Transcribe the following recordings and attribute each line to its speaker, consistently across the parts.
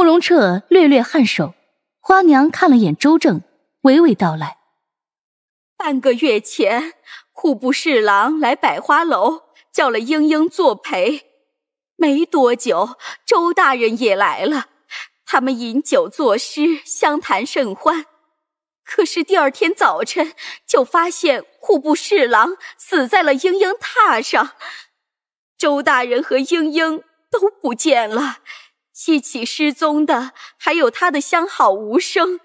Speaker 1: 慕容彻略略颔首，花娘看了眼周正，娓娓道来：半个月前，户部侍郎来百花楼叫了英英作陪，没多久，周大人也来了。他们饮酒作诗，相谈甚欢。可是第二天早晨，就发现户部侍郎死在了英英榻上，周大人和英英都不见了。一起失踪的还有他的相好无声。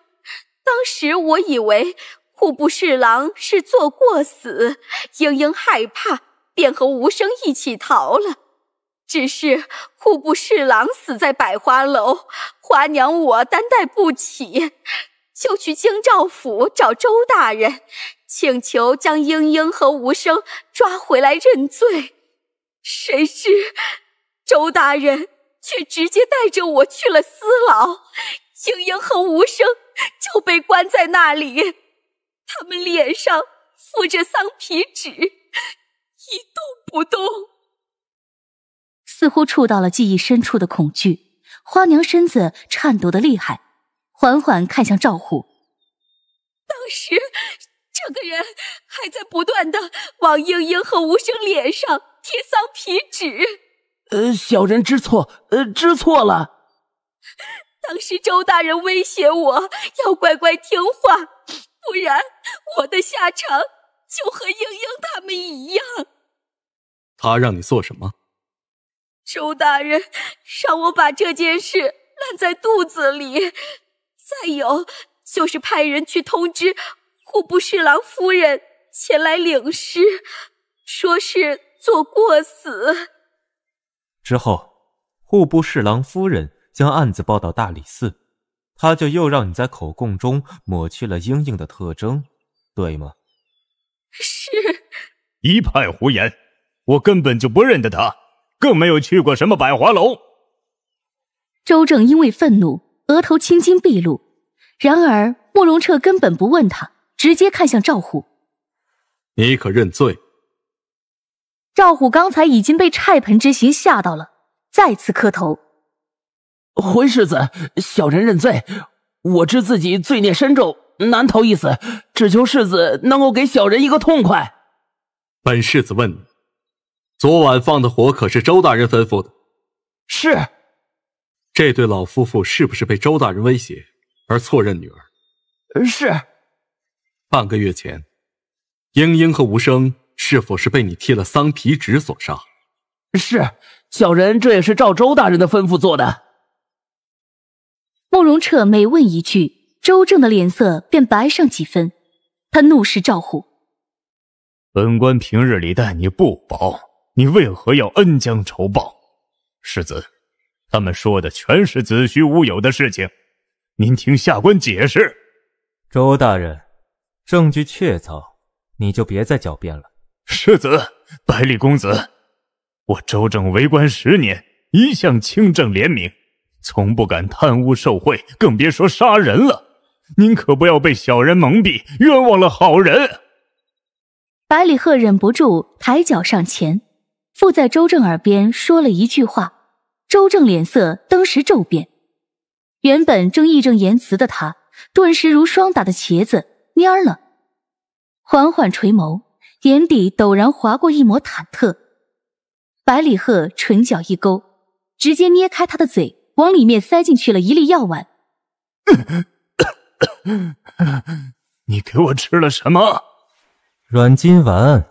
Speaker 1: 当时我以为户部侍郎是做过死，英英害怕，
Speaker 2: 便和无声一起逃了。只是户部侍郎死
Speaker 1: 在百花楼，花娘我担待不起，就去京兆府找周大人，请求将英英和无声抓回来认罪。谁知周大人。却直接带着我去了私牢，莺英和无声就被关在那里，他们脸上敷着桑皮纸，一动不动。似乎触到了记忆深处的恐惧，花娘身子颤抖的厉害，缓缓看向赵虎。
Speaker 2: 当时这个人还在不断的往英英和无声脸上贴桑皮纸。
Speaker 3: 呃，小人知错，呃，知错了。
Speaker 2: 当时周大人威胁我，要乖乖听话，不然我的下场就和英英他们一样。
Speaker 4: 他让你做什么？
Speaker 2: 周大人让我把这件事烂在肚子里，再有就是派人去通知户部侍郎夫人前来领尸，说是做过死。
Speaker 4: 之后，户部侍郎夫人将案子报到大理寺，他就又让你在口供中抹去了英英的特征，对吗？是。一派胡言！我根本就不认得他，更没有去过什么百花楼。
Speaker 1: 周正因为愤怒，额头青筋毕露。然而慕容彻根本不问他，直接看向赵虎：“
Speaker 4: 你可认罪？”
Speaker 1: 赵虎刚才已经被柴盆之刑吓到了，再次磕头。
Speaker 3: 回世子，小人认罪。我知自己罪孽深重，难逃一死，只求世子能够给小人一个痛快。
Speaker 4: 本世子问：昨晚放的火可是周大人吩咐的？是。这对老夫妇是不是被周大人威胁而错认女儿？是。半个月前，英英和无声。是否是被你贴了桑皮纸所伤？
Speaker 3: 是，小人这也是照周大人的吩咐做的。
Speaker 1: 慕容彻每问一句，周正的脸色便白上几分。他怒视赵虎：“
Speaker 4: 本官平日里待你不薄，你为何要恩将仇报？”世子，他们说的全是子虚乌有的事情。您听下官解释。周大人，证据确凿，你就别再狡辩了。世子，百里公子，我周正为官十年，一向清正廉明，从不敢贪污受贿，更别说杀人了。您可不要被小人蒙蔽，冤枉了好人。
Speaker 1: 百里鹤忍不住抬脚上前，附在周正耳边说了一句话。周正脸色登时骤变，原本正义正言辞的他，顿时如霜打的茄子蔫了，缓缓垂眸。眼底陡然划过一抹忐忑，百里鹤唇角一勾，直接捏开他的嘴，往里面塞进去了一粒药丸。
Speaker 4: 你给我吃了什么？软金丸，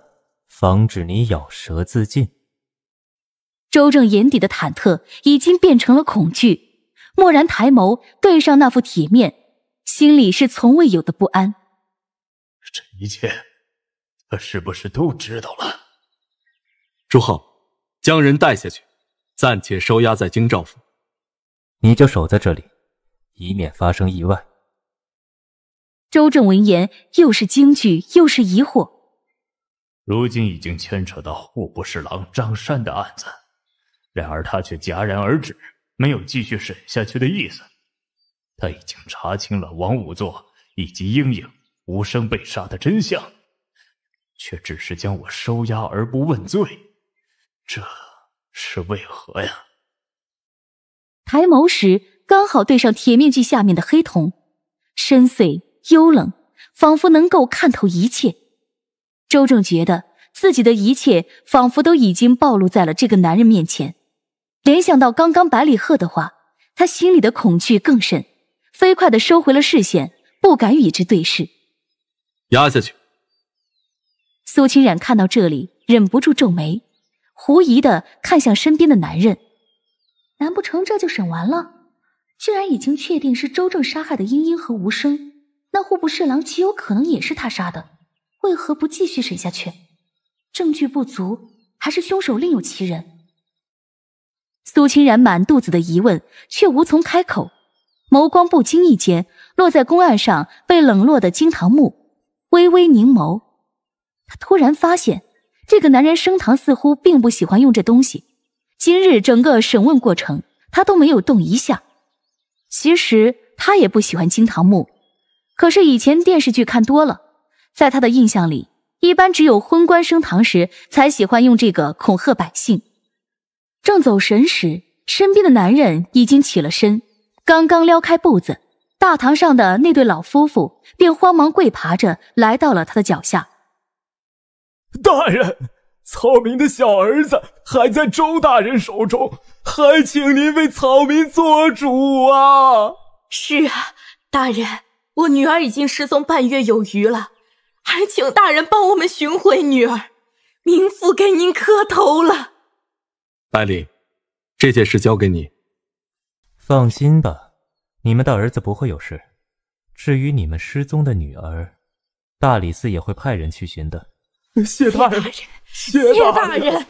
Speaker 4: 防止你咬舌自尽。
Speaker 1: 周正眼底的忐忑已经变成了恐惧，蓦然抬眸对上那副铁面，心里是从未有的不安。
Speaker 4: 这一切。他是不是都知道了？朱浩，将人带下去，暂且收押在京兆府，你就守在这里，以免发生意外。周
Speaker 1: 正闻言，又是惊惧，又是疑惑。
Speaker 4: 如今已经牵扯到户部侍郎张山的案子，然而他却戛然而止，没有继续审下去的意思。他已经查清了王五座以及英莺无声被杀的真相。却只是将我收押而不问罪，这是为何呀？
Speaker 1: 抬眸时刚好对上铁面具下面的黑瞳，深邃幽冷，仿佛能够看透一切。周正觉得自己的一切仿佛都已经暴露在了这个男人面前，联想到刚刚百里鹤的话，他心里的恐惧更甚，飞快的收回了视线，不敢与之对
Speaker 4: 视。压下去。
Speaker 1: 苏清染看到这里，忍不住皱眉，狐疑的看向身边的男人。难不成这就审完了？居然已经确定是周正杀害的英英和吴生，那户部侍郎极有可能也是他杀的，为何不继续审下去？证据不足，还是凶手另有其人？苏清染满肚子的疑问，却无从开口，眸光不经意间落在公案上被冷落的金堂木，微微凝眸。突然发现，这个男人升堂似乎并不喜欢用这东西。今日整个审问过程，他都没有动一下。其实他也不喜欢金堂木，可是以前电视剧看多了，在他的印象里，一般只有昏官升堂时才喜欢用这个恐吓百姓。正走神时，身边的男人已经起了身，刚刚撩开布子，大堂上的那对老夫妇便慌忙跪爬着来到了他的脚下。
Speaker 4: 大人，草民的小儿子还在周大人手中，还请您为草民
Speaker 1: 做主啊！是啊，大人，我女儿已经失踪半月有余了，还请大人帮我们寻回女儿。民妇给您磕头了。
Speaker 4: 百里，这件事交给你。放心吧，你们的儿子不会有事。至于你们失踪的女儿，大理寺也会派人去寻的。谢大人，谢大人，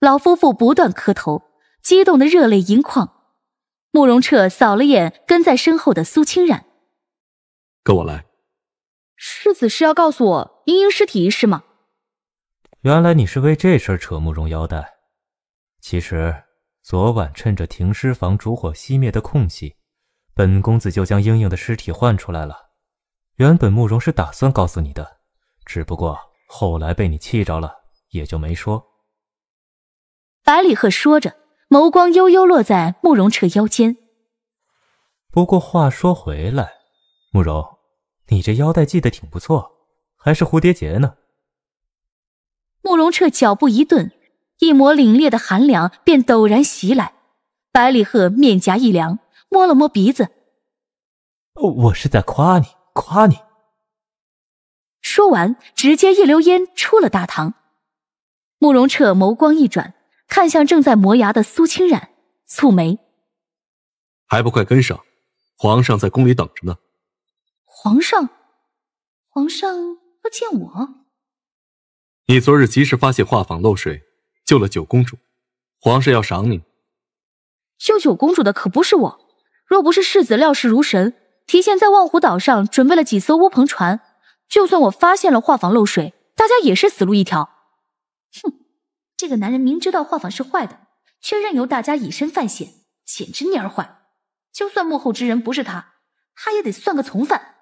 Speaker 1: 老夫妇不断磕头，激动的热泪盈眶。慕容彻扫了眼跟在身后的苏清染，跟我来。世子是要告诉我莺莺尸体一事吗？
Speaker 4: 原来你是为这事儿扯慕容腰带。其实昨晚趁着停尸房烛火熄灭的空隙，本公子就将莺莺的尸体换出来了。原本慕容是打算告诉你的。只不过后来被你气着了，也就没说。
Speaker 1: 百里赫说着，眸光悠悠落在慕容彻腰间。
Speaker 4: 不过话说回来，慕容，你这腰带系的挺不错，还是蝴蝶结呢。
Speaker 1: 慕容彻脚步一顿，一抹凛冽的寒凉便陡然袭来。百里赫面颊一凉，摸了摸鼻子：“
Speaker 3: 我是在夸你，
Speaker 1: 夸你。”说完，直接一溜烟出了大堂。慕容彻眸光一转，看向正在磨牙的苏清染，蹙眉：“
Speaker 4: 还不快跟上，皇上在宫里等着呢。”“
Speaker 1: 皇上，皇上要见我？”“
Speaker 4: 你昨日及时发现画舫漏水，救了九公主，皇上要赏你。”“
Speaker 1: 救九公主的可不是我，若不是世子料事如神，提前在望湖岛上准备了几艘乌篷船。”就算我发现了画舫漏水，大家也是死路一条。哼，这个男人明知道画舫是坏的，却任由大家以身犯险，简直蔫坏。就算幕后之人不是他，他也得算个从犯。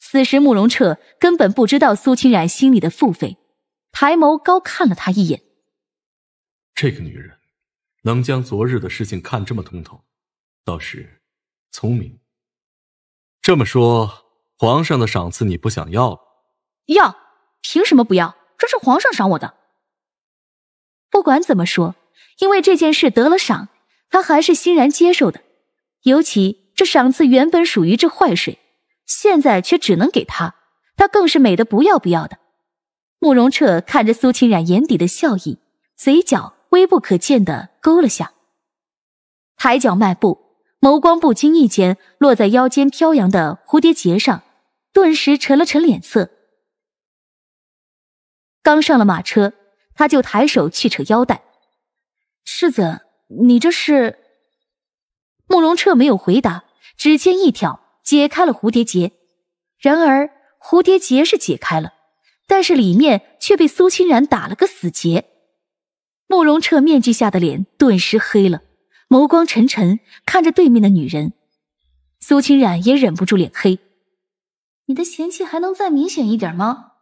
Speaker 1: 此时慕容彻根本不知道苏清染心里的腹诽，抬眸高看了他一眼。
Speaker 4: 这个女人能将昨日的事情看这么通透，倒是聪明。这么说。皇上的赏赐你不想要了？
Speaker 1: 要凭什么不要？这是皇上赏我的。不管怎么说，因为这件事得了赏，他还是欣然接受的。尤其这赏赐原本属于这坏水，现在却只能给他，他更是美得不要不要的。慕容彻看着苏清染眼底的笑意，嘴角微不可见地勾了下，抬脚迈步，眸光不经意间落在腰间飘扬的蝴蝶结上。顿时沉了沉脸色。刚上了马车，他就抬手去扯腰带。世子，你这是？慕容彻没有回答，指尖一挑，解开了蝴蝶结。然而蝴蝶结是解开了，但是里面却被苏清染打了个死结。慕容彻面具下的脸顿时黑了，眸光沉沉看着对面的女人。苏清染也忍不住脸黑。你的嫌弃还能再明显一点吗？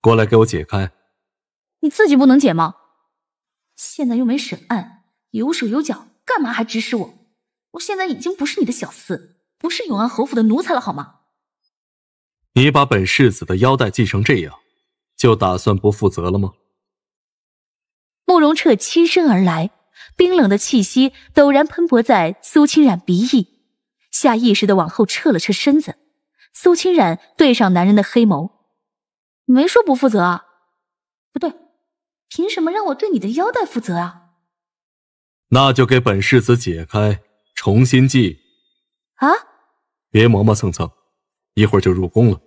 Speaker 4: 过来给我解开！
Speaker 1: 你自己不能解吗？现在又没审案，有手有脚，干嘛还指使我？我现在已经不是你的小四，不是永安侯府的奴才了，好吗？
Speaker 4: 你把本世子的腰带系成这样，就打算不负责了吗？
Speaker 1: 慕容彻倾身而来，冰冷的气息陡然喷薄在苏清染鼻翼，下意识的往后撤了撤身子。苏清染对上男人的黑眸，没说不负责啊？不对，凭什么让我对你的腰带负责啊？
Speaker 4: 那就给本世子解开，重新系。啊！别磨磨蹭蹭，一会儿就入宫了。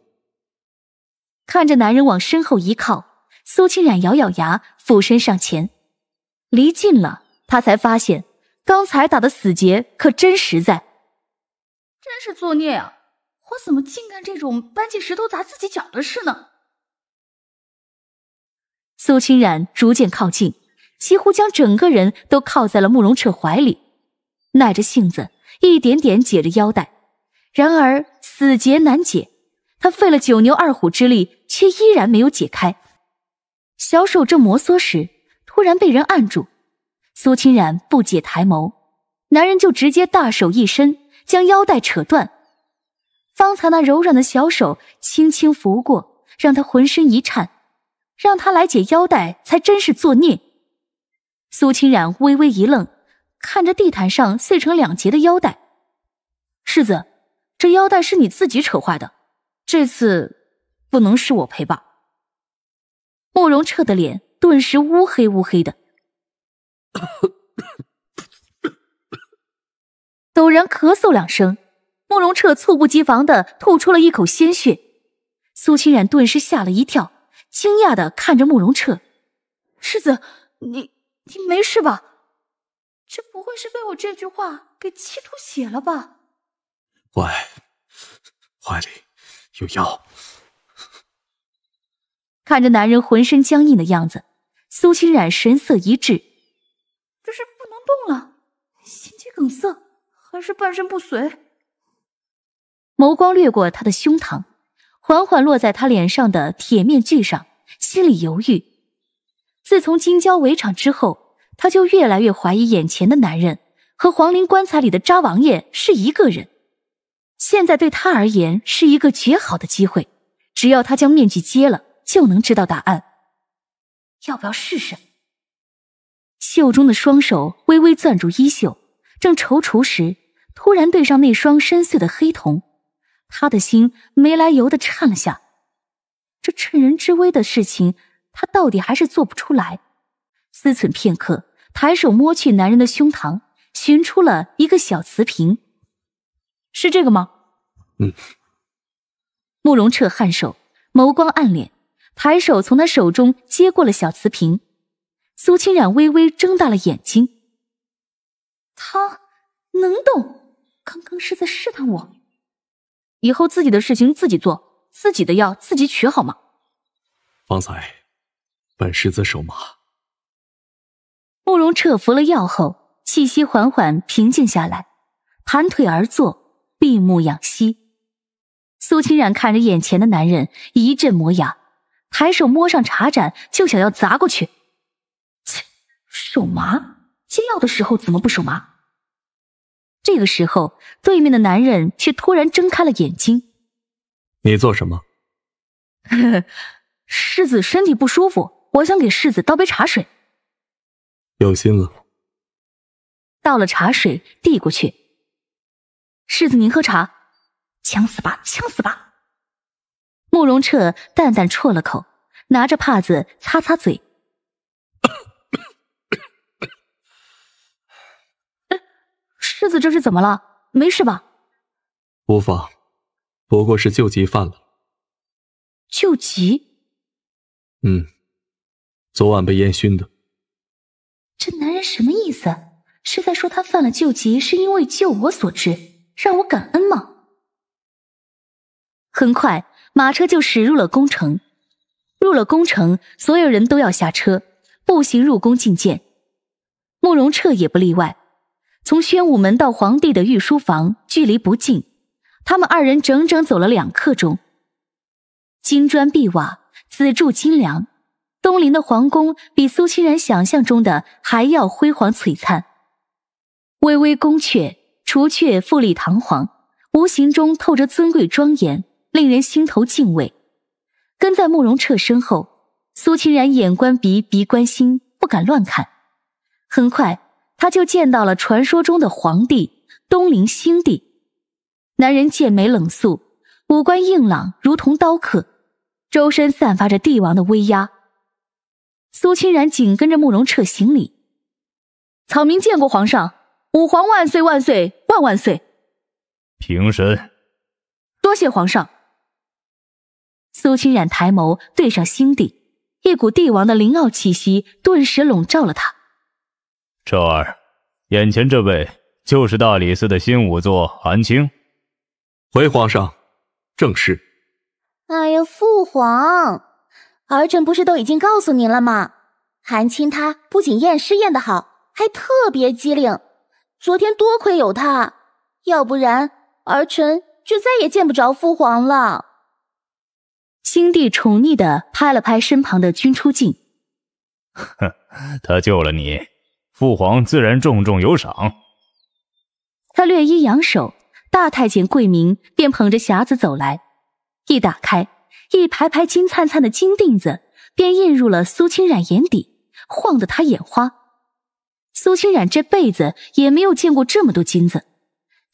Speaker 1: 看着男人往身后一靠，苏清染咬咬牙，俯身上前。离近了，他才发现刚才打的死结可真实在，真是作孽啊！我怎么净干这种搬起石头砸自己脚的事呢？苏清染逐渐靠近，几乎将整个人都靠在了慕容彻怀里，耐着性子一点点解着腰带。然而死结难解，他费了九牛二虎之力，却依然没有解开。小手正摩挲时，突然被人按住。苏清染不解，抬眸，男人就直接大手一伸，将腰带扯断。方才那柔软的小手轻轻拂过，让他浑身一颤，让他来解腰带才真是作孽。苏清染微微一愣，看着地毯上碎成两截的腰带，世子，这腰带是你自己扯坏的，这次不能是我赔吧？慕容彻的脸顿时乌黑乌黑的，陡然咳嗽两声。慕容彻猝不及防的吐出了一口鲜血，苏清染顿时吓了一跳，惊讶的看着慕容彻：“世子，你你没事吧？这不会是被我这句话给气吐血了吧？”
Speaker 4: 喂，怀里有药。
Speaker 1: 看着男人浑身僵硬的样子，苏清染神色一滞，这是不能动了？心肌梗塞还是半身不遂？眸光掠过他的胸膛，缓缓落在他脸上的铁面具上，心里犹豫。自从京郊围场之后，他就越来越怀疑眼前的男人和皇陵棺材里的渣王爷是一个人。现在对他而言是一个绝好的机会，只要他将面具揭了，就能知道答案。要不要试试？袖中的双手微微攥住衣袖，正踌躇时，突然对上那双深邃的黑瞳。他的心没来由的颤了下，这趁人之危的事情，他到底还是做不出来。思忖片刻，抬手摸去男人的胸膛，寻出了一个小瓷瓶，是这个吗？嗯。慕容彻颔首，眸光暗敛，抬手从他手中接过了小瓷瓶。苏清染微微睁大了眼睛，他能动，刚刚是在试探我。以后自己的事情自己做，自己的药自己取，好吗？
Speaker 4: 方才本世子手麻。
Speaker 1: 慕容彻服了药后，气息缓缓平静下来，盘腿而坐，闭目养息。苏清染看着眼前的男人，一阵磨牙，抬手摸上茶盏，就想要砸过去。切，手麻？煎药的时候怎么不手麻？这个时候，对面的男人却突然睁开了眼睛。你做什么？世子身体不舒服，我想给世子倒杯茶水。
Speaker 4: 有心了。
Speaker 1: 倒了茶水，递过去。世子您喝茶。呛死吧，呛死吧！慕容彻淡淡啜了口，拿着帕子擦擦嘴。世子，这是怎么了？没事吧？
Speaker 4: 无妨，不过是旧疾犯了。
Speaker 1: 旧疾？
Speaker 4: 嗯，昨晚被烟熏的。
Speaker 1: 这男人什么意思？是在说他犯了旧疾是因为救我所致，让我感恩吗？很快，马车就驶入了宫城。入了宫城，所有人都要下车，步行入宫觐见。慕容彻也不例外。从宣武门到皇帝的御书房，距离不近，他们二人整整走了两刻钟。金砖碧瓦，紫柱金梁，东林的皇宫比苏清然想象中的还要辉煌璀璨。巍巍宫阙，除却富丽堂皇，无形中透着尊贵庄严，令人心头敬畏。跟在慕容彻身后，苏清然眼观鼻，鼻观心，不敢乱看。很快。他就见到了传说中的皇帝东陵星帝，男人剑眉冷肃，五官硬朗，如同刀刻，周身散发着帝王的威压。苏清然紧跟着慕容彻行礼：“草民见过皇上，吾皇万岁万岁万万岁。”
Speaker 4: 平身。
Speaker 1: 多谢皇上。苏清染抬眸对上星帝，一股帝王的凌傲气息顿时笼罩了他。
Speaker 4: 彻儿，眼前这位就是大理寺的新仵作韩青。回皇上，正是。
Speaker 1: 哎呀，父皇，儿臣不是都已经告诉您了吗？韩青他不仅验尸验得好，还特别机灵。昨天多亏有他，要不然儿臣就再也见不着父皇了。清帝宠溺的拍了拍身旁的君初
Speaker 4: 哼，他救了你。父皇自然重重有赏。
Speaker 1: 他略一扬手，大太监桂明便捧着匣子走来。一打开，一排排金灿灿的金锭子便映入了苏清染眼底，晃得他眼花。苏清染这辈子也没有见过这么多金子。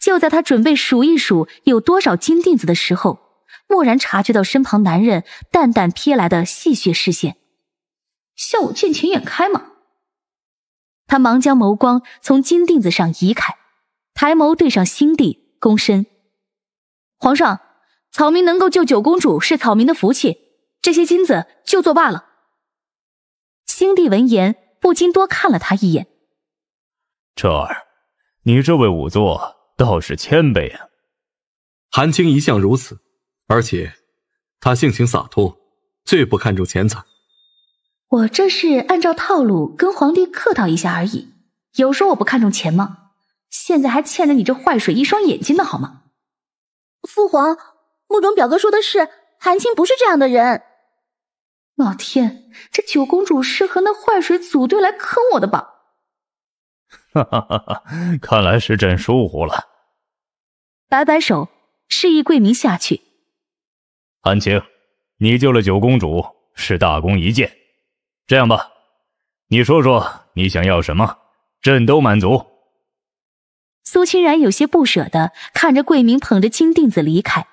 Speaker 1: 就在他准备数一数有多少金锭子的时候，蓦然察觉到身旁男人淡淡瞥来的戏谑视线，笑我见钱眼开吗？他忙将眸光从金锭子上移开，抬眸对上新帝，躬身：“皇上，草民能够救九公主是草民的福气，这些金子就作罢了。”新帝闻言不禁多看了他一眼：“
Speaker 4: 彻儿，你这位仵作倒是谦卑啊。韩青一向如此，而且他性情洒脱，最不看重钱财。”
Speaker 1: 我这是按照套路跟皇帝客套一下而已，有说我不看重钱吗？现在还欠着你这坏水一双眼睛呢，好吗？父皇，慕容表哥说的是，韩青不是这样的人。老天，这九公主是和那坏水组队来坑我的吧？
Speaker 4: 哈哈哈哈看来是朕疏忽了，
Speaker 1: 摆摆手示意贵明下去。
Speaker 4: 韩青，你救了九公主，是大功一件。这样吧，你说说你想要什么，朕都满足。
Speaker 1: 苏清然有些不舍的看着桂明捧着金锭子离开，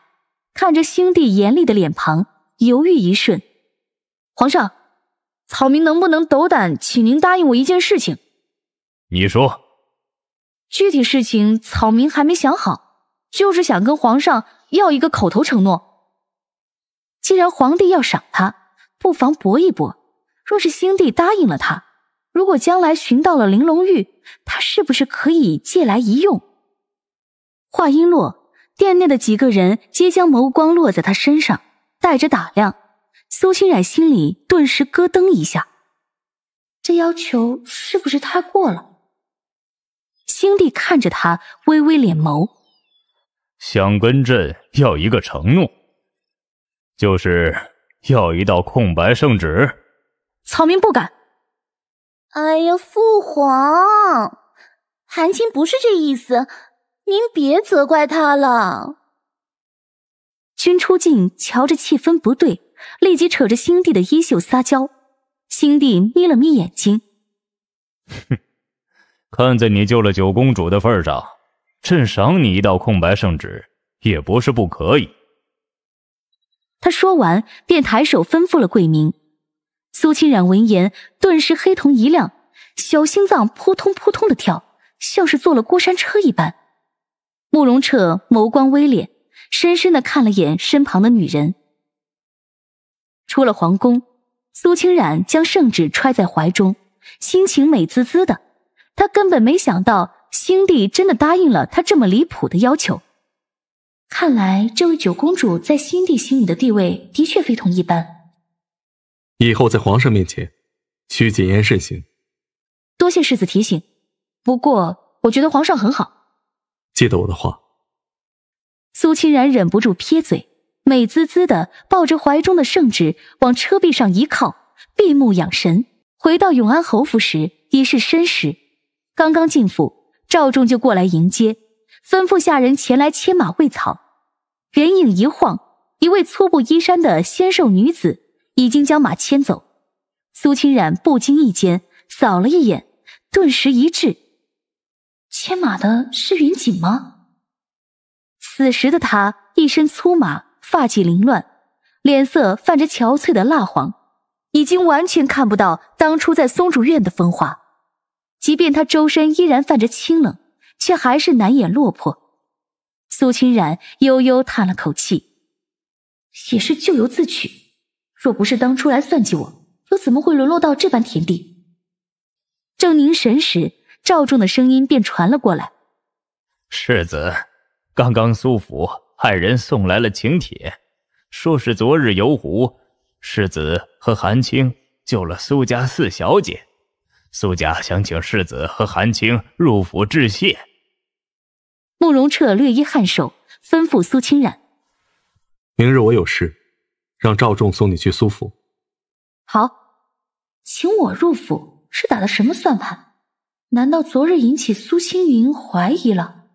Speaker 1: 看着星帝严厉的脸庞，犹豫一瞬。皇上，草民能不能斗胆请您答应我一件事情？你说，具体事情草民还没想好，就是想跟皇上要一个口头承诺。既然皇帝要赏他，不妨搏一搏。若是星帝答应了他，如果将来寻到了玲珑玉，他是不是可以借来一用？话音落，殿内的几个人皆将眸光落在他身上，带着打量。苏清染心里顿时咯噔一下，这要求是不是太过了？星帝看着他，微微敛眸，
Speaker 4: 想跟朕要一个承诺，就是要一道空白圣旨。
Speaker 1: 草民不敢。哎呀，父皇，韩青不是这意思，您别责怪他了。君初静瞧着气氛不对，立即扯着新帝的衣袖撒娇。新帝眯了眯眼睛，
Speaker 4: 哼，看在你救了九公主的份上，朕赏你一道空白圣旨也不是不可以。
Speaker 1: 他说完便抬手吩咐了桂明。苏清染闻言，顿时黑瞳一亮，小心脏扑通扑通的跳，像是坐了过山车一般。慕容彻眸光微敛，深深的看了眼身旁的女人。出了皇宫，苏清染将圣旨揣在怀中，心情美滋滋的。她根本没想到，新帝真的答应了她这么离谱的要求。看来，这位九公主在新帝心里的地位的确非同一般。
Speaker 4: 以后在皇上面前，需谨言慎行。
Speaker 1: 多谢世子提醒，不过我觉得皇上很好。
Speaker 4: 记得我的话。
Speaker 1: 苏清然忍不住撇嘴，美滋滋的抱着怀中的圣旨往车壁上一靠，闭目养神。回到永安侯府时已是申时，刚刚进府，赵仲就过来迎接，吩咐下人前来牵马喂草。人影一晃，一位粗布衣衫的纤瘦女子。已经将马牵走，苏清染不经意间扫了一眼，顿时一滞。牵马的是云锦吗？此时的他一身粗马，发髻凌乱，脸色泛着憔悴的蜡黄，已经完全看不到当初在松竹院的风华。即便他周身依然泛着清冷，却还是难掩落魄。苏清染悠悠叹了口气，也是咎由自取。若不是当初来算计我，又怎么会沦落到这般田地？正凝神时，赵仲的声音便传了过来：“
Speaker 4: 世子，刚刚苏府派人送来了请帖，说是昨日游湖，世子和韩青救了苏家四小姐，苏家想请世子和韩青入府致谢。”
Speaker 1: 慕容彻略一颔首，吩咐苏清染：“
Speaker 4: 明日我有事。”让赵仲送你去苏府。
Speaker 1: 好，请我入府是打的什么算盘？难道昨日引起苏青云怀疑了？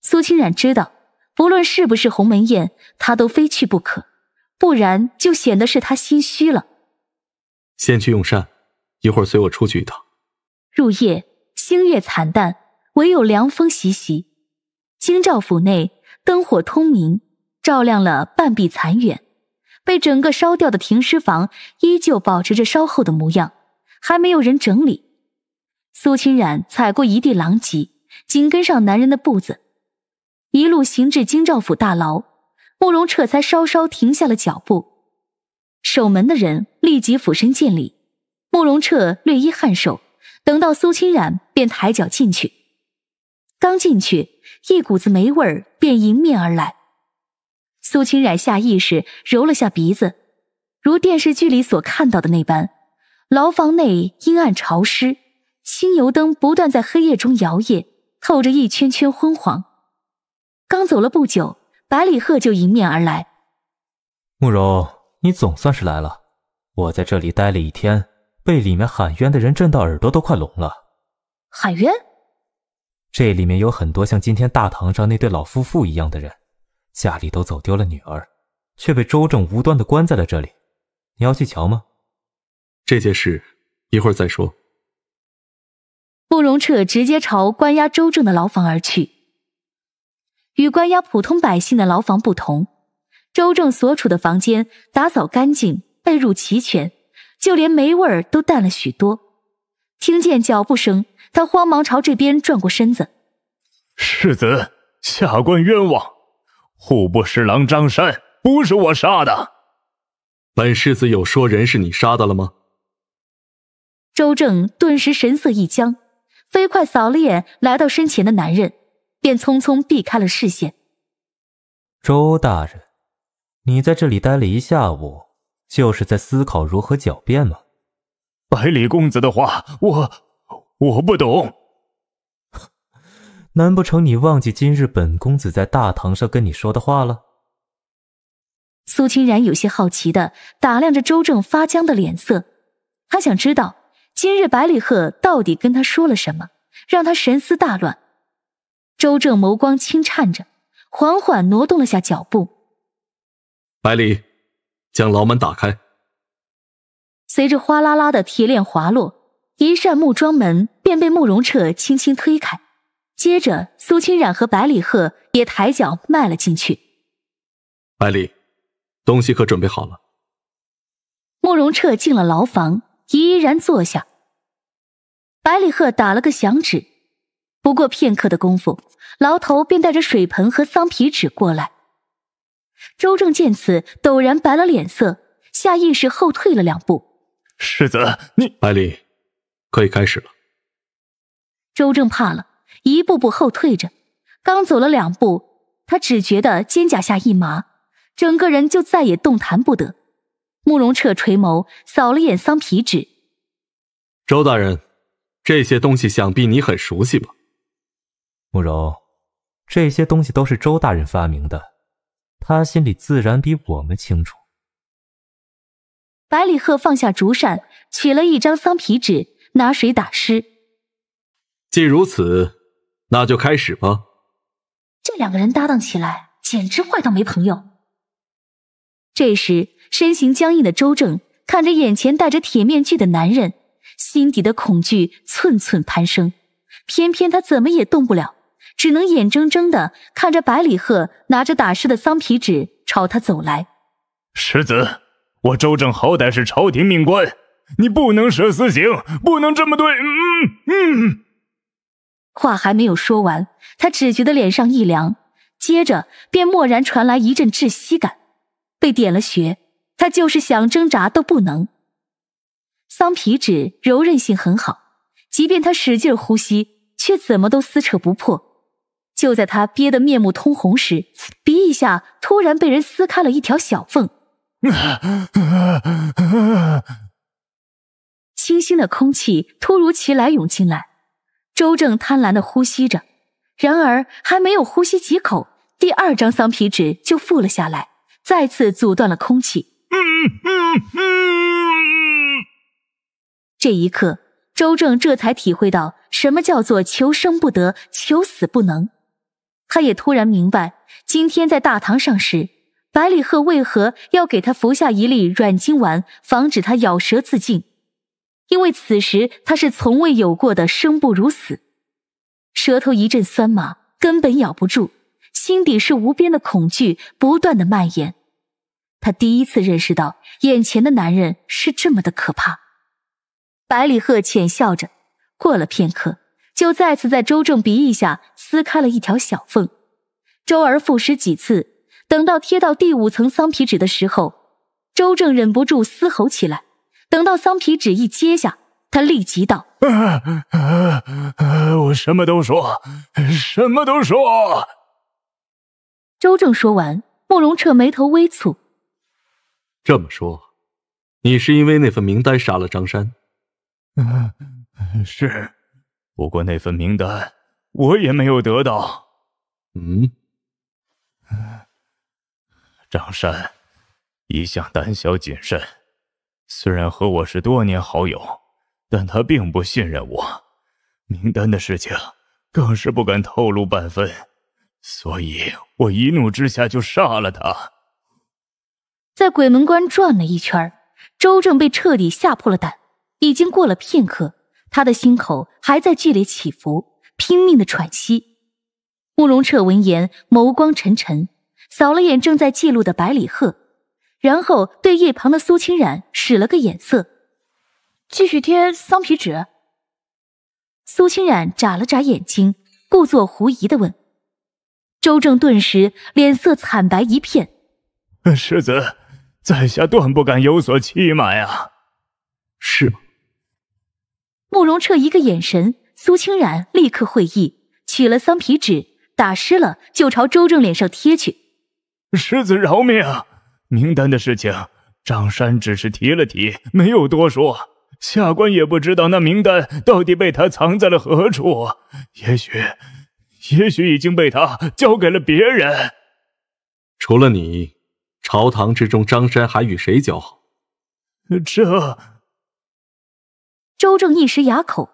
Speaker 1: 苏清染知道，不论是不是鸿门宴，他都非去不可，不然就显得是他心虚了。
Speaker 4: 先去用膳，一会儿随我出去一趟。
Speaker 1: 入夜，星月惨淡，唯有凉风习习。京兆府内灯火通明，照亮了半壁残垣。被整个烧掉的停尸房依旧保持着烧后的模样，还没有人整理。苏清染踩过一地狼藉，紧跟上男人的步子，一路行至京兆府大牢，慕容彻才稍稍停下了脚步。守门的人立即俯身见礼，慕容彻略一颔首，等到苏清染便抬脚进去。刚进去，一股子霉味儿便迎面而来。苏清染下意识揉了下鼻子，如电视剧里所看到的那般，牢房内阴暗潮湿，清油灯不断在黑夜中摇曳，透着一圈圈昏黄。刚走了不久，百里鹤就迎面而来。
Speaker 4: 慕容，你总算是来了。我在这里待了一天，被里面喊冤的人震到耳朵都快聋了。喊冤？这里面有很多像今天大堂上那对老夫妇一样的人。家里都走丢了女儿，却被周正无端的关在了这里。你要去瞧吗？这件事一会儿再说。
Speaker 1: 慕容彻直接朝关押周正的牢房而去。与关押普通百姓的牢房不同，周正所处的房间打扫干净，被褥齐全，就连霉味儿都淡了许多。听见脚步声，他慌忙朝这边转过
Speaker 4: 身子。世子，下官冤枉。户部侍郎张山不是我杀的，本世子有说人是你杀的了吗？
Speaker 1: 周正顿时神色一僵，飞快扫了眼来到身前的男人，便匆匆避开了视线。
Speaker 4: 周大人，你在这里待了一下午，就是在思考如何狡辩吗？百里公子的话，我我不懂。难不成你忘记今日本公子在大堂上跟你说的话了？
Speaker 1: 苏清然有些好奇的打量着周正发僵的脸色，他想知道今日百里鹤到底跟他说了什么，让他神思大乱。周正眸光轻颤着，缓缓挪动了下脚步。
Speaker 4: 百里，将牢门打开。
Speaker 1: 随着哗啦啦的铁链滑落，一扇木桩门便被慕容彻轻轻推开。接着，苏清染和百里鹤也抬脚迈了进去。
Speaker 4: 百里，东西可准备好了？
Speaker 1: 慕容彻进了牢房，依然坐下。百里鹤打了个响指，不过片刻的功夫，牢头便带着水盆和桑皮纸过来。周正见此，陡然白了脸色，下意识后退了两步。
Speaker 4: 世子，你百里，可以开始了。
Speaker 1: 周正怕了。一步步后退着，刚走了两步，他只觉得肩胛下一麻，整个人就再也动弹不得。慕容彻垂眸扫了眼桑
Speaker 4: 皮纸，周大人，这些东西想必你很熟悉吧？慕容，这些东西都是周大人发明的，他心里自然比我们清楚。
Speaker 1: 百里赫放下竹扇，取了一张桑皮纸，拿水打湿。
Speaker 4: 既如此。那就开始吧。
Speaker 1: 这两个人搭档起来，简直坏到没朋友。这时，身形僵硬的周正看着眼前戴着铁面具的男人，心底的恐惧寸寸攀升。偏偏他怎么也动不了，只能眼睁睁的看着百里鹤拿着打湿的桑皮纸朝他走来。
Speaker 4: 世子，我周正好歹是朝廷命官，你不能设私刑，不能这么对，嗯嗯。
Speaker 1: 话还没有说完，他只觉得脸上一凉，接着便蓦然传来一阵窒息感。被点了穴，他就是想挣扎都不能。桑皮纸柔韧性很好，即便他使劲呼吸，却怎么都撕扯不破。就在他憋得面目通红时，鼻翼下突然被人撕开了一条小缝，清新的空气突如其来涌进来。周正贪婪的呼吸着，然而还没有呼吸几口，第二张桑皮纸就覆了下来，再次阻断了空气。这一刻，周正这才体会到什么叫做求生不得，求死不能。他也突然明白，今天在大堂上时，百里鹤为何要给他服下一粒软金丸，防止他咬舌自尽。因为此时他是从未有过的生不如死，舌头一阵酸麻，根本咬不住，心底是无边的恐惧不断的蔓延。他第一次认识到眼前的男人是这么的可怕。百里鹤浅笑着，过了片刻，就再次在周正鼻翼下撕开了一条小缝，周而复始几次，等到贴到第五层桑皮纸的时候，周正忍不住嘶吼起来。等到桑皮纸一揭下，他立即道：“
Speaker 4: 我什么都说，什么都说。”
Speaker 1: 周正说完，慕容彻眉头微蹙：“
Speaker 4: 这么说，你是因为那份名单杀了张山？”“是，不过那份名单我也没有得到。”“嗯，张山一向胆小谨慎。”虽然和我是多年好友，但他并不信任我，名单的事情更是不敢透露半分，所以我一怒之下就杀了他。
Speaker 1: 在鬼门关转了一圈，周正被彻底吓破了胆。已经过了片刻，他的心口还在剧烈起伏，拼命的喘息。慕容彻闻言，眸光沉沉，扫了眼正在记录的百里鹤。然后对一旁的苏清染使了个眼色，继续贴桑皮纸。苏清染眨了眨眼睛，故作狐疑的问：“周正，顿时脸色惨白一片。
Speaker 4: 世子，在下断不敢有所欺瞒啊，是吗？”
Speaker 1: 慕容彻一个眼神，苏清染立刻会意，取了桑皮纸，打湿了就朝周正脸上贴去。
Speaker 4: “世子饶命！”名单的事情，张山只是提了提，没有多说。下官也不知道那名单到底被他藏在了何处，也许，也许已经被他交给了别人。除了你，朝堂之中张山还与谁交好？这……
Speaker 1: 周正一时哑口。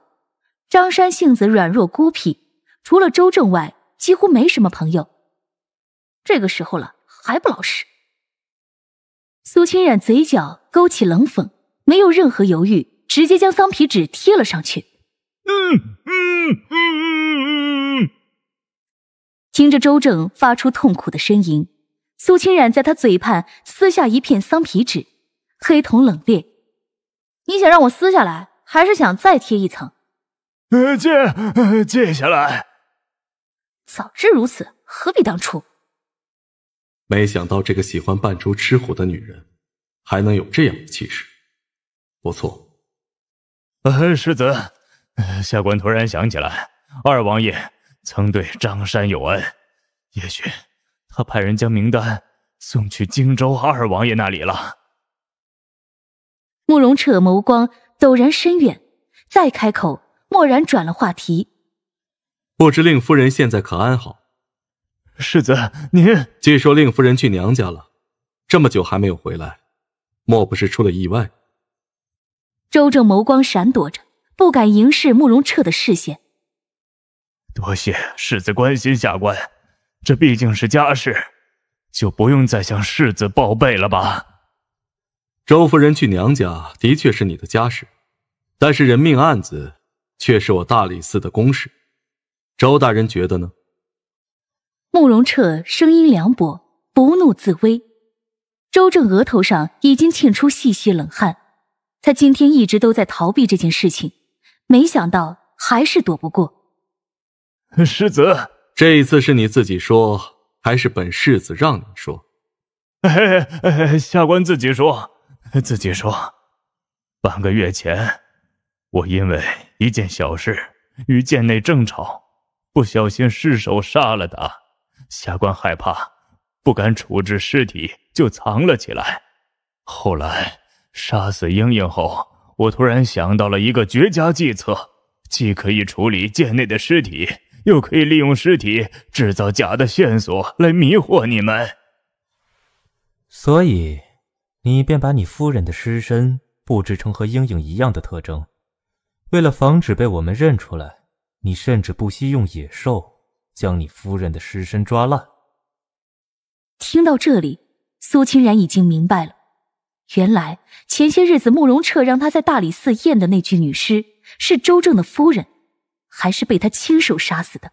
Speaker 1: 张山性子软弱孤僻，除了周正外，几乎没什么朋友。这个时候了，还不老实。苏清染嘴角勾起冷讽，没有任何犹豫，直接将桑皮纸贴了上去。嗯嗯嗯嗯嗯，听着周正发出痛苦的呻吟，苏清染在他嘴畔撕下一片桑皮纸，黑瞳冷冽：“你想让我撕下来，还是想再贴一层？”“
Speaker 4: 呃，借，借下来。”
Speaker 1: 早知如此，何必当初？
Speaker 4: 没想到这个喜欢扮猪吃虎的女人，还能有这样的气势，不错。哎，世子，下官突然想起来，二王爷曾对张山有恩，也许他派人将名单送去荆州二王爷那里了。
Speaker 1: 慕容扯眸光陡然深远，再开口，蓦然转了话题，
Speaker 4: 不知令夫人现在可安好。世子，您据说令夫人去娘家了，这么久还没有回来，莫不是出了意外？
Speaker 1: 周正眸光闪躲着，不敢迎视慕容彻的视线。
Speaker 4: 多谢世子关心，下官这毕竟是家事，就不用再向世子报备了吧。周夫人去娘家的确是你的家事，但是人命案子却是我大理寺的公事，周大人觉得呢？
Speaker 1: 慕容彻声音凉薄，不怒自威。周正额头上已经沁出细细冷汗，他今天一直都在逃避这件事情，没想到还是躲不过。
Speaker 4: 世子，这一次是你自己说，还是本世子让你说？下官自己说，自己说。半个月前，我因为一件小事与剑内争吵，不小心失手杀了他。下官害怕，不敢处置尸体，就藏了起来。后来杀死莺莺后，我突然想到了一个绝佳计策，既可以处理剑内的尸体，又可以利用尸体制造假的线索来迷惑你们。所以，你便把你夫人的尸身布置成和英英一样的特征。为了防止被我们认出来，你甚至不惜用野兽。将你夫人的尸身抓烂。
Speaker 1: 听到这里，苏清然已经明白了，原来前些日子慕容彻让他在大理寺验的那具女尸是周正的夫人，还是被他亲手杀死的。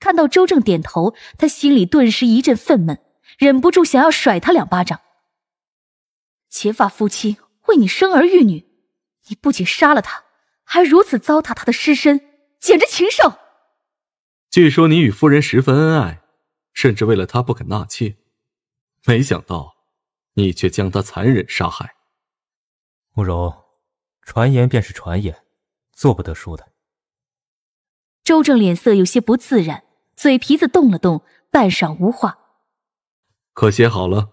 Speaker 1: 看到周正点头，他心里顿时一阵愤懑，忍不住想要甩他两巴掌。结发夫妻为你生儿育女，你不仅杀了他，还如此糟蹋他的尸身，简直禽兽！
Speaker 4: 据说你与夫人十分恩爱，甚至为了她不肯纳妾，没想到你却将她残忍杀害。慕容，传言便是传言，做不得数的。
Speaker 1: 周正脸色有些不自然，嘴皮子动了动，半晌无话。
Speaker 4: 可写好了。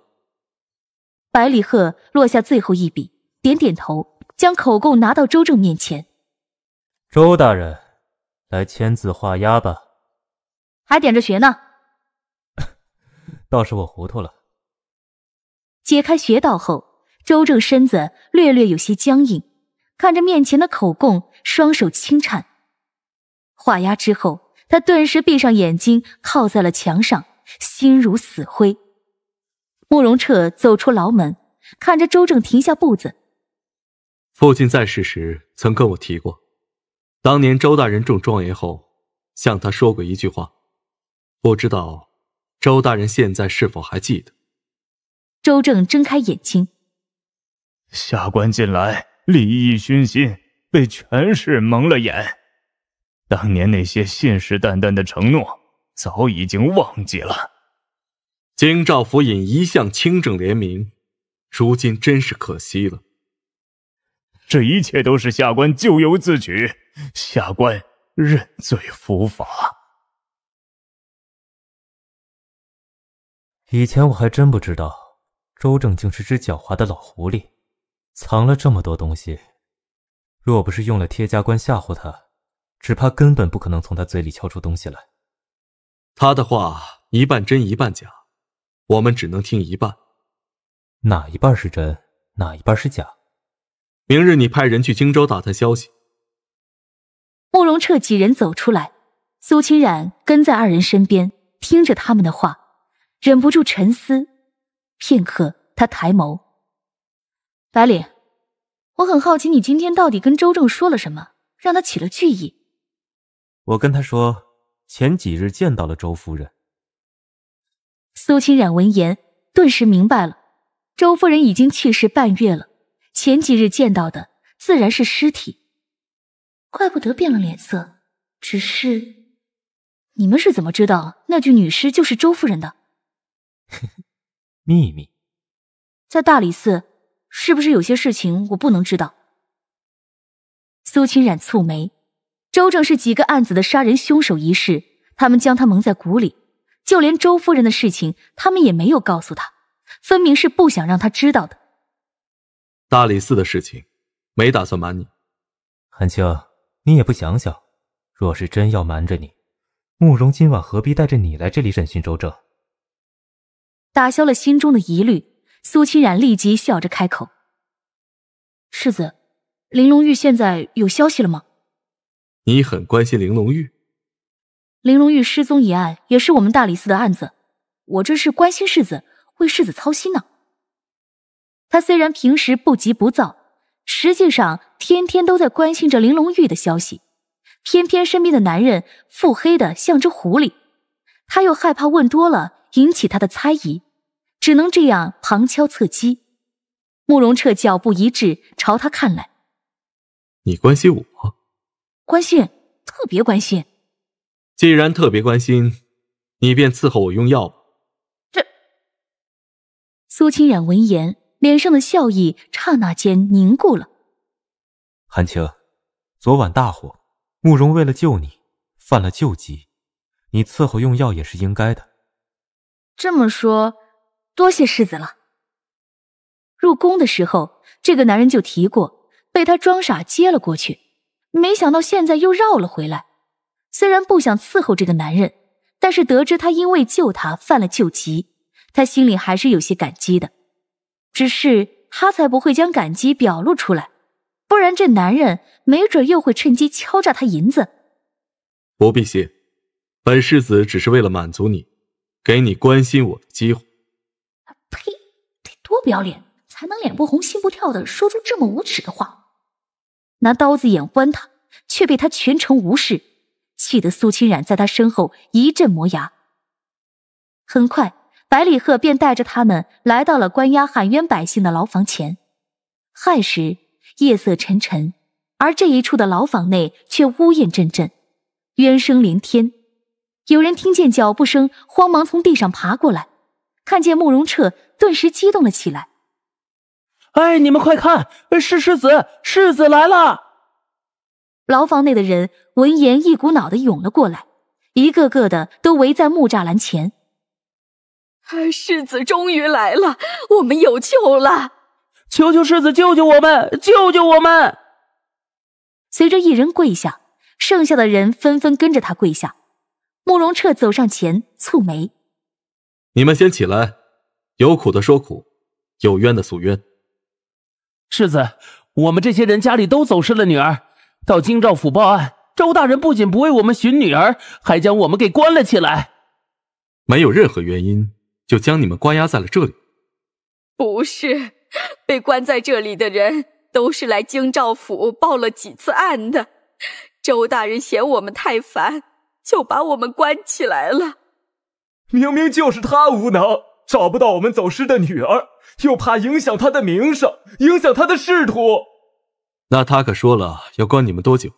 Speaker 1: 百里鹤落下最后一笔，点点头，将口供拿到周正面前。
Speaker 4: 周大人，来签字画押吧。
Speaker 1: 还点着穴呢，
Speaker 4: 倒是我糊涂了。
Speaker 1: 解开穴道后，周正身子略略有些僵硬，看着面前的口供，双手轻颤。画押之后，他顿时闭上眼睛，靠在了墙上，心如死灰。慕容彻走出牢门，看着周正停下步子。
Speaker 4: 父亲在世时曾跟我提过，当年周大人中状元后，向他说过一句话。不知道周大人现在是否还记得？
Speaker 1: 周正睁开眼睛，
Speaker 4: 下官近来利益熏心，被权势蒙了眼，当年那些信誓旦旦的承诺，早已经忘记了。京兆府尹一向清正廉明，如今真是可惜了。这一切都是下官咎由自取，下官认罪伏法。以前我还真不知道，周正竟是只狡猾的老狐狸，藏了这么多东西。若不是用了贴家官吓唬他，只怕根本不可能从他嘴里撬出东西来。他的话一半真一半假，我们只能听一半。哪一半是真，哪一半是假？明日你派人去荆州打探消息。
Speaker 1: 慕容彻几人走出来，苏清染跟在二人身边，听着他们的话。忍不住沉思，片刻，他抬眸。白里，我很好奇，你今天到底跟周正说了什么，让他起了惧意？
Speaker 4: 我跟他说，前几日见到了周夫人。
Speaker 1: 苏清染闻言，顿时明白了，周夫人已经去世半月了，前几日见到的自然是尸体，怪不得变了脸色。只是，你们是怎么知道那具女尸就是周夫人的？秘密，在大理寺是不是有些事情我不能知道？苏清染蹙眉，周正是几个案子的杀人凶手一事，他们将他蒙在鼓里，就连周夫人的事情，他们也没有告诉他，分明是不想让他知道的。
Speaker 4: 大理寺的事情没打算瞒你，韩青，你也不想想，若是真要瞒着你，慕容今晚何必带着你来这里审讯周正？
Speaker 1: 打消了心中的疑虑，苏清染立即笑着开口：“世子，玲珑玉现在有消息了吗？”
Speaker 4: 你很关心玲珑玉。
Speaker 1: 玲珑玉失踪一案也是我们大理寺的案子，我这是关心世子，为世子操心呢。他虽然平时不急不躁，实际上天天都在关心着玲珑玉的消息，偏偏身边的男人腹黑的像只狐狸，他又害怕问多了。引起他的猜疑，只能这样旁敲侧击。慕容彻脚步一滞，朝他看来：“
Speaker 4: 你关心我？
Speaker 1: 关心，特别关心。
Speaker 4: 既然特别关心，你便伺候我用药吧。”这。
Speaker 1: 苏清染闻言，脸上的笑意刹那间凝固了。
Speaker 4: 韩青，昨晚大火，慕容为了救你，犯了旧疾，你伺候用药也是应该的。
Speaker 1: 这么说，多谢世子了。入宫的时候，这个男人就提过，被他装傻接了过去，没想到现在又绕了回来。虽然不想伺候这个男人，但是得知他因为救他犯了旧疾，他心里还是有些感激的。只是他才不会将感激表露出来，不然这男人没准又会趁机敲诈他银子。
Speaker 4: 不必谢，本世子只是为了满足你。给你关心我的机会，
Speaker 1: 呸！得多不要脸，才能脸不红心不跳的说出这么无耻的话。拿刀子眼剜他，却被他全程无视，气得苏清染在他身后一阵磨牙。很快，百里鹤便带着他们来到了关押喊冤百姓的牢房前。亥时，夜色沉沉，而这一处的牢房内却乌烟阵阵，冤声连天。有人听见脚步声，慌忙从地上爬过来，看见慕容彻，顿时激动了起来。“哎，你们快看，是世子，世子来了！”牢房内的人闻言，一股脑的涌了过来，一个个的都围在木栅栏前。
Speaker 2: “哎，世子终于来
Speaker 1: 了，我们有救了！求求世子救救我们，救救我们！”随着一人跪下，剩下的人纷纷跟着他跪下。
Speaker 3: 慕容彻走上前，蹙眉：“
Speaker 4: 你们先起来，有苦的说苦，有冤的诉冤。
Speaker 3: 世子，我们这些人家里都走失了女儿，到京兆府报案，周大人不仅不为我们寻女儿，还将我们给关了起来。
Speaker 4: 没有任何原因，就将你们关押在了这里。
Speaker 2: 不是，被关在这里的人都是来京兆府报了几次案的，周大人嫌我们太烦。”就把我们关起来了。
Speaker 4: 明明就是他无能，找不到我们走失的女儿，又怕影响他的名声，影响他的仕途。那他可说了，要关你们多久？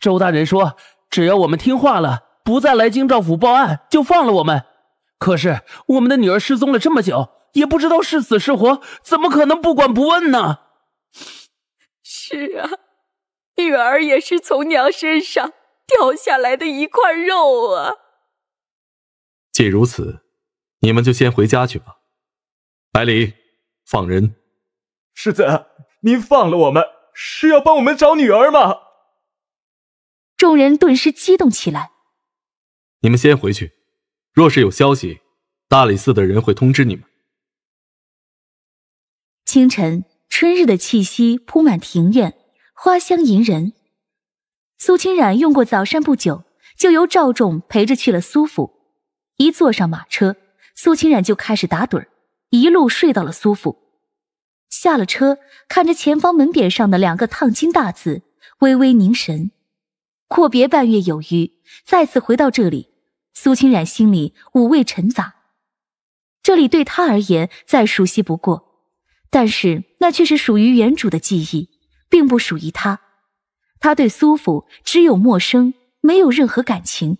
Speaker 3: 周大人说，只要我们听话了，不再来京兆府报案，就放了我们。可是我们的女儿失踪了这么久，也不知道是死是活，怎么可能不管不问呢？
Speaker 2: 是啊，女儿也是从娘身上。掉下来的一块肉
Speaker 4: 啊！既如此，你们就先回家去吧。百里，放人！世子，您放了我们，是要帮我们找女儿吗？
Speaker 1: 众人顿时激动起来。
Speaker 4: 你们先回去，若是有消息，大理寺的人会通知你们。
Speaker 1: 清晨，春日的气息铺满庭院，花香迎人。苏清染用过早膳不久，就由赵仲陪着去了苏府。一坐上马车，苏清染就开始打盹儿，一路睡到了苏府。下了车，看着前方门匾上的两个烫金大字，微微凝神。阔别半月有余，再次回到这里，苏清染心里五味陈杂。这里对他而言再熟悉不过，但是那却是属于原主的记忆，并不属于他。他对苏府只有陌生，没有任何感情。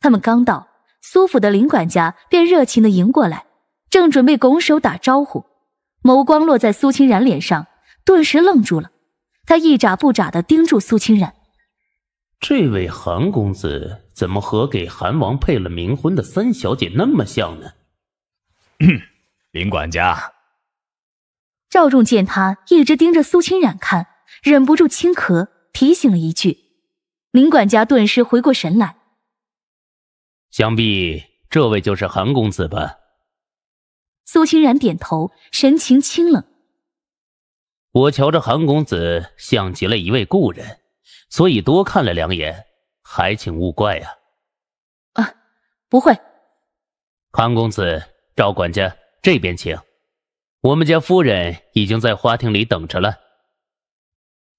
Speaker 1: 他们刚到苏府的林管家便热情的迎过来，正准备拱手打招呼，眸光落在苏清然脸上，顿时愣住了。他一眨不眨的盯住苏清然，
Speaker 3: 这位韩公子怎么和给韩王配了冥婚的三小姐那么像呢？
Speaker 4: 林 管家，
Speaker 1: 赵仲见他一直盯着苏清然看，忍不住轻咳。提醒了一句，林管家顿时回过神来。
Speaker 3: 想必这位就是韩公子吧？
Speaker 1: 苏清然点头，神情清冷。
Speaker 3: 我瞧着韩公子像极了一位故人，所以多看了两眼，还请勿怪呀。
Speaker 1: 啊，不会。
Speaker 3: 韩公子，赵管家，这边请。我们家夫人已经在花厅里等着了。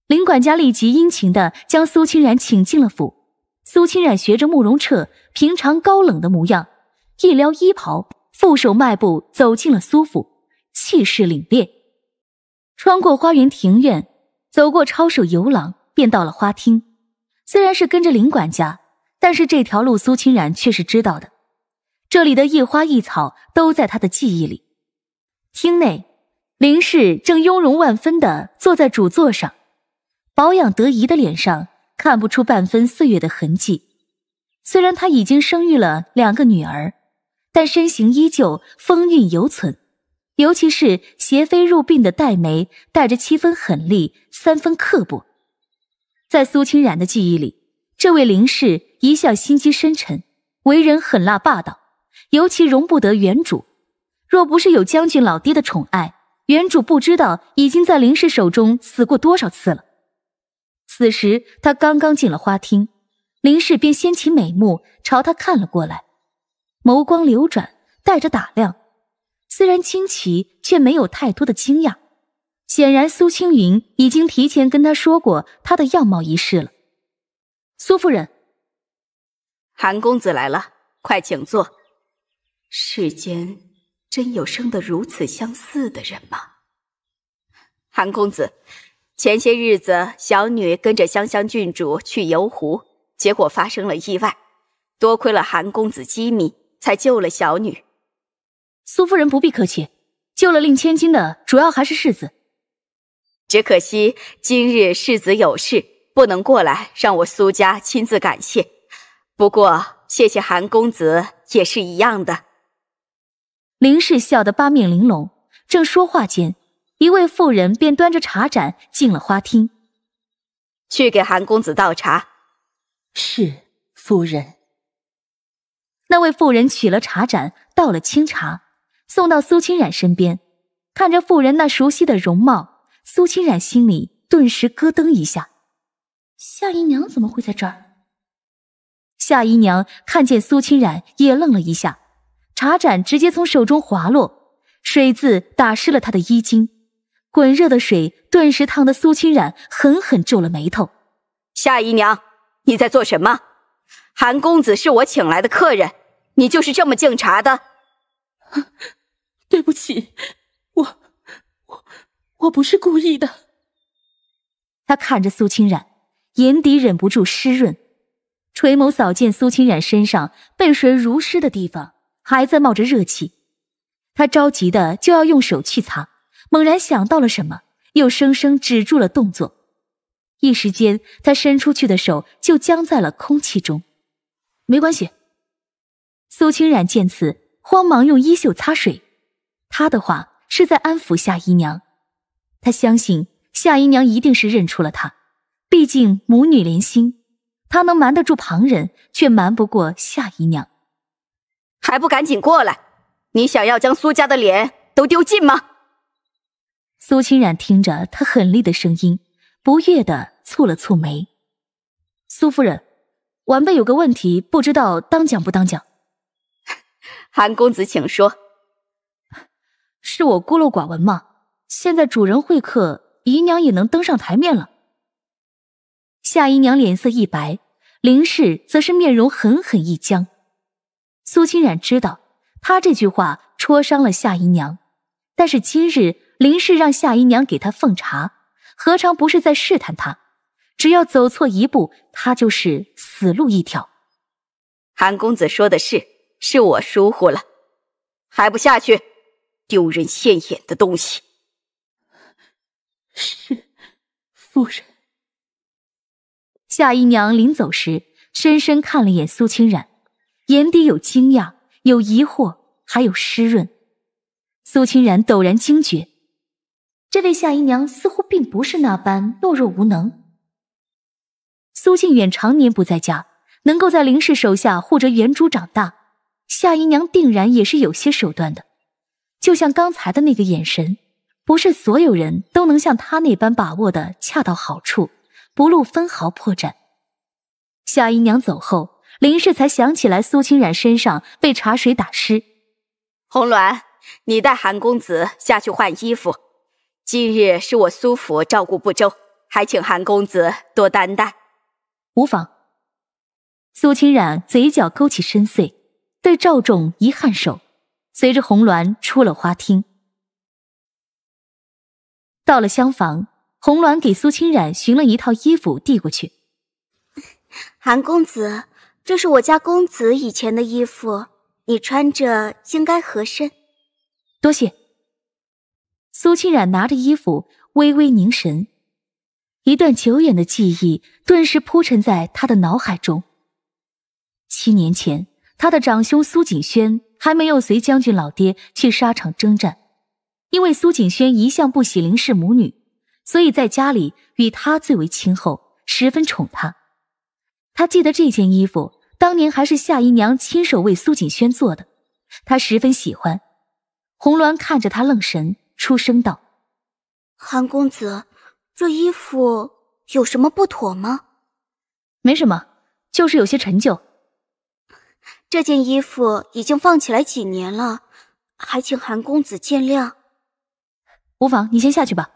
Speaker 1: 林管家立即殷勤地将苏清染请进了府。苏清染学着慕容彻平常高冷的模样，一撩衣袍，负手迈步走进了苏府，气势凛冽。穿过花园庭院，走过抄手游廊，便到了花厅。虽然是跟着林管家，但是这条路苏清染却是知道的。这里的一花一草都在他的记忆里。厅内，林氏正雍容万分地坐在主座上。保养得宜的脸上看不出半分岁月的痕迹，虽然她已经生育了两个女儿，但身形依旧风韵犹存，尤其是斜飞入鬓的黛眉，带着七分狠厉，三分刻薄。在苏清染的记忆里，这位林氏一向心机深沉，为人狠辣霸道，尤其容不得原主。若不是有将军老爹的宠爱，原主不知道已经在林氏手中死过多少次了。此时，他刚刚进了花厅，林氏便掀起美目朝他看了过来，眸光流转，带着打量。虽然惊奇，却没有太多的惊讶。显然，苏青云已经提前跟他说过他的样貌一事了。苏夫人，韩公子来了，快请坐。世间真有生得如此相似的人吗？韩公子。前些日子，小女跟着香香郡主去游湖，结果发生了意外，多亏了韩公子机敏，才救了小女。苏夫人不必客气，救了令千金的，主要还是世子。只可惜今日世子有事不能过来，让我苏家亲自感谢。不过谢谢韩公子也是一样的。林氏笑得八面玲珑，正说话间。一位妇人便端着茶盏进了花厅，去给韩公子倒茶。是夫人。那位妇人取了茶盏，倒了清茶，送到苏清染身边。看着妇人那熟悉的容貌，苏清染心里顿时咯噔一下：夏姨娘怎么会在这儿？夏姨娘看见苏清染，也愣了一下，茶盏直接从手中滑落，水渍打湿了她的衣襟。滚热的水顿时烫得苏清染狠狠皱了眉头。夏姨娘，你在做什么？韩公子是我请来的客人，你就是这么敬茶的？对不起，我我我不是故意的。他看着苏清染，眼底忍不住湿润，垂眸扫见苏清染身上被水濡湿的地方还在冒着热气，他着急的就要用手去擦。猛然想到了什么，又生生止住了动作。一时间，他伸出去的手就僵在了空气中。没关系。苏清染见此，慌忙用衣袖擦水。他的话是在安抚夏姨娘。他相信夏姨娘一定是认出了他，毕竟母女连心。他能瞒得住旁人，却瞒不过夏姨娘。还不赶紧过来！你想要将苏家的脸都丢尽吗？苏清染听着他狠厉的声音，不悦的蹙了蹙眉。苏夫人，晚辈有个问题，不知道当讲不当讲。韩公子，请说。是我孤陋寡闻吗？现在主人会客，姨娘也能登上台面了。夏姨娘脸色一白，林氏则是面容狠狠一僵。苏清染知道她这句话戳伤了夏姨娘，但是今日。林氏让夏姨娘给她奉茶，何尝不是在试探她？只要走错一步，她就是死路一条。韩公子说的是，是我疏忽了，还不下去？丢人现眼的东西！是，夫人。夏姨娘临走时，深深看了眼苏清染，眼底有惊讶，有疑惑，还有湿润。苏清染陡然惊觉。这位夏姨娘似乎并不是那般懦弱无能。苏静远常年不在家，能够在林氏手下护着原主长大，夏姨娘定然也是有些手段的。就像刚才的那个眼神，不是所有人都能像她那般把握的恰到好处，不露分毫破绽。夏姨娘走后，林氏才想起来苏清染身上被茶水打湿。红鸾，你带韩公子下去换衣服。今日是我苏府照顾不周，还请韩公子多担待。无妨。苏清染嘴角勾起深邃，对赵总一颔首，随着红鸾出了花厅。到了厢房，红鸾给苏清染寻了一套衣服递过去。韩公子，这是我家公子以前的衣服，你穿着应该合身。多谢。苏清染拿着衣服，微微凝神，一段久远的记忆顿时铺陈在他的脑海中。七年前，他的长兄苏锦轩还没有随将军老爹去沙场征战，因为苏锦轩一向不喜林氏母女，所以在家里与他最为亲厚，十分宠他。他记得这件衣服当年还是夏姨娘亲手为苏锦轩做的，他十分喜欢。红鸾看着他愣神。出声道：“韩公子，这衣服有什么不妥吗？没什么，就是有些陈旧。这件衣服已经放起来几年了，还请韩公子见谅。无妨，你先下去吧。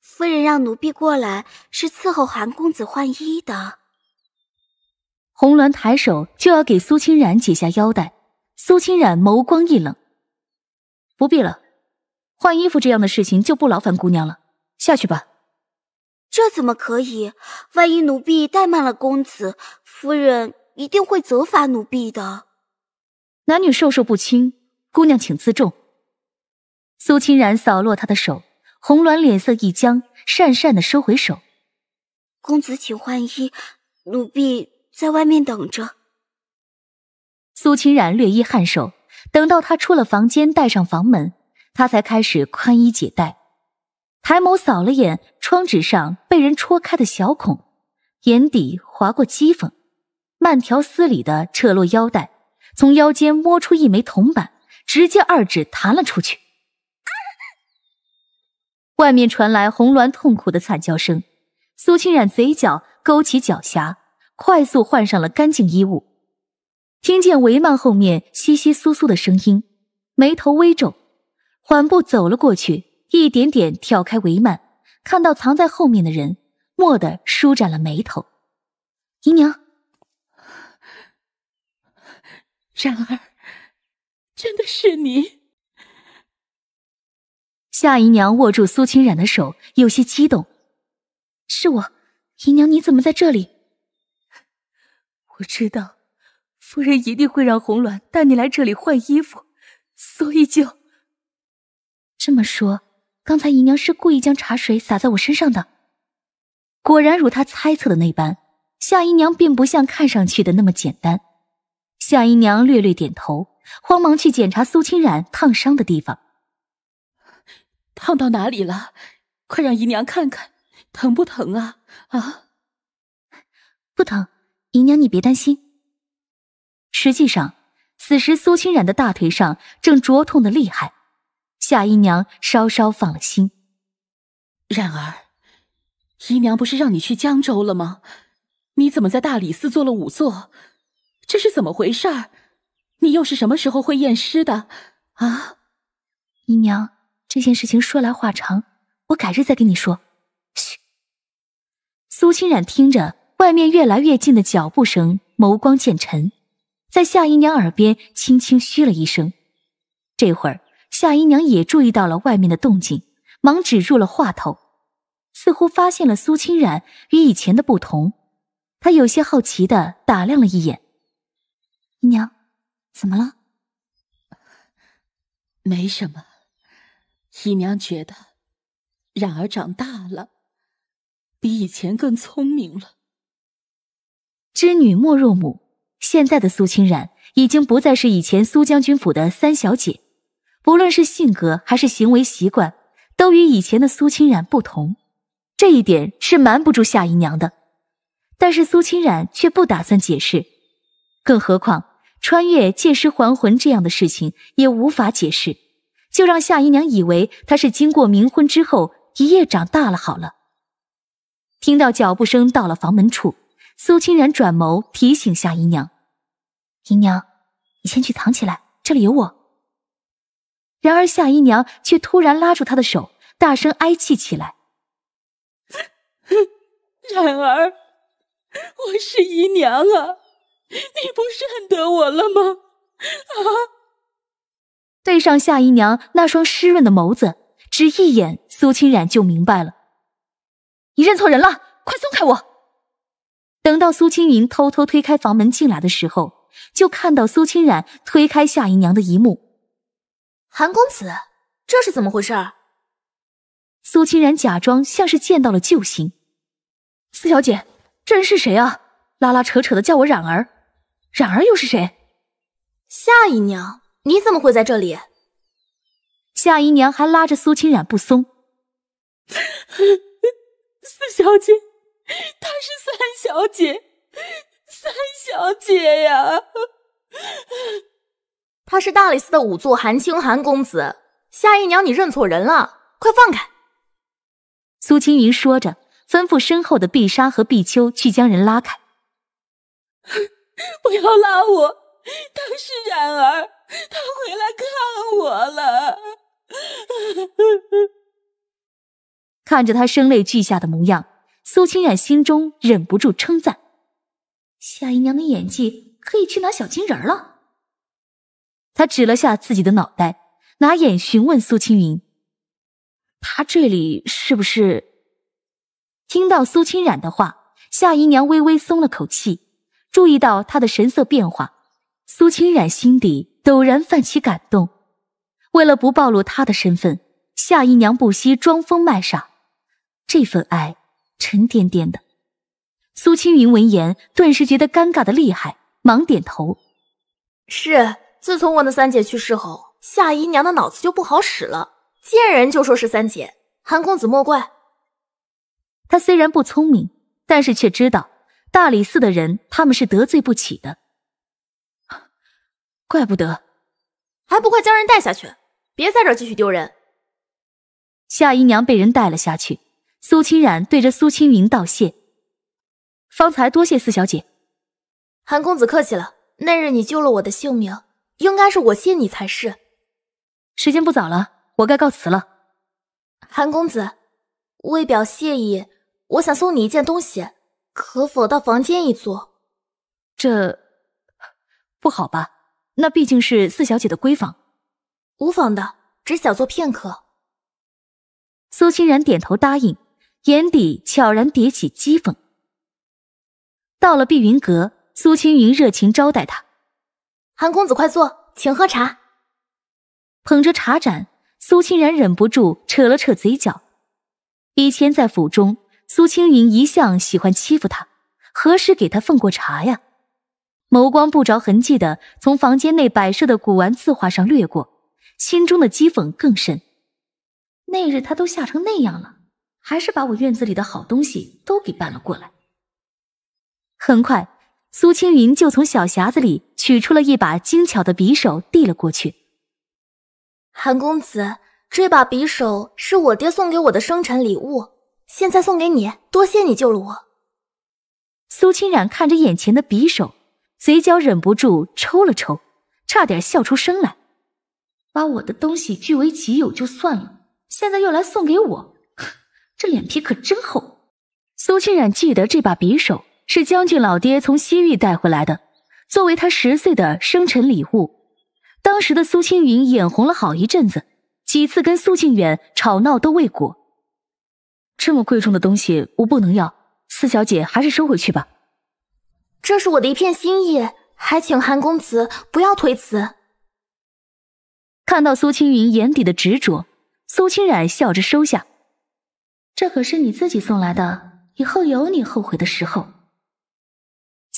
Speaker 1: 夫人让奴婢过来是伺候韩公子换衣的。”红鸾抬手就要给苏清染解下腰带，苏清染眸光一冷：“不必了。”换衣服这样的事情就不劳烦姑娘了，下去吧。这怎么可以？万一奴婢怠慢了公子，夫人一定会责罚奴婢的。男女授受不亲，姑娘请自重。苏清然扫落他的手，红鸾脸色一僵，讪讪的收回手。公子请换衣，奴婢在外面等着。苏清然略一颔首，等到他出了房间，带上房门。他才开始宽衣解带，抬眸扫了眼窗纸上被人戳开的小孔，眼底划过讥讽，慢条斯理地扯落腰带，从腰间摸出一枚铜板，直接二指弹了出去。外面传来红鸾痛苦的惨叫声，苏清染嘴角勾起狡黠，快速换上了干净衣物，听见帷幔后面窸窸窣窣的声音，眉头微皱。缓步走了过去，一点点挑开帷幔，看到藏在后面的人，蓦地舒展了眉头。姨娘，然儿，真的是你！夏姨娘握住苏清染的手，有些激动：“是我，姨娘，你怎么在这里？”我知道，夫人一定会让红鸾带你来这里换衣服，所以就。这么说，刚才姨娘是故意将茶水洒在我身上的。果然如她猜测的那般，夏姨娘并不像看上去的那么简单。夏姨娘略略点头，慌忙去检查苏清染烫伤的地方。烫到哪里了？快让姨娘看看，疼不疼啊？啊？不疼，姨娘你别担心。实际上，此时苏清染的大腿上正灼痛的厉害。夏姨娘稍稍放心。然而，姨娘不是让你去江州了吗？你怎么在大理寺做了仵作？这是怎么回事？你又是什么时候会验尸的？啊！姨娘，这件事情说来话长，我改日再跟你说。嘘。苏清染听着外面越来越近的脚步声，眸光渐沉，在夏姨娘耳边轻轻嘘了一声。这会儿。夏姨娘也注意到了外面的动静，忙止住了话头，似乎发现了苏清染与以前的不同，她有些好奇的打量了一眼，姨娘，怎么了？没什么，姨娘觉得，染儿长大了，比以前更聪明了。知女莫若母，现在的苏清染已经不再是以前苏将军府的三小姐。不论是性格还是行为习惯，都与以前的苏清染不同，这一点是瞒不住夏姨娘的。但是苏清染却不打算解释，更何况穿越借尸还魂这样的事情也无法解释，就让夏姨娘以为她是经过冥婚之后一夜长大了好了。听到脚步声到了房门处，苏清染转眸提醒夏姨娘：“姨娘，你先去藏起来，这里有我。”然而夏姨娘却突然拉住她的手，大声哀泣起来：“染 儿，我是姨娘啊，你不认得我了吗？”啊！对上夏姨娘那双湿润的眸子，只一眼，苏清染就明白了：“你认错人了，快松开我！”等到苏青云偷偷推开房门进来的时候，就看到苏清染推开夏姨娘的一幕。韩公子，这是怎么回事？苏清然假装像是见到了救星。四小姐，这人是谁啊？拉拉扯扯的叫我冉儿，冉儿又是谁？夏姨娘，你怎么会在这里？夏姨娘还拉着苏清染不松。四小姐，
Speaker 2: 她是三小姐，三小
Speaker 1: 姐呀。他是大理寺的五座韩青寒公子，夏姨娘，你认错人了，快放开！苏青云说着，吩咐身后的碧莎和碧秋去将人拉开。不要
Speaker 2: 拉我，他是冉儿，他回来看我了。
Speaker 1: 看着他声泪俱下的模样，苏清染心中忍不住称赞：夏姨娘的演技可以去拿小金人了。他指了下自己的脑袋，拿眼询问苏青云：“他这里是不是？”听到苏青染的话，夏姨娘微微松了口气，注意到他的神色变化，苏青染心底陡然泛起感动。为了不暴露他的身份，夏姨娘不惜装疯卖傻，这份爱沉甸甸的。苏青云闻言，顿时觉得尴尬的厉害，忙点头：“是。”自从我那三姐去世后，夏姨娘的脑子就不好使了，见人就说是三姐。韩公子莫怪，她虽然不聪明，但是却知道大理寺的人他们是得罪不起的。怪不得，还不快将人带下去，别在这继续丢人。夏姨娘被人带了下去，苏清染对着苏清云道谢：“方才多谢四小姐，韩公子客气了。那日你救了我的性命。”应该是我谢你才是。时间不早了，我该告辞了。韩公子，为表谢意，我想送你一件东西，可否到房间一坐？这不好吧？那毕竟是四小姐的闺房，无妨的，只小坐片刻。苏清然点头答应，眼底悄然叠起讥讽。到了碧云阁，苏青云热情招待他。韩公子，快坐，请喝茶。捧着茶盏，苏清然忍不住扯了扯嘴角。以前在府中，苏青云一向喜欢欺负他，何时给他奉过茶呀？眸光不着痕迹的从房间内摆设的古玩字画上掠过，心中的讥讽更深。那日他都吓成那样了，还是把我院子里的好东西都给搬了过来。很快。苏青云就从小匣子里取出了一把精巧的匕首，递了过去。韩公子，这把匕首是我爹送给我的生辰礼物，现在送给你，多谢你救了我。苏清染看着眼前的匕首，嘴角忍不住抽了抽，差点笑出声来。把我的东西据为己有就算了，现在又来送给我，这脸皮可真厚。苏清染记得这把匕首。是将军老爹从西域带回来的，作为他十岁的生辰礼物。当时的苏青云眼红了好一阵子，几次跟苏庆远吵闹都未果。这么贵重的东西我不能要，四小姐还是收回去吧。这是我的一片心意，还请韩公子不要推辞。看到苏青云眼底的执着，苏清染笑着收下。这可是你自己送来的，以后有你后悔的时候。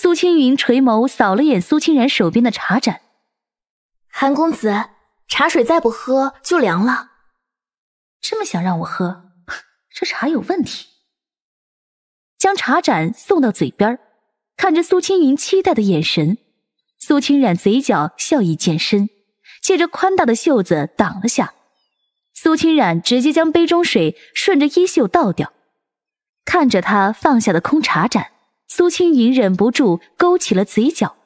Speaker 1: 苏青云垂眸扫了眼苏清然手边的茶盏，韩公子，茶水再不喝就凉了。这么想让我喝，这茶有问题。将茶盏送到嘴边，看着苏青云期待的眼神，苏清染嘴角笑意渐深，借着宽大的袖子挡了下。苏清染直接将杯中水顺着衣袖倒掉，看着他放下的空茶盏。苏青云忍不住勾起了嘴角。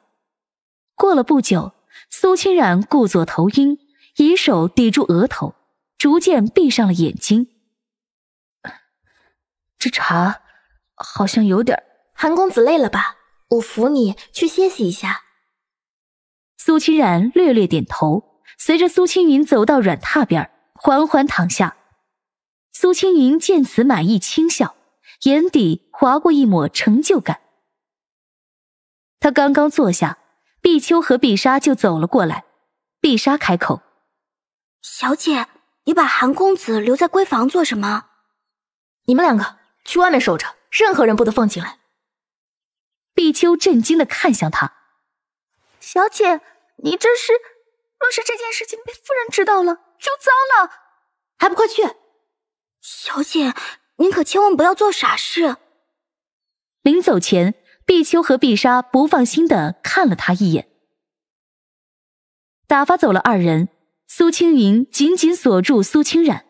Speaker 1: 过了不久，苏清染故作头晕，以手抵住额头，逐渐闭上了眼睛。这茶好像有点……韩公子累了吧？我扶你去歇息一下。苏清染略略点头，随着苏青云走到软榻边，缓缓躺下。苏青云见此，满意轻笑。眼底划过一抹成就感。他刚刚坐下，碧秋和碧莎就走了过来。碧莎开口：“
Speaker 3: 小姐，
Speaker 1: 你把韩公子留在闺房做什么？”“你们两个去外面守着，任何人不得放进来。”碧秋震惊的看向他：“小姐，你这是……若是这件事情被夫人知道了，就糟了。还不快去！”“小姐。”您可千万不要做傻事。临走前，碧秋和碧莎不放心的看了他一眼，打发走了二人。苏青云紧紧锁住苏清染，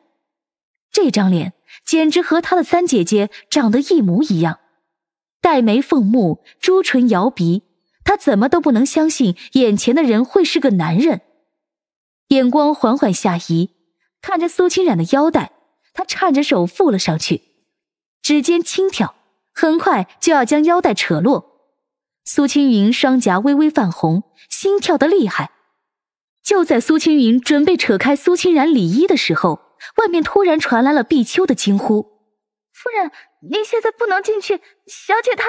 Speaker 1: 这张脸简直和他的三姐姐长得一模一样，黛眉凤目，朱唇摇鼻，他怎么都不能相信眼前的人会是个男人。眼光缓缓下移，看着苏清染的腰带。他颤着手附了上去，指尖轻挑，很快就要将腰带扯落。苏青云双颊微微泛红，心跳的厉害。就在苏青云准备扯开苏清然里衣的时候，外面突然传来了碧秋的惊呼：“夫人，您现在不能进去，小姐她……”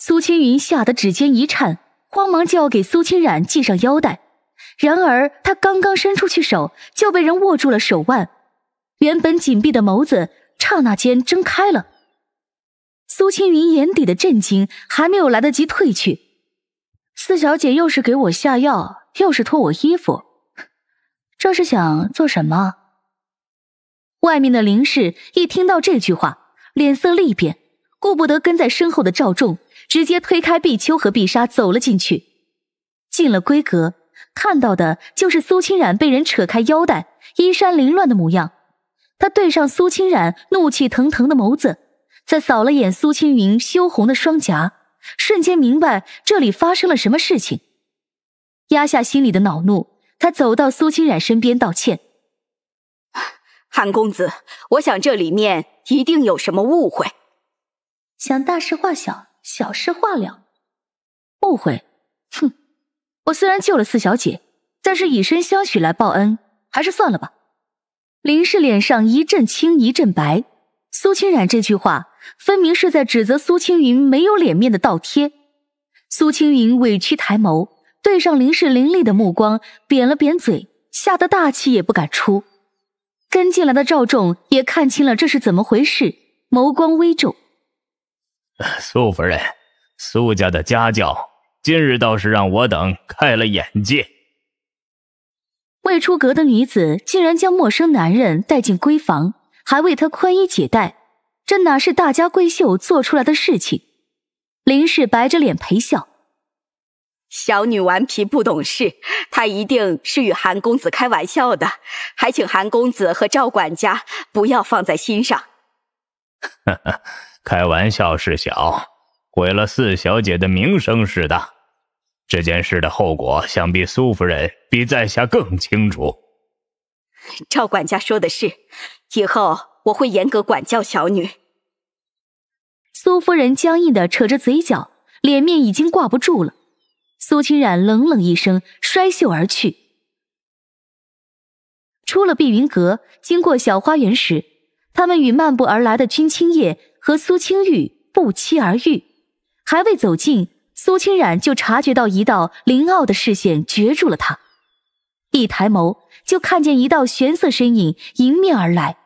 Speaker 1: 苏青云吓得指尖一颤，慌忙就要给苏清然系上腰带，然而她刚刚伸出去手，就被人握住了手腕。原本紧闭的眸子刹那间睁开了。苏青云眼底的震惊还没有来得及褪去，四小姐又是给我下药，又是脱我衣服，这是想做什么？外面的林氏一听到这句话，脸色立变，顾不得跟在身后的赵仲，直接推开碧秋和碧莎，走了进去。进了闺阁，看到的就是苏清染被人扯开腰带，衣衫凌乱的模样。他对上苏清染怒气腾腾的眸子，再扫了眼苏青云羞红的双颊，瞬间明白这里发生了什么事情。压下心里的恼怒，他走到苏清染身边道歉：“韩公子，我想这里面一定有什么误会。想大事化小，小事化了。误会？哼！我虽然救了四小姐，但是以身相许来报恩，还是算了吧。”林氏脸上一阵青一阵白，苏清染这句话分明是在指责苏青云没有脸面的倒贴。苏青云委屈抬眸，对上林氏凌厉的目光，扁了扁嘴，吓得大气也不敢出。跟进来的赵仲也看清了这是怎么回事，眸光微
Speaker 4: 皱。苏夫人，苏家的家教今日倒是让我等开了眼界。
Speaker 1: 未出阁的女子竟然将陌生男人带进闺房，还为他宽衣解带，这哪是大家闺秀做出来的事情？林氏白着脸陪笑：“小女顽皮不懂事，她一定是与韩公子开玩笑的，
Speaker 2: 还请韩公子和赵管家不要放在心上。”
Speaker 4: 呵呵，开玩笑是小，毁了四小姐的名声是大。这件事的后果，想必苏夫人比在下更清楚。
Speaker 1: 赵管家说的是，以后我会严格管教小女。苏夫人僵硬的扯着嘴角，脸面已经挂不住了。苏清染冷冷一声，摔袖而去。出了碧云阁，经过小花园时，他们与漫步而来的君清叶和苏清玉不期而遇，还未走近。苏清染就察觉到一道凌傲的视线攫住了他，一抬眸就看见一道玄色身影迎面而来。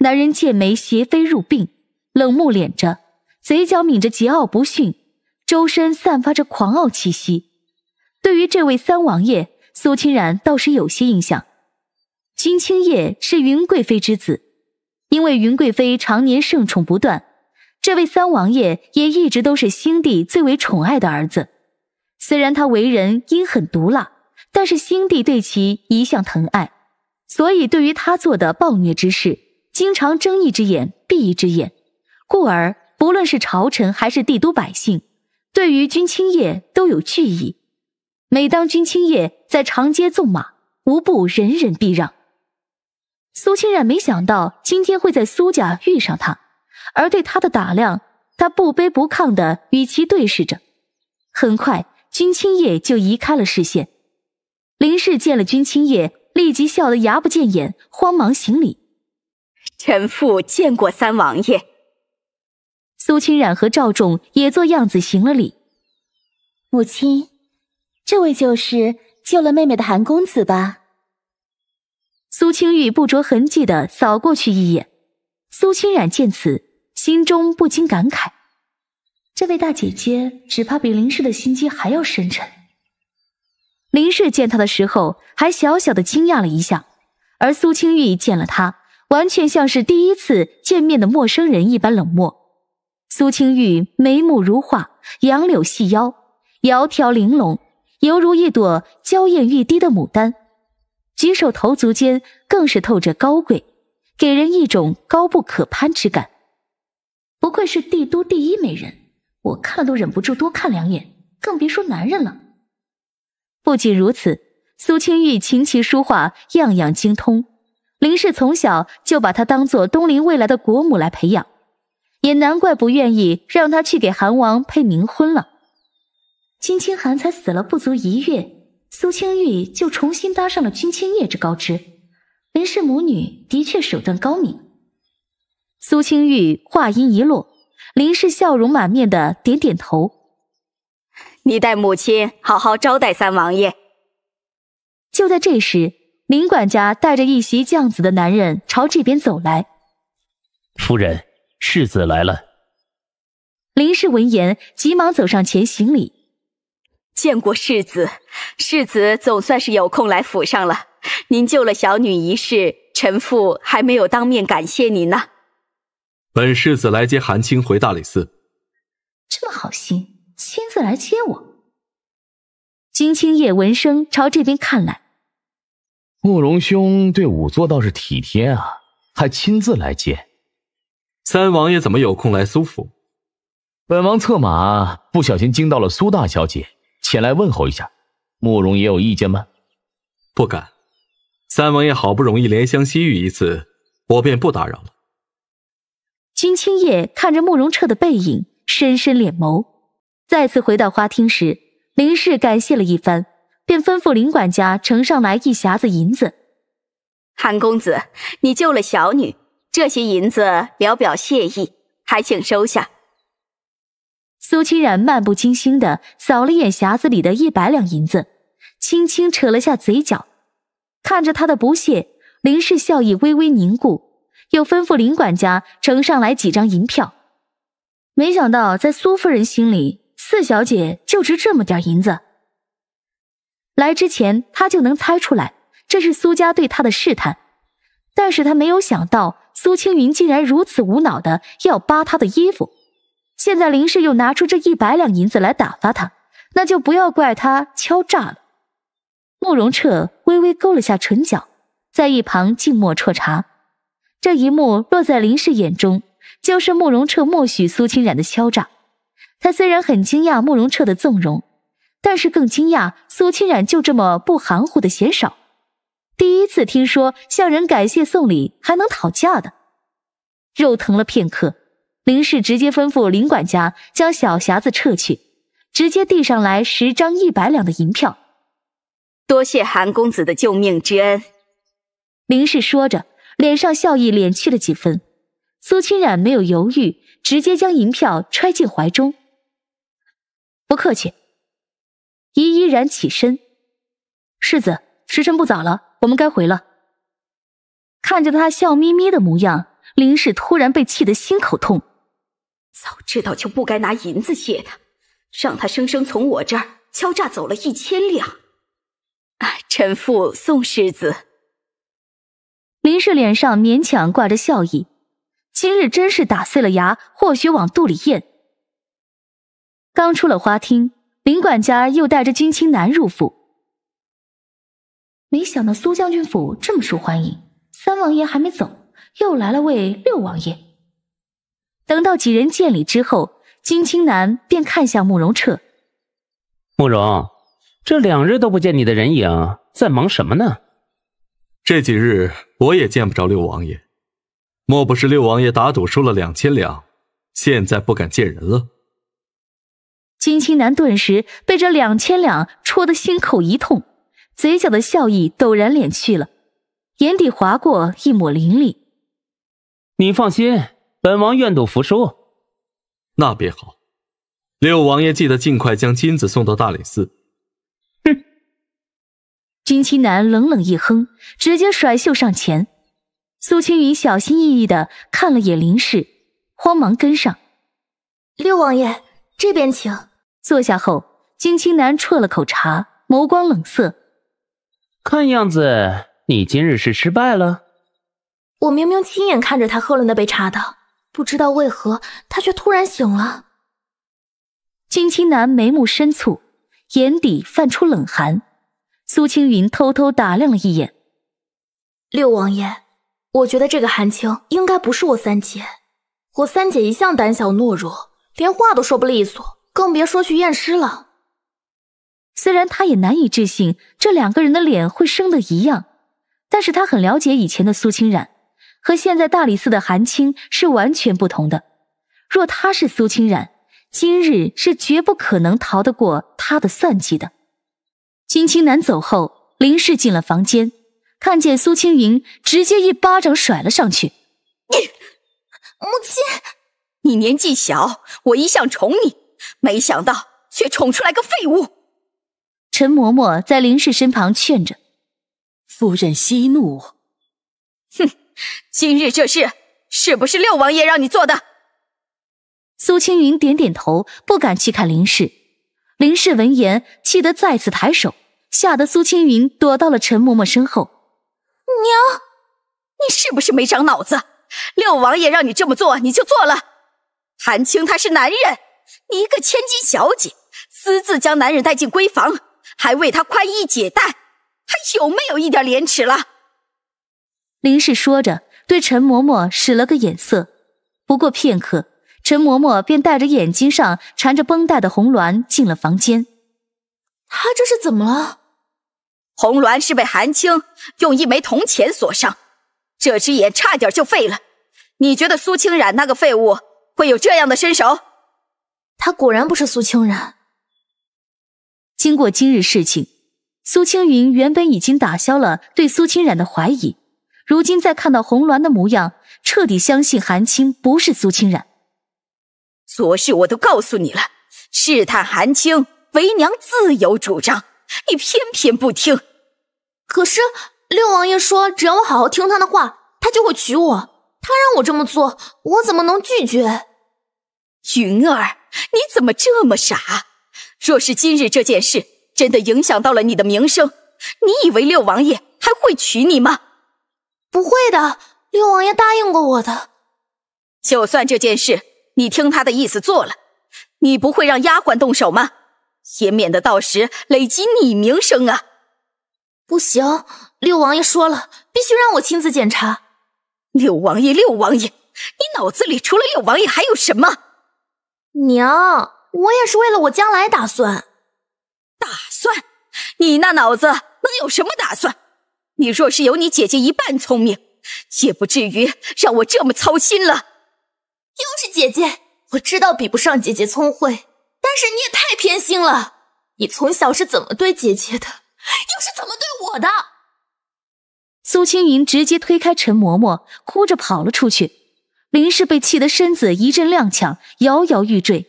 Speaker 1: 男人剑眉斜飞入鬓，冷目敛着，嘴角抿着桀骜不驯，周身散发着狂傲气息。对于这位三王爷，苏清染倒是有些印象。金清夜是云贵妃之子，因为云贵妃常年盛宠不断。这位三王爷也一直都是新帝最为宠爱的儿子，虽然他为人阴狠毒辣，但是新帝对其一向疼爱，所以对于他做的暴虐之事，经常睁一只眼闭一只眼。故而不论是朝臣还是帝都百姓，对于君清夜都有惧意。每当君清夜在长街纵马，无不人人避让。苏清染没想到今天会在苏家遇上他。而对他的打量，他不卑不亢的与其对视着。很快，君清叶就移开了视线。林氏见了君清叶，立即笑得牙不见眼，慌忙行礼：“臣父见过三王爷。”苏清染和赵仲也做样子行了礼。母亲，这位就是救了妹妹的韩公子吧？苏清玉不着痕迹的扫过去一眼，苏清染见此。心中不禁感慨，这位大姐姐只怕比林氏的心机还要深沉。林氏见他的时候还小小的惊讶了一下，而苏清玉见了他，完全像是第一次见面的陌生人一般冷漠。苏清玉眉目如画，杨柳细腰，窈窕玲珑，犹如一朵娇艳欲滴的牡丹，举手投足间更是透着高贵，给人一种高不可攀之感。不愧是帝都第一美人，我看都忍不住多看两眼，更别说男人了。不仅如此，苏清玉琴棋书画样样精通，林氏从小就把她当做东林未来的国母来培养，也难怪不愿意让她去给韩王配冥婚了。金清寒才死了不足一月，苏清玉就重新搭上了君清叶这高枝，林氏母女的确手段高明。苏清玉话音一落，林氏笑容满面的点点头：“你带母亲好好招待三王爷。”就在这时，林管家带着一袭酱紫的男人朝这边走来：“
Speaker 3: 夫人，世子来了。”
Speaker 1: 林氏闻言，急忙走上前行礼：“见
Speaker 2: 过世子，世子总算是有空来府上了。您救了小女一
Speaker 1: 事，臣父还没有当面感谢您呢。”
Speaker 4: 本世子来接韩青回大理寺，
Speaker 1: 这么好心，亲自来接我。金青叶闻声朝这边看来，
Speaker 4: 慕容兄对仵作倒是体贴啊，还亲自来接。三王爷怎么有空来苏府？本王策马不小心惊到了苏大小姐，前来问候一下。慕容也有意见吗？不敢。三王爷好不容易怜香惜玉一次，我便不打扰了。
Speaker 1: 君青叶看着慕容彻的背影，深深敛眸。再次回到花厅时，林氏感谢了一番，便吩咐林管家呈上来一匣子银子。韩公子，你救了小女，这些银子聊表谢意，还请收下。苏清染漫不经心的扫了眼匣子里的一百两银子，轻轻扯了下嘴角，看着他的不屑，林氏笑意微微凝固。又吩咐林管家呈上来几张银票，没想到在苏夫人心里，四小姐就值这么点银子。来之前，她就能猜出来，这是苏家对她的试探，但是她没有想到，苏青云竟然如此无脑的要扒她的衣服。现在林氏又拿出这一百两银子来打发他，那就不要怪他敲诈了。慕容彻微微勾了下唇角，在一旁静默啜茶。这一幕落在林氏眼中，就是慕容彻默许苏清染的敲诈。他虽然很惊讶慕容彻的纵容，但是更惊讶苏清染就这么不含糊的嫌少。第一次听说向人感谢送礼还能讨价的，肉疼了片刻，林氏直接吩咐林管家将小匣子撤去，直接递上来十张一百两的银票。多谢韩公子的救命之恩，林氏说着。脸上笑意敛去了几分，苏清染没有犹豫，直接将银票揣进怀中。不客气。依依然起身，世子，时辰不早了，我们该回了。看着他笑眯眯的模样，林氏突然被气得心口痛。早知道就不该拿银子谢他，让他生生从我这儿敲诈走
Speaker 2: 了一千两。臣父送世子。
Speaker 1: 林氏脸上勉强挂着笑意，今日真是打碎了牙，或许往肚里咽。刚出了花厅，林管家又带着金青南入府。没想到苏将军府这么受欢迎，三王爷还没走，又来了位六王爷。等到几人见礼之后，金青南便看向慕容彻：“
Speaker 3: 慕容，这两日都不见你的人影，在忙
Speaker 4: 什么呢？”这几日我也见不着六王爷，莫不是六王爷打赌输了两千两，现在不敢见人了？
Speaker 1: 金青南顿时被这两千两戳得心口一痛，嘴角的笑意陡然敛去了，眼底划
Speaker 3: 过一抹凌厉。你放心，
Speaker 4: 本王愿赌服输，那便好。六王爷记得尽快将金子送到大理寺。
Speaker 1: 金青南冷冷一哼，直接甩袖上前。苏青云小心翼翼的看了眼林氏，慌忙跟上。六王爷，这边请。坐下后，金青南啜了口
Speaker 3: 茶，眸光冷色。看样子，你今日是失败了。
Speaker 1: 我明明亲眼看着他喝了那杯茶的，不知道为何他却突然醒了。金青南眉目深蹙，眼底泛出冷寒。苏青云偷偷打量了一眼六王爷，我觉得这个韩青应该不是我三姐。我三姐一向胆小懦弱，连话都说不利索，更别说去验尸了。虽然他也难以置信这两个人的脸会生的一样，但是他很了解以前的苏清染，和现在大理寺的韩青是完全不同的。若他是苏清染，今日是绝不可能逃得过他的算计的。金青楠走后，林氏进了房间，看见苏青云，直接一巴掌甩了上去。你 母亲，你年纪小，我一向宠你，没想到却宠出来个废物。陈嬷嬷在林氏身旁劝着：“夫人息怒。”
Speaker 2: 哼，今日这事是不是六王爷让你做的？
Speaker 1: 苏青云点点头，不敢去看林氏。林氏闻言，气得再次抬手，吓得苏青云躲到了陈嬷嬷身后。娘，你是不是没长脑子？六王爷让你这么做，你就做了。韩青他是男人，你一个千金小姐，私自将男人带进闺房，
Speaker 2: 还为他宽衣解带，还有没有一点廉耻了？
Speaker 1: 林氏说着，对陈嬷嬷使了个眼色。不过片刻。陈嬷嬷便带着眼睛上缠着绷带的红鸾进了房间。她这是怎么了？红鸾是被韩青用一枚铜钱所伤，这只眼差点就废了。你觉得苏清染那个废物会有这样的身手？他果然不是苏清染。经过今日事情，苏青云原本已经打消了对苏清染的怀疑，如今再看到红鸾的模样，彻底相信韩青不是苏清染。
Speaker 2: 昨事我都告诉你了，试探韩青，为娘自有主
Speaker 1: 张，你偏偏不听。可是六王爷说，只要我好好听他的话，他就会娶我。他让我这么做，我怎么能拒绝？云儿，你怎么这么傻？若是今日这件事真的影响到了你的名声，你以为六王爷还会娶你吗？不会的，六王爷答应过我的。就算这件事。你听他的意思做了，你不会让丫鬟动手吗？也免得到时累及你名声啊！不行，六王爷说了，必须让我亲自检查。六王爷，六王爷，你脑子里除了六王爷还有什么？娘，我也是为了我将来打算。打算？你那脑子能有什么打算？你若是有你姐姐一半聪
Speaker 2: 明，也不至于让我这么操心了。又是姐姐，
Speaker 1: 我知道比不上姐姐聪慧，但是你也太偏心了。你从小是怎么对姐姐的，又是怎么对我的？苏青云直接推开陈嬷嬷，哭着跑了出去。林氏被气得身子一阵踉跄，摇摇欲坠。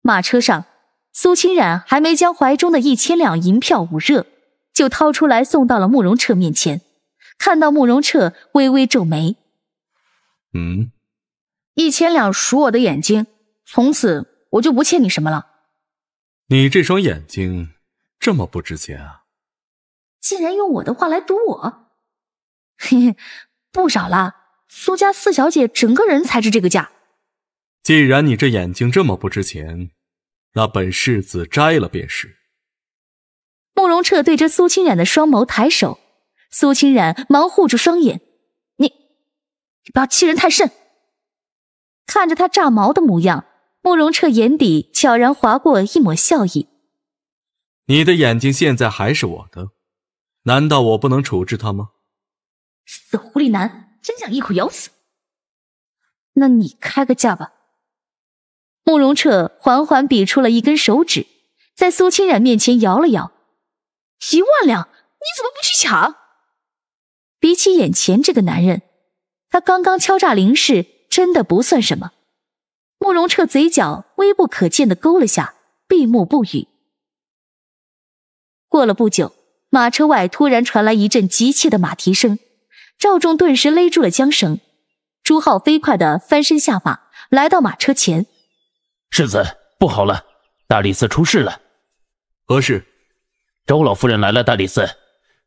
Speaker 1: 马车上，苏青染还没将怀中的一千两银票捂热，就掏出来送到了慕容彻面前。看到慕容彻微微皱眉。嗯，一千两赎我的眼睛，从此我就不欠你什么了。
Speaker 4: 你这双眼睛这么不值钱啊？
Speaker 1: 竟然用我的话来赌我，嘿嘿，不少了。苏家四小姐整个人才值这个价。
Speaker 4: 既然你这眼睛这么不值钱，那本世子摘了便是。
Speaker 1: 慕容彻对着苏清染的双眸抬手，苏清染忙护住双眼。你不要欺人太甚！看着他炸毛的模样，慕容彻眼底悄然划过一抹笑意。
Speaker 4: 你的眼睛现在还是我的，难道我不能处置他吗？
Speaker 1: 死狐狸男，真想一口咬死！那你开个价吧。慕容彻缓缓比出了一根手指，在苏清染面前摇了摇。一万两，你怎么不去抢？比起眼前这个男人。他刚刚敲诈林氏，真的不算什么。慕容彻嘴角微不可见的勾了下，闭目不语。过了不久，马车外突然传来一阵急切的马蹄声，赵仲顿时勒住了缰绳。朱浩飞快地翻身下马，来到马车前：“
Speaker 3: 世子，不好了，大理寺出事了。何事？周老夫人来了大理寺，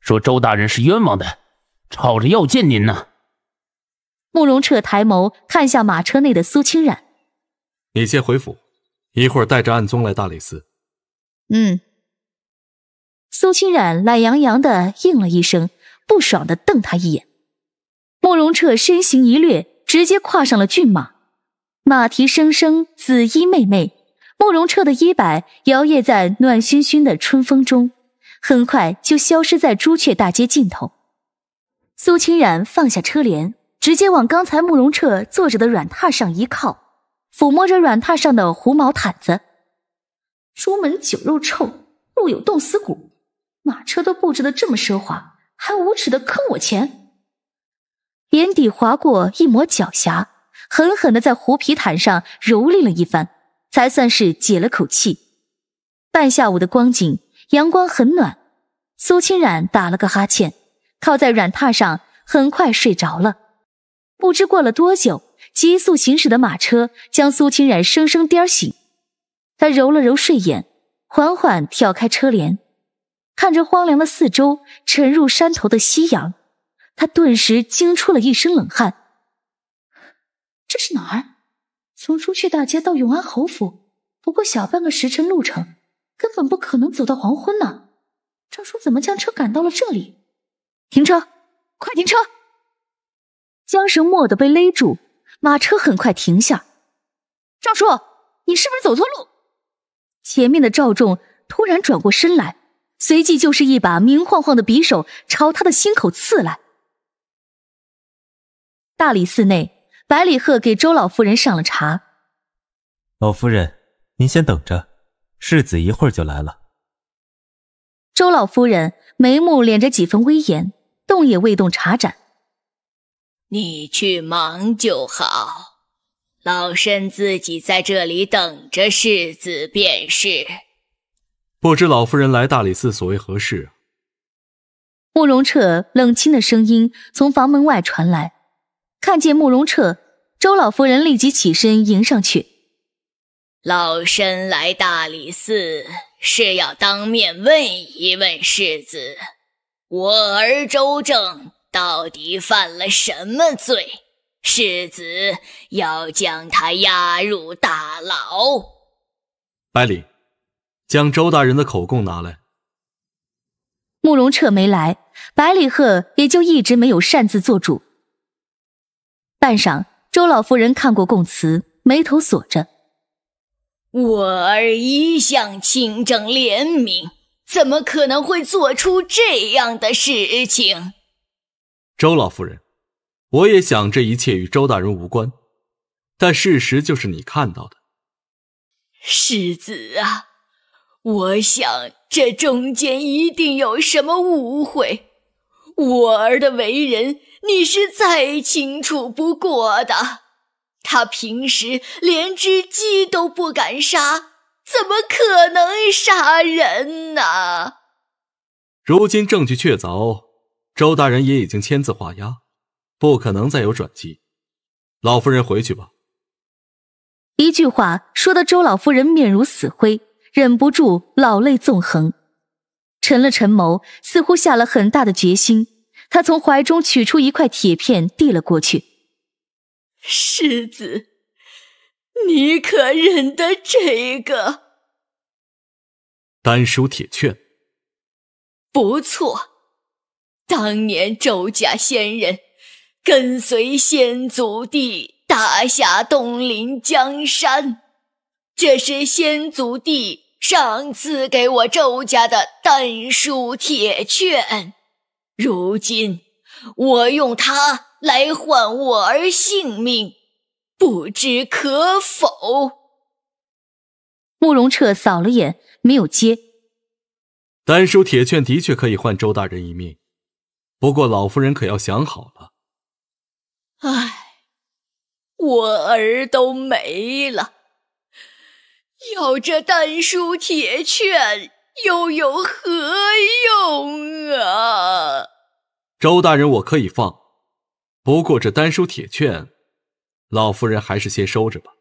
Speaker 3: 说周大人是冤枉的，
Speaker 4: 吵着要见您呢。”
Speaker 1: 慕容彻抬眸看向马车内的苏清染：“
Speaker 4: 你先回府，一会儿带着暗宗来大理寺。”
Speaker 1: 嗯。苏清染懒洋洋的应了一声，不爽的瞪他一眼。慕容彻身形一掠，直接跨上了骏马，马蹄声声，紫衣妹妹慕容彻的衣摆摇曳在暖熏熏的春风中，很快就消失在朱雀大街尽头。苏清染放下车帘。直接往刚才慕容彻坐着的软榻上一靠，抚摸着软榻上的狐毛毯子。朱门酒肉臭，路有冻死骨。马车都布置的这么奢华，还无耻的坑我钱。眼底划过一抹狡黠，狠狠的在狐皮毯上蹂躏了一番，才算是解了口气。半下午的光景，阳光很暖，苏清染打了个哈欠，靠在软榻上，很快睡着了。不知过了多久，急速行驶的马车将苏清染生生颠醒。他揉了揉睡眼，缓缓挑开车帘，看着荒凉的四周、沉入山头的夕阳，他顿时惊出了一身冷汗。这是哪儿？从朱雀大街到永安侯府不过小半个时辰路程，根本不可能走到黄昏呢。赵叔怎么将车赶到了这里？停车！快停车！缰绳蓦地被勒住，马车很快停下。赵叔，你是不是走错路？前面的赵仲突然转过身来，随即就是一把明晃晃的匕首朝他的心口刺来。大理寺内，百里鹤给周老夫人上了茶。
Speaker 4: 老夫人，您先等着，世子一会儿就来了。
Speaker 1: 周老夫人眉目敛着几分威严，动也未动茶盏。
Speaker 2: 你去忙就好，老身自己在这里等着世子便是。
Speaker 4: 不知老夫人来大理寺所为何事？
Speaker 1: 慕容彻冷清的声音从房门外传来。看见慕容彻，周老夫人立即起身迎上去。
Speaker 2: 老身来大理寺是要当面问一问世子，我儿周正。到底犯了什么罪？世子要将他押入大牢。
Speaker 4: 百里，将周大人的口供拿来。
Speaker 1: 慕容彻没来，百里鹤也就一直没有擅自做主。半晌，周老夫人看过供词，眉头锁着：“
Speaker 2: 我儿一向清正廉明，怎么可能会做出这样的事情？”
Speaker 4: 周老夫人，我也想这一切与周大人无关，但事实就是你看到的。
Speaker 2: 世子啊，我想这中间一定有什么误会。我儿的为人，你是再清楚不过的。他平时连只鸡都不敢杀，怎么可能杀人呢？
Speaker 4: 如今证据确凿。周大人也已经签字画押，不可能再有转机。老夫人回去吧。
Speaker 1: 一句话说的周老夫人面如死灰，忍不住老泪纵横。沉了沉眸，似乎下了很大的决心，他从怀中取出一块铁片，递了过去：“
Speaker 2: 世子，你可认得这个？”
Speaker 4: 丹书铁券。
Speaker 2: 不错。当年周家先人跟随先祖帝打下东临江山，这是先祖帝赏赐给我周家的丹书铁券。如今我用它来换我儿性命，不知
Speaker 1: 可否？慕容彻扫了眼，没有接。
Speaker 4: 丹书铁券的确可以换周大人一命。不过老夫人可要想好了。
Speaker 2: 唉，我儿都没了，要这丹书铁券又有何用啊？
Speaker 4: 周大人我可以放，不过这丹书铁券，老夫人还是先收着吧。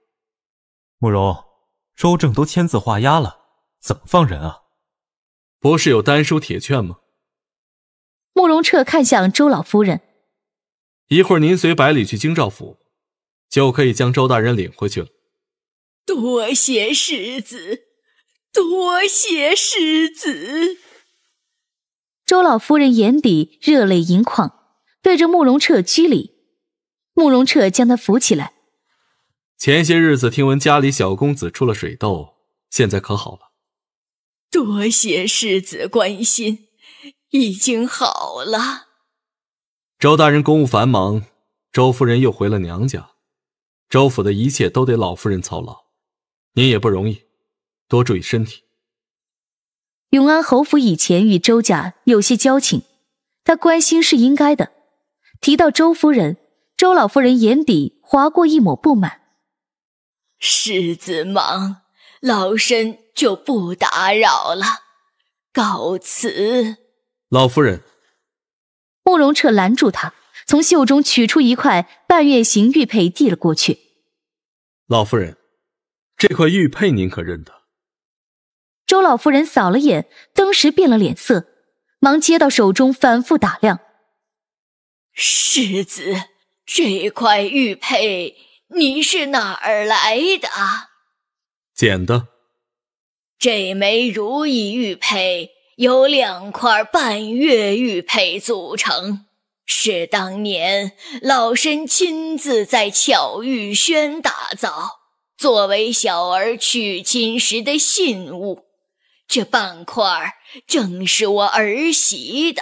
Speaker 4: 慕容，周正都签字画押了，怎么放人啊？不是有丹书铁券吗？
Speaker 1: 慕容彻看向周老夫
Speaker 4: 人：“一会儿您随百里去京兆府，就可以将周大人领回去了。”
Speaker 2: 多谢世子，多谢
Speaker 3: 世子。
Speaker 1: 周老夫人眼底热泪盈眶，对着慕容彻鞠礼。慕容彻将他扶起来。
Speaker 4: 前些日子听闻家里小公子出了水痘，现在可好了。
Speaker 1: 多
Speaker 2: 谢世子关心。已经好了。
Speaker 4: 周大人公务繁忙，周夫人又回了娘家，周府的一切都得老夫人操劳，您也不容易，多注意身体。
Speaker 1: 永安侯府以前与周家有些交情，他关心是应该的。提到周夫人，周老夫人眼底划过一抹不满。
Speaker 2: 世子忙，老身就不打扰了，
Speaker 1: 告辞。老夫人，慕容彻拦住他，从袖中取出一块半月形玉佩，递了过去。
Speaker 4: 老夫人，这块玉佩您可认得？
Speaker 1: 周老夫人扫了眼，登时变了脸色，忙接到手中，反复打量。
Speaker 2: 世子，这块玉佩您是哪儿来的？捡的。这枚如意玉佩。由两块半月玉佩组成，是当年老身亲自在巧玉轩打造，作为小儿娶亲时的信物。这半块正是我儿媳的，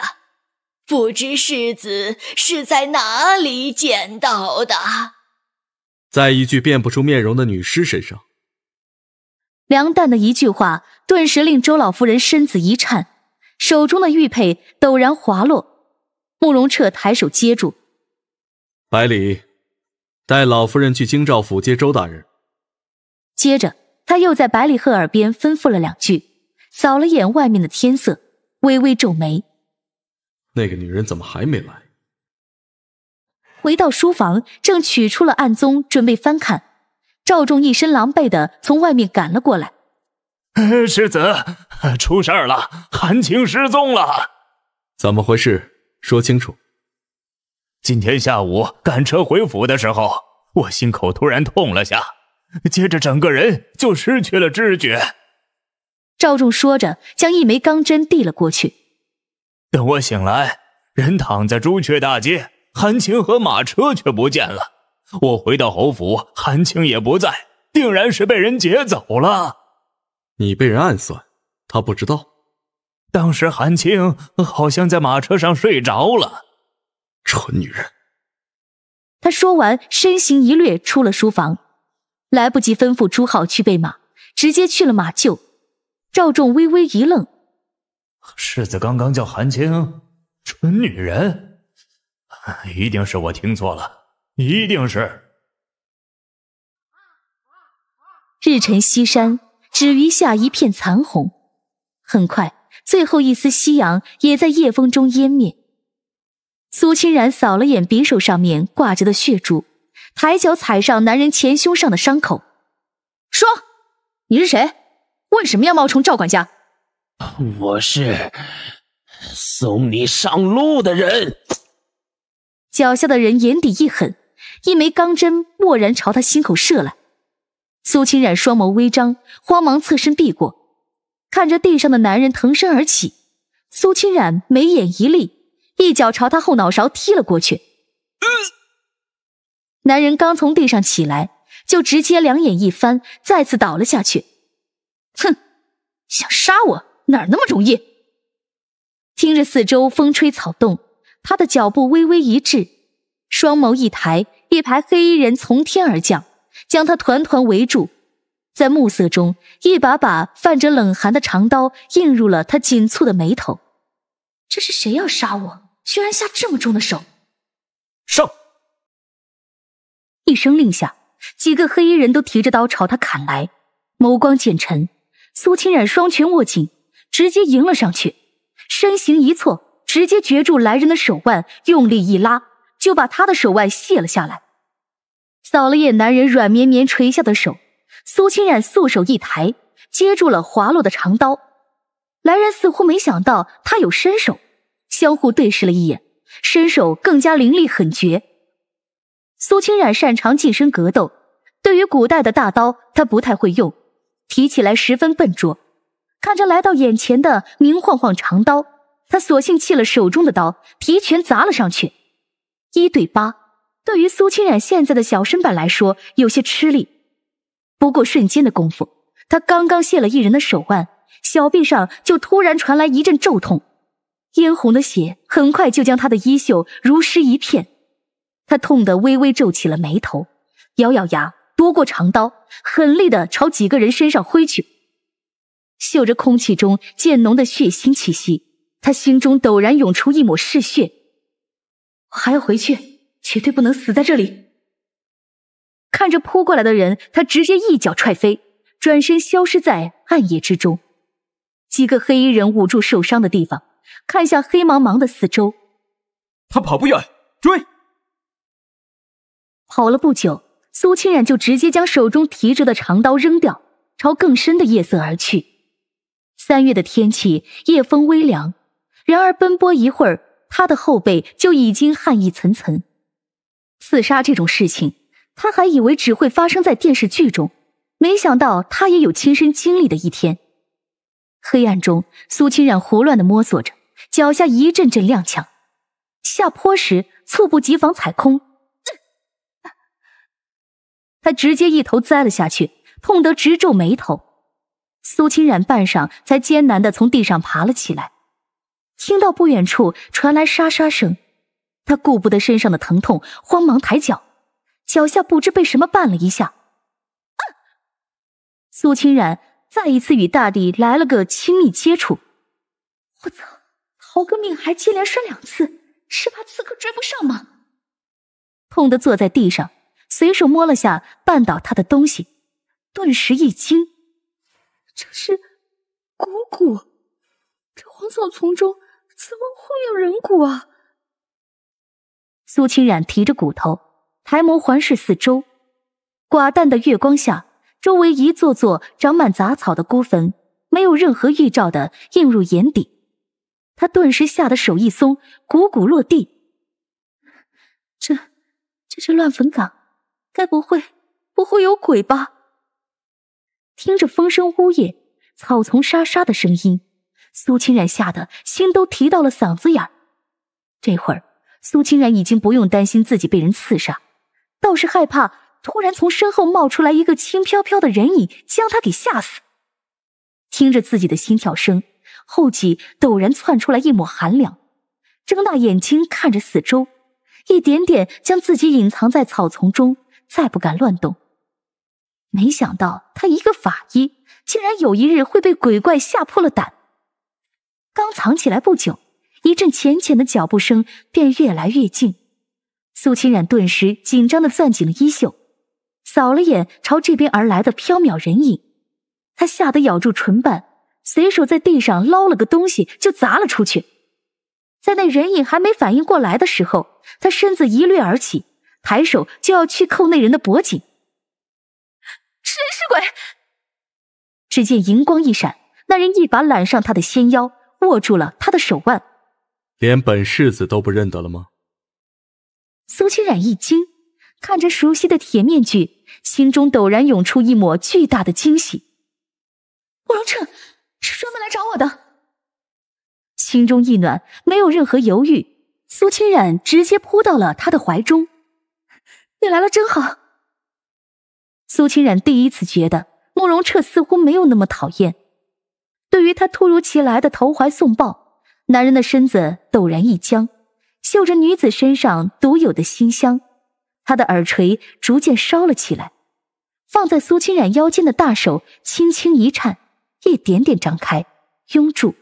Speaker 2: 不知世子
Speaker 1: 是在哪里捡到的？
Speaker 4: 在一具变不出面容的女尸身上。
Speaker 1: 梁旦的一句话，顿时令周老夫人身子一颤，手中的玉佩陡然滑落。慕容彻抬
Speaker 4: 手接住，百里，带老夫人去京兆府接周大人。
Speaker 1: 接着，他又在百里鹤耳边吩咐了两句，扫了眼外面的天色，微微皱眉。
Speaker 4: 那个女人怎么还没来？
Speaker 1: 回到书房，正取出了案宗，准备翻看。赵仲一身狼狈的从外面赶了过来。
Speaker 4: 世子，出事儿了，韩青失踪了，怎么回事？说清楚。今天下午赶车回府的时候，我心口突然痛了下，接着整个人就失去了知觉。
Speaker 1: 赵仲说着，将一枚钢针递了过去。
Speaker 4: 等我醒来，人躺在朱雀大街，韩青和马车却不见了。我回到侯府，韩青也不在，定然是被人劫走了。你被人暗算，他不知道。当时韩青好像在马车上睡着了。蠢女人！
Speaker 1: 他说完，身形一掠，出了书房，来不及吩咐朱浩去备马，直接去了马厩。赵仲微微一愣：“
Speaker 4: 世子刚刚叫韩青蠢女人，一定是我听错了。”一定是。
Speaker 1: 日沉西山，只余下一片残红。很快，最后一丝夕阳也在夜风中湮灭。苏清然扫了眼匕首上面挂着的血珠，抬脚踩上男人前胸上的伤口，说：“你是谁？为什么要冒充赵管家？”“
Speaker 3: 我是送你上路的人。”
Speaker 1: 脚下的人眼底一狠。一枚钢针蓦然朝他心口射来，苏清染双眸微张，慌忙侧身避过。看着地上的男人腾身而起，苏清染眉眼一立，一脚朝他后脑勺踢了过去。男人刚从地上起来，就直接两眼一翻，再次倒了下去。哼，想杀我哪儿那么容易？听着四周风吹草动，他的脚步微微一滞，双眸一抬。一排黑衣人从天而降，将他团团围住。在暮色中，一把把泛着冷寒的长刀映入了他紧蹙的眉头。这是谁要杀我？居然下这么重的手！上！一声令下，几个黑衣人都提着刀朝他砍来。眸光渐沉，苏清染双拳握紧，直接迎了上去。身形一错，直接攫住来人的手腕，用力一拉。就把他的手腕卸了下来，扫了眼男人软绵绵垂下的手，苏清染素手一抬，接住了滑落的长刀。来人似乎没想到他有身手，相互对视了一眼，身手更加凌厉狠绝。苏清染擅长近身格斗，对于古代的大刀他不太会用，提起来十分笨拙。看着来到眼前的明晃晃长刀，他索性弃了手中的刀，提拳砸了上去。一对八，对于苏清染现在的小身板来说有些吃力。不过瞬间的功夫，他刚刚卸了一人的手腕，小臂上就突然传来一阵骤痛，殷红的血很快就将他的衣袖濡湿一片。他痛得微微皱起了眉头，咬咬牙，夺过长刀，狠力地朝几个人身上挥去。嗅着空气中渐浓的血腥气息，他心中陡然涌出一抹嗜血。我还要回去，绝对不能死在这里！看着扑过来的人，他直接一脚踹飞，转身消失在暗夜之中。几个黑衣人捂住受伤的地方，看向黑茫茫的四周。他跑不远，追！跑了不久，苏清染就直接将手中提着的长刀扔掉，朝更深的夜色而去。三月的天气，夜风微凉，然而奔波一会儿。他的后背就已经汗意涔涔。刺杀这种事情，他还以为只会发生在电视剧中，没想到他也有亲身经历的一天。黑暗中，苏清染胡乱的摸索着，脚下一阵阵踉跄。下坡时，猝不及防踩空，他直接一头栽了下去，痛得直皱眉头。苏清染半晌才艰难的从地上爬了起来。听到不远处传来沙沙声，他顾不得身上的疼痛，慌忙抬脚，脚下不知被什么绊了一下。啊！苏清染再一次与大地来了个亲密接触。我操！逃个命还接连摔两次，是怕刺客追不上吗？痛得坐在地上，随手摸了下绊倒他的东西，顿时一惊：这是姑骨？这荒草丛中。怎么会有人骨啊？苏清染提着骨头，抬眸环视四周。寡淡的月光下，周围一座座长满杂草的孤坟，没有任何预兆的映入眼底。他顿时吓得手一松，骨骨落地。这，这是乱坟岗，该不会，不会有鬼吧？听着风声呜咽，草丛沙沙的声音。苏清染吓得心都提到了嗓子眼儿，这会儿苏清染已经不用担心自己被人刺杀，倒是害怕突然从身后冒出来一个轻飘飘的人影将他给吓死。听着自己的心跳声，后脊陡然窜出来一抹寒凉，睁大眼睛看着四周，一点点将自己隐藏在草丛中，再不敢乱动。没想到他一个法医，竟然有一日会被鬼怪吓破了胆。刚藏起来不久，一阵浅浅的脚步声便越来越近，苏清染顿时紧张的攥紧了衣袖，扫了眼朝这边而来的飘渺人影，他吓得咬住唇瓣，随手在地上捞了个东西就砸了出去，在那人影还没反应过来的时候，他身子一掠而起，抬手就要去扣那人的脖颈，是人是鬼？只见银光一闪，那人一把揽上他的纤腰。握住了他的手腕，
Speaker 4: 连本世子都不认得了吗？
Speaker 1: 苏清染一惊，看着熟悉的铁面具，心中陡然涌出一抹巨大的惊喜。慕容彻是专门来找我的，心中一暖，没有任何犹豫，苏清染直接扑到了他的怀中。你来了真好。苏清染第一次觉得慕容彻似乎没有那么讨厌。对于他突如其来的投怀送抱，男人的身子陡然一僵，嗅着女子身上独有的馨香，他的耳垂逐渐烧了起来。放在苏清染腰间的大手轻轻一颤，一点点张开，拥住。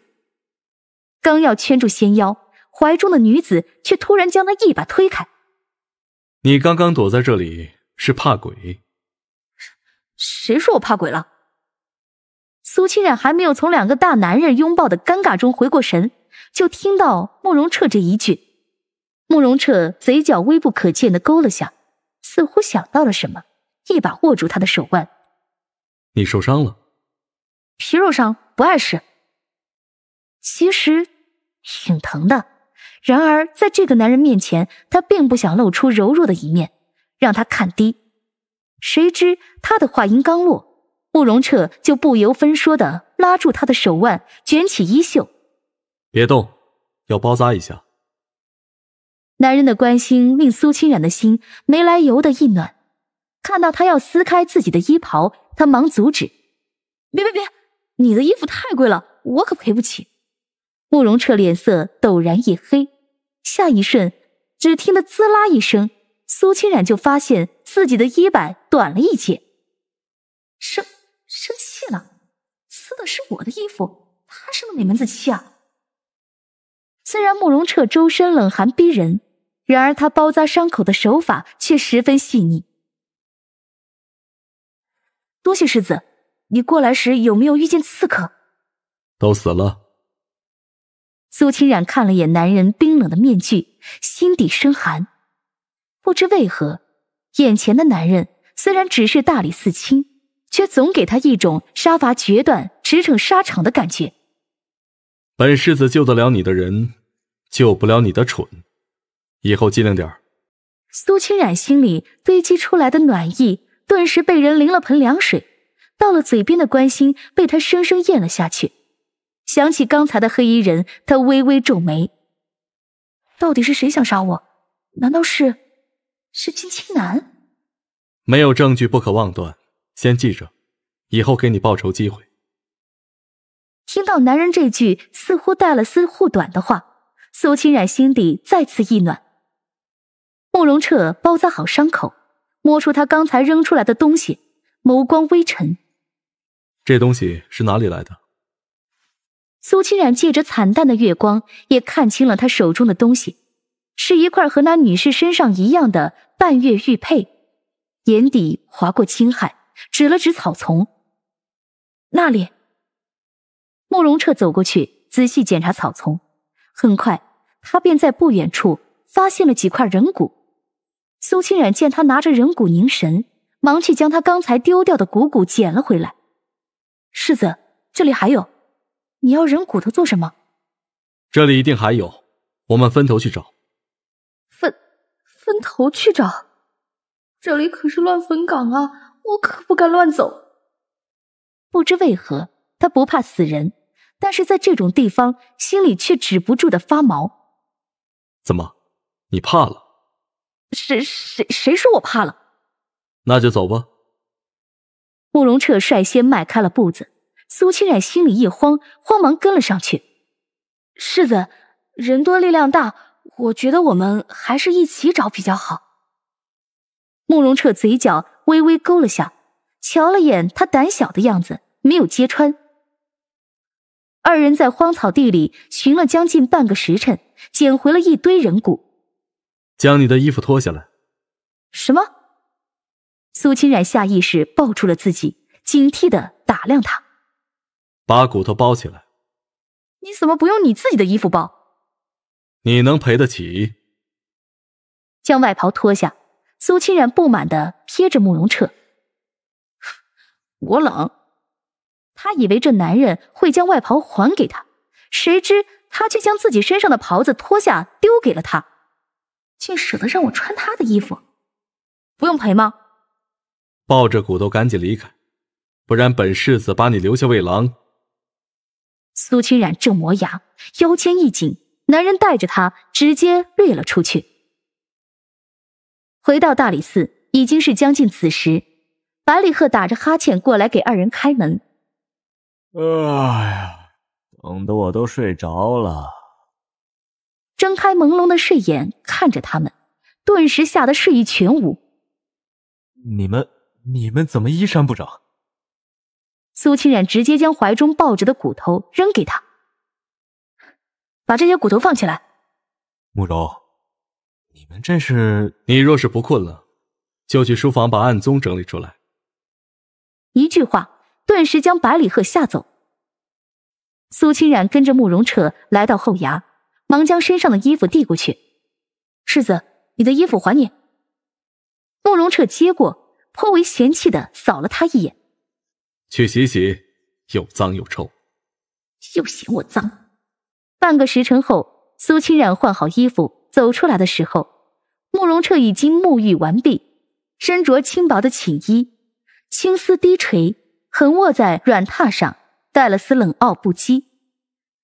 Speaker 1: 刚要圈住纤腰，怀中的女子却突然将他一把推开。
Speaker 4: 你刚刚躲在这里是怕鬼？
Speaker 1: 谁谁说我怕鬼了？苏清染还没有从两个大男人拥抱的尴尬中回过神，就听到慕容彻这一句。慕容彻嘴角微不可见的勾了下，似乎想到了什么，一把握住他的手腕：“
Speaker 4: 你受伤了，
Speaker 1: 皮肉伤，不碍事，其实挺疼的。”然而，在这个男人面前，他并不想露出柔弱的一面，让他看低。谁知他的话音刚落。慕容彻就不由分说地拉住他的手腕，卷起衣袖，
Speaker 4: 别动，要包扎一下。
Speaker 1: 男人的关心令苏清染的心没来由的一暖。看到他要撕开自己的衣袍，他忙阻止：“别别别，你的衣服太贵了，我可赔不起。”慕容彻脸色陡然一黑，下一瞬，只听得“滋啦一声，苏清染就发现自己的衣摆短了一截。什了，撕的是我的衣服，他生的哪门子气啊？虽然慕容彻周身冷寒逼人，然而他包扎伤口的手法却十分细腻。多谢世子，你过来时有没有遇见刺客？
Speaker 4: 都死了。
Speaker 1: 苏清染看了眼男人冰冷的面具，心底生寒。不知为何，眼前的男人虽然只是大理寺卿。却总给他一种杀伐决断、驰骋沙场的感觉。
Speaker 4: 本世子救得了你的人，救不了你的蠢。以后机灵点儿。
Speaker 1: 苏清染心里堆积出来的暖意，顿时被人淋了盆凉水。到了嘴边的关心，被他生生咽了下去。想起刚才的黑衣人，他微微皱眉。到底是谁想杀我？难道是是金青南？
Speaker 4: 没有证据，不可妄断。先记着，以后给你报仇机会。
Speaker 1: 听到男人这句似乎带了丝护短的话，苏清染心底再次一暖。慕容彻包扎好伤口，摸出他刚才扔出来的东西，眸光微沉。
Speaker 4: 这东西是哪里来的？
Speaker 1: 苏清染借着惨淡的月光，也看清了他手中的东西，是一块和那女士身上一样的半月玉佩，眼底划过青海。指了指草丛，那里。慕容彻走过去，仔细检查草丛，很快他便在不远处发现了几块人骨。苏清染见他拿着人骨凝神，忙去将他刚才丢掉的骨骨捡了回来。世子，这里还有，你要人骨头做什么？
Speaker 4: 这里一定还有，我们分头去找。
Speaker 1: 分分头去找？这里可是乱坟岗啊！我可不敢乱走。不知为何，他不怕死人，但是在这种地方，心里却止不住的发毛。
Speaker 4: 怎么，你怕了？
Speaker 1: 谁谁谁说我怕了？
Speaker 4: 那就走吧。
Speaker 1: 慕容彻率先迈开了步子，苏清染心里一慌，慌忙跟了上去。世子，人多力量大，我觉得我们还是一起找比较好。慕容彻嘴角微微勾了下，瞧了眼他胆小的样子，没有揭穿。二人在荒草地里寻了将近半个时辰，捡回了一堆人骨。
Speaker 4: 将你的衣服脱下来。
Speaker 1: 什么？苏清染下意识抱住了自己，警惕的打量他。
Speaker 4: 把骨头包起来。
Speaker 1: 你怎么不用你自己的衣服包？
Speaker 4: 你能赔得起？
Speaker 1: 将外袍脱下。苏清染不满的瞥着慕容彻，我冷。他以为这男人会将外袍还给他，谁知他却将自己身上的袍子脱下丢给了他，竟舍得让我穿他的衣服？不用赔吗？
Speaker 4: 抱着骨头赶紧离开，不然本世子把你留下喂狼。
Speaker 1: 苏清染正磨牙，腰间一紧，男人带着他直接掠了出去。回到大理寺已经是将近此时，百里赫打着哈欠过来给二人开门。
Speaker 4: 哎呀，等得我都睡着了。
Speaker 1: 睁开朦胧的睡眼，看着他们，顿时吓得睡意全无。
Speaker 4: 你们你们怎么衣衫不整？
Speaker 1: 苏清染直接将怀中抱着的骨头扔给他，把这些骨头放起来。
Speaker 4: 慕容，你们这是……你若是不困了，就去书房把案宗整理出来。
Speaker 1: 一句话顿时将百里鹤吓走。苏清染跟着慕容彻来到后衙，忙将身上的衣服递过去：“世子，你的衣服还你。”慕容彻接过，颇为嫌弃的扫了他一眼：“
Speaker 4: 去洗洗，又脏又臭。”
Speaker 1: 又嫌我脏。半个时辰后，苏清染换好衣服。走出来的时候，慕容彻已经沐浴完毕，身着轻薄的寝衣，青丝低垂，横卧在软榻上，带了丝冷傲不羁。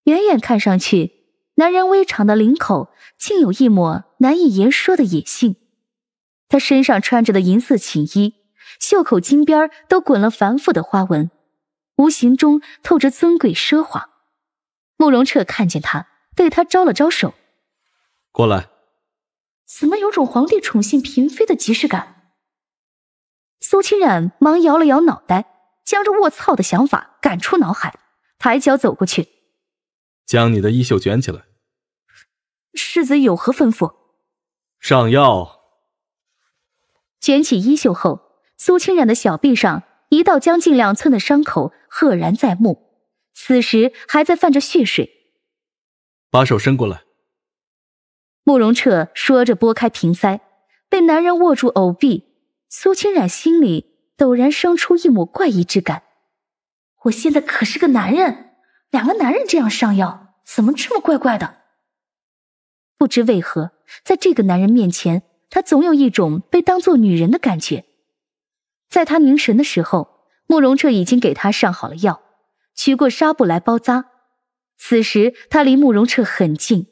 Speaker 1: 远远看上去，男人微长的领口竟有一抹难以言说的野性。他身上穿着的银色寝衣，袖口金边都滚了繁复的花纹，无形中透着尊贵奢华。慕容彻看见他，对他招了招手。过来，怎么有种皇帝宠幸嫔妃的即视感？苏清染忙摇了摇脑袋，将这卧槽的想法赶出脑海，抬脚走过去，
Speaker 4: 将你的衣袖卷起来。
Speaker 1: 世子有何吩咐？
Speaker 4: 上药。
Speaker 1: 卷起衣袖后，苏清染的小臂上一道将近两寸的伤口赫然在目，此时还在泛着血水。
Speaker 4: 把手伸过来。
Speaker 1: 慕容彻说着，拨开瓶塞，被男人握住藕臂。苏清染心里陡然生出一抹怪异之感。我现在可是个男人，两个男人这样上药，怎么这么怪怪的？不知为何，在这个男人面前，她总有一种被当做女人的感觉。在她凝神的时候，慕容彻已经给她上好了药，取过纱布来包扎。此时，他离慕容彻很近。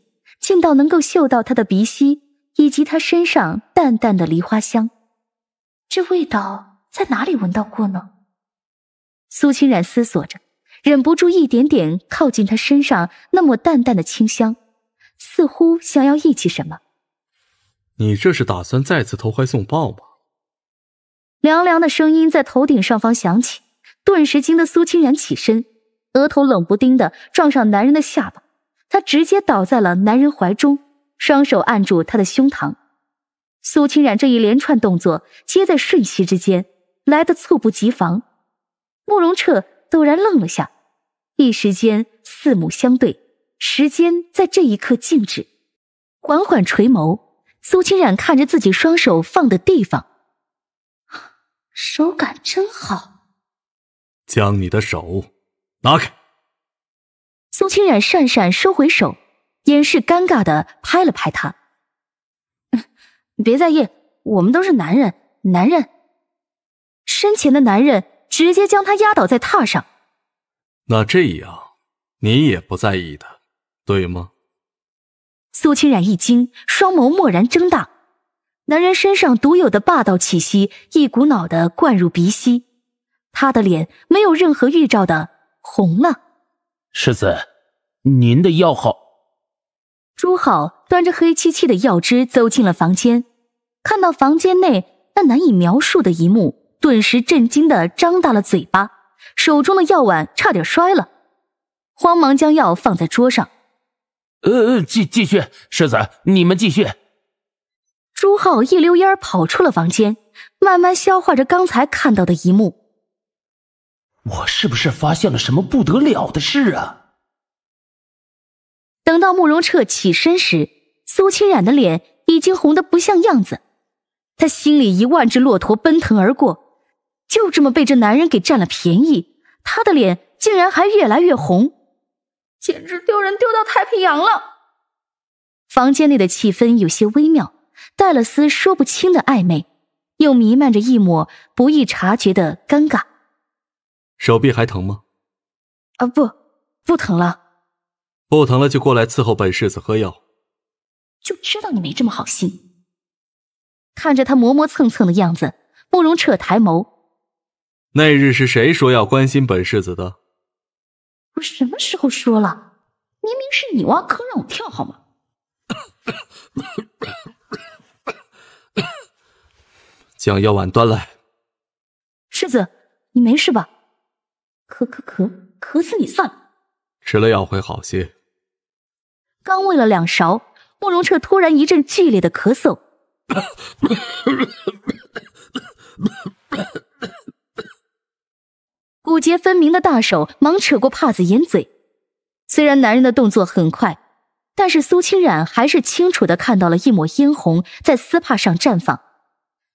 Speaker 1: 近到能够嗅到他的鼻息，以及他身上淡淡的梨花香，这味道在哪里闻到过呢？苏清染思索着，忍不住一点点靠近他身上那抹淡淡的清香，似乎想要忆起什么。
Speaker 4: 你这是打算再次投怀送抱吗？
Speaker 1: 凉凉的声音在头顶上方响起，顿时惊得苏清染起身，额头冷不丁的撞上男人的下巴。他直接倒在了男人怀中，双手按住他的胸膛。苏清染这一连串动作皆在瞬息之间，来得猝不及防。慕容彻陡然愣了下，一时间四目相对，时间在这一刻静止。缓缓垂眸，苏清染看着自己双手放的地方，手感真好。
Speaker 4: 将你的手拿开。
Speaker 1: 苏清染讪讪收回手，掩饰尴尬的拍了拍他：“别在意，我们都是男人，男人。”身前的男人直接将他压倒在榻上。
Speaker 4: 那这样，你也不在意的，对吗？
Speaker 1: 苏清染一惊，双眸蓦然睁大，男人身上独有的霸道气息一股脑的灌入鼻息，他的脸没有任何预兆的红了。
Speaker 3: 世子，您的药好。
Speaker 1: 朱浩端着黑漆漆的药汁走进了房间，看到房间内那难以描述的一幕，顿时震惊的张大了嘴巴，手中的药碗差点摔了，慌忙将药放在桌上。
Speaker 3: 呃，继继续，世子，你们继续。
Speaker 1: 朱浩一溜烟跑出了房间，慢慢消化着刚才看到的一幕。
Speaker 3: 我是不是发现了什么不得了的事啊？
Speaker 1: 等到慕容彻起身时，苏清染的脸已经红得不像样子。她心里一万只骆驼奔腾而过，就这么被这男人给占了便宜，她的脸竟然还越来越红，简直丢人丢到太平洋了。房间内的气氛有些微妙，带了丝说不清的暧昧，又弥漫着一抹不易察觉的尴尬。
Speaker 4: 手臂还疼吗？
Speaker 1: 啊，不，不疼了。
Speaker 4: 不疼了就过来伺候本世子喝药。
Speaker 1: 就知道你没这么好心。看着他磨磨蹭蹭的样子，慕容彻抬眸。
Speaker 4: 那日是谁说要关心本世子的？
Speaker 1: 我什么时候说了？明明是你挖坑让我跳，好吗？
Speaker 4: 将药碗端来。
Speaker 1: 世子，你没事吧？咳咳咳！咳死你算了。
Speaker 4: 吃了药会好些。
Speaker 1: 刚喂了两勺，慕容彻突然一阵剧烈的咳嗽，骨节分明的大手忙扯过帕子掩嘴。虽然男人的动作很快，但是苏清染还是清楚的看到了一抹嫣红在丝帕上绽放。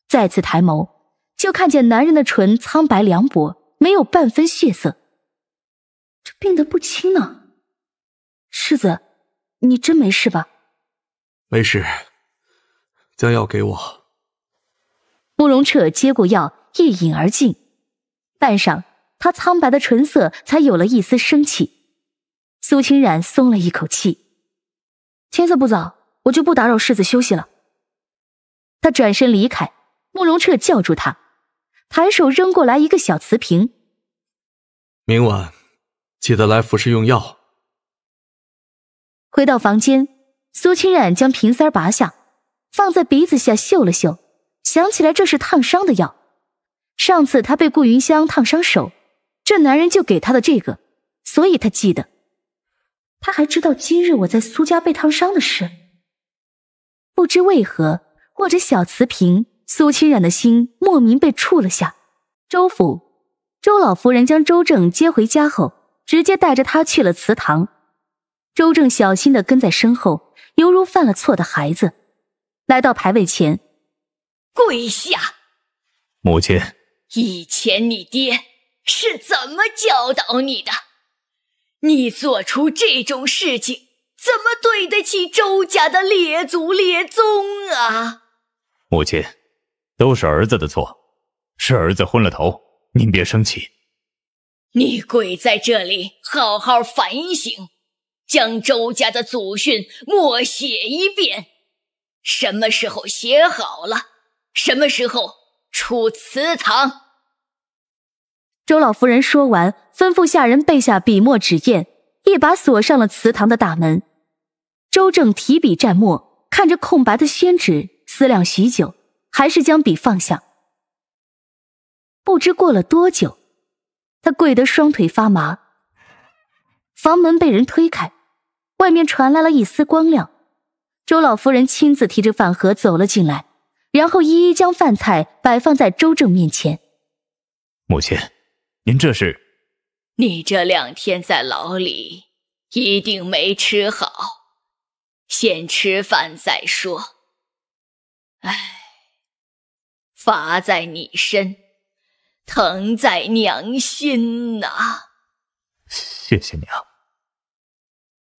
Speaker 1: 再次抬眸，就看见男人的唇苍白凉薄。没有半分血色，这病得不轻呢。世子，你真没事吧？
Speaker 4: 没事，将药给我。
Speaker 1: 慕容彻接过药，一饮而尽。半晌，他苍白的唇色才有了一丝生气。苏清染松了一口气。天色不早，我就不打扰世子休息了。他转身离开，慕容彻叫住他。抬手扔过来一个小瓷瓶，
Speaker 4: 明晚记得来服侍用药。
Speaker 1: 回到房间，苏清染将瓶塞拔下，放在鼻子下嗅了嗅，想起来这是烫伤的药。上次她被顾云香烫伤手，这男人就给她的这个，所以她记得。他还知道今日我在苏家被烫伤的事，不知为何握着小瓷瓶。苏清染的心莫名被触了下。周府，周老夫人将周正接回家后，直接带着他去了祠堂。周正小心的跟在身后，犹如犯了错的孩子。来到牌位前，
Speaker 2: 跪下。母亲，以前你爹是怎么教导你的？你做出这种事情，怎么对得起周家的列祖列宗啊？
Speaker 4: 母亲。都是儿子的错，是儿子昏了头，您别生气。
Speaker 2: 你跪在这里好好反省，将周家的祖训默写一遍。什么时候写好了，什么时候出祠堂。
Speaker 1: 周老夫人说完，吩咐下人备下笔墨纸砚，一把锁上了祠堂的大门。周正提笔蘸墨，看着空白的宣纸，思量许久。还是将笔放下。不知过了多久，他跪得双腿发麻。房门被人推开，外面传来了一丝光亮。周老夫人亲自提着饭盒走了进来，然后一一将饭菜摆放在周正面前。
Speaker 4: 母亲，您这是？
Speaker 1: 你
Speaker 2: 这两天在牢里一定没吃好，先吃饭再说。哎。罚在你身，疼在娘心呐。
Speaker 4: 谢谢娘。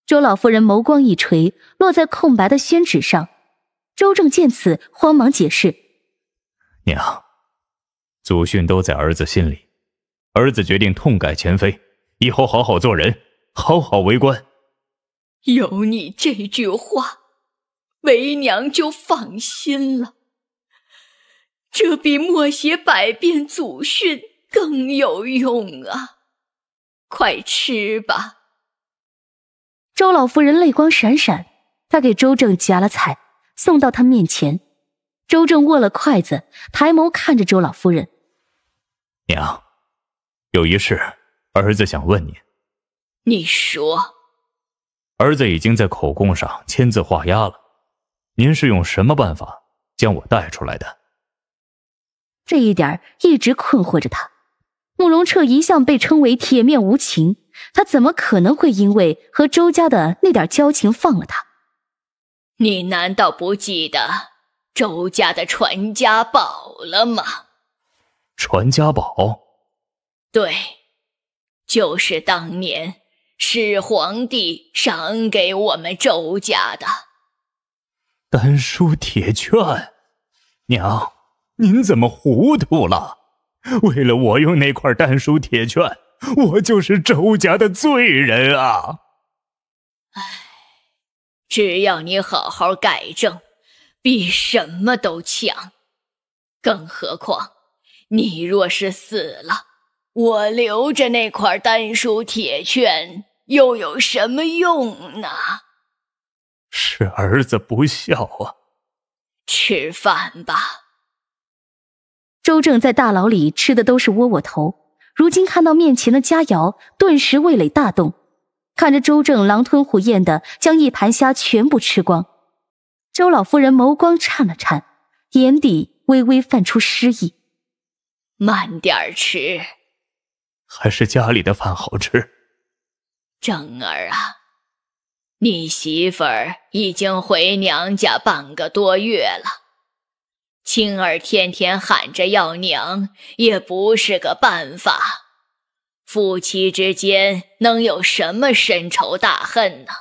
Speaker 1: 周老夫人眸光一垂，落在空白的宣纸上。周正见此，慌忙解释：“
Speaker 4: 娘，祖训都在儿子心里，儿子决定痛改前非，以后好好做人，好好为官。”
Speaker 2: 有你这句话，为娘就放心了。这比默写百遍祖训更有用啊！快吃吧。
Speaker 1: 周老夫人泪光闪闪，她给周正夹了菜，送到他面前。周正握了筷子，抬眸看着周老夫人：“
Speaker 4: 娘，有一事，儿子想问您。
Speaker 2: 你说，
Speaker 4: 儿子已经在口供上签字画押了，您是用什么办法将我带出来的？”
Speaker 1: 这一点一直困惑着他。慕容彻一向被称为铁面无情，他怎么可能会因为和周家的那点交情放了他？
Speaker 2: 你难道不记得周家的传家宝了吗？
Speaker 4: 传家宝？
Speaker 2: 对，就是当年始皇帝赏给我们周家的
Speaker 4: 丹书铁券，娘。您怎么糊涂了？为了我用那块丹书铁券，我就是周家的罪人啊！哎，
Speaker 2: 只要你好好改正，比什么都强。更何况，你若是死了，我留着那块丹书铁券又有什么用
Speaker 1: 呢？
Speaker 4: 是儿子不孝啊！
Speaker 1: 吃饭吧。周正在大牢里吃的都是窝窝头，如今看到面前的佳肴，顿时味蕾大动。看着周正狼吞虎咽的将一盘虾全部吃光，周老夫人眸光颤了颤，眼底微微泛出诗意。
Speaker 2: 慢点儿吃，
Speaker 4: 还是家里的饭好吃。
Speaker 2: 正儿啊，你媳妇儿已经回娘家半个多月了。青儿天天喊着要娘，也不是个办法。夫妻之间能有什么深仇大恨呢？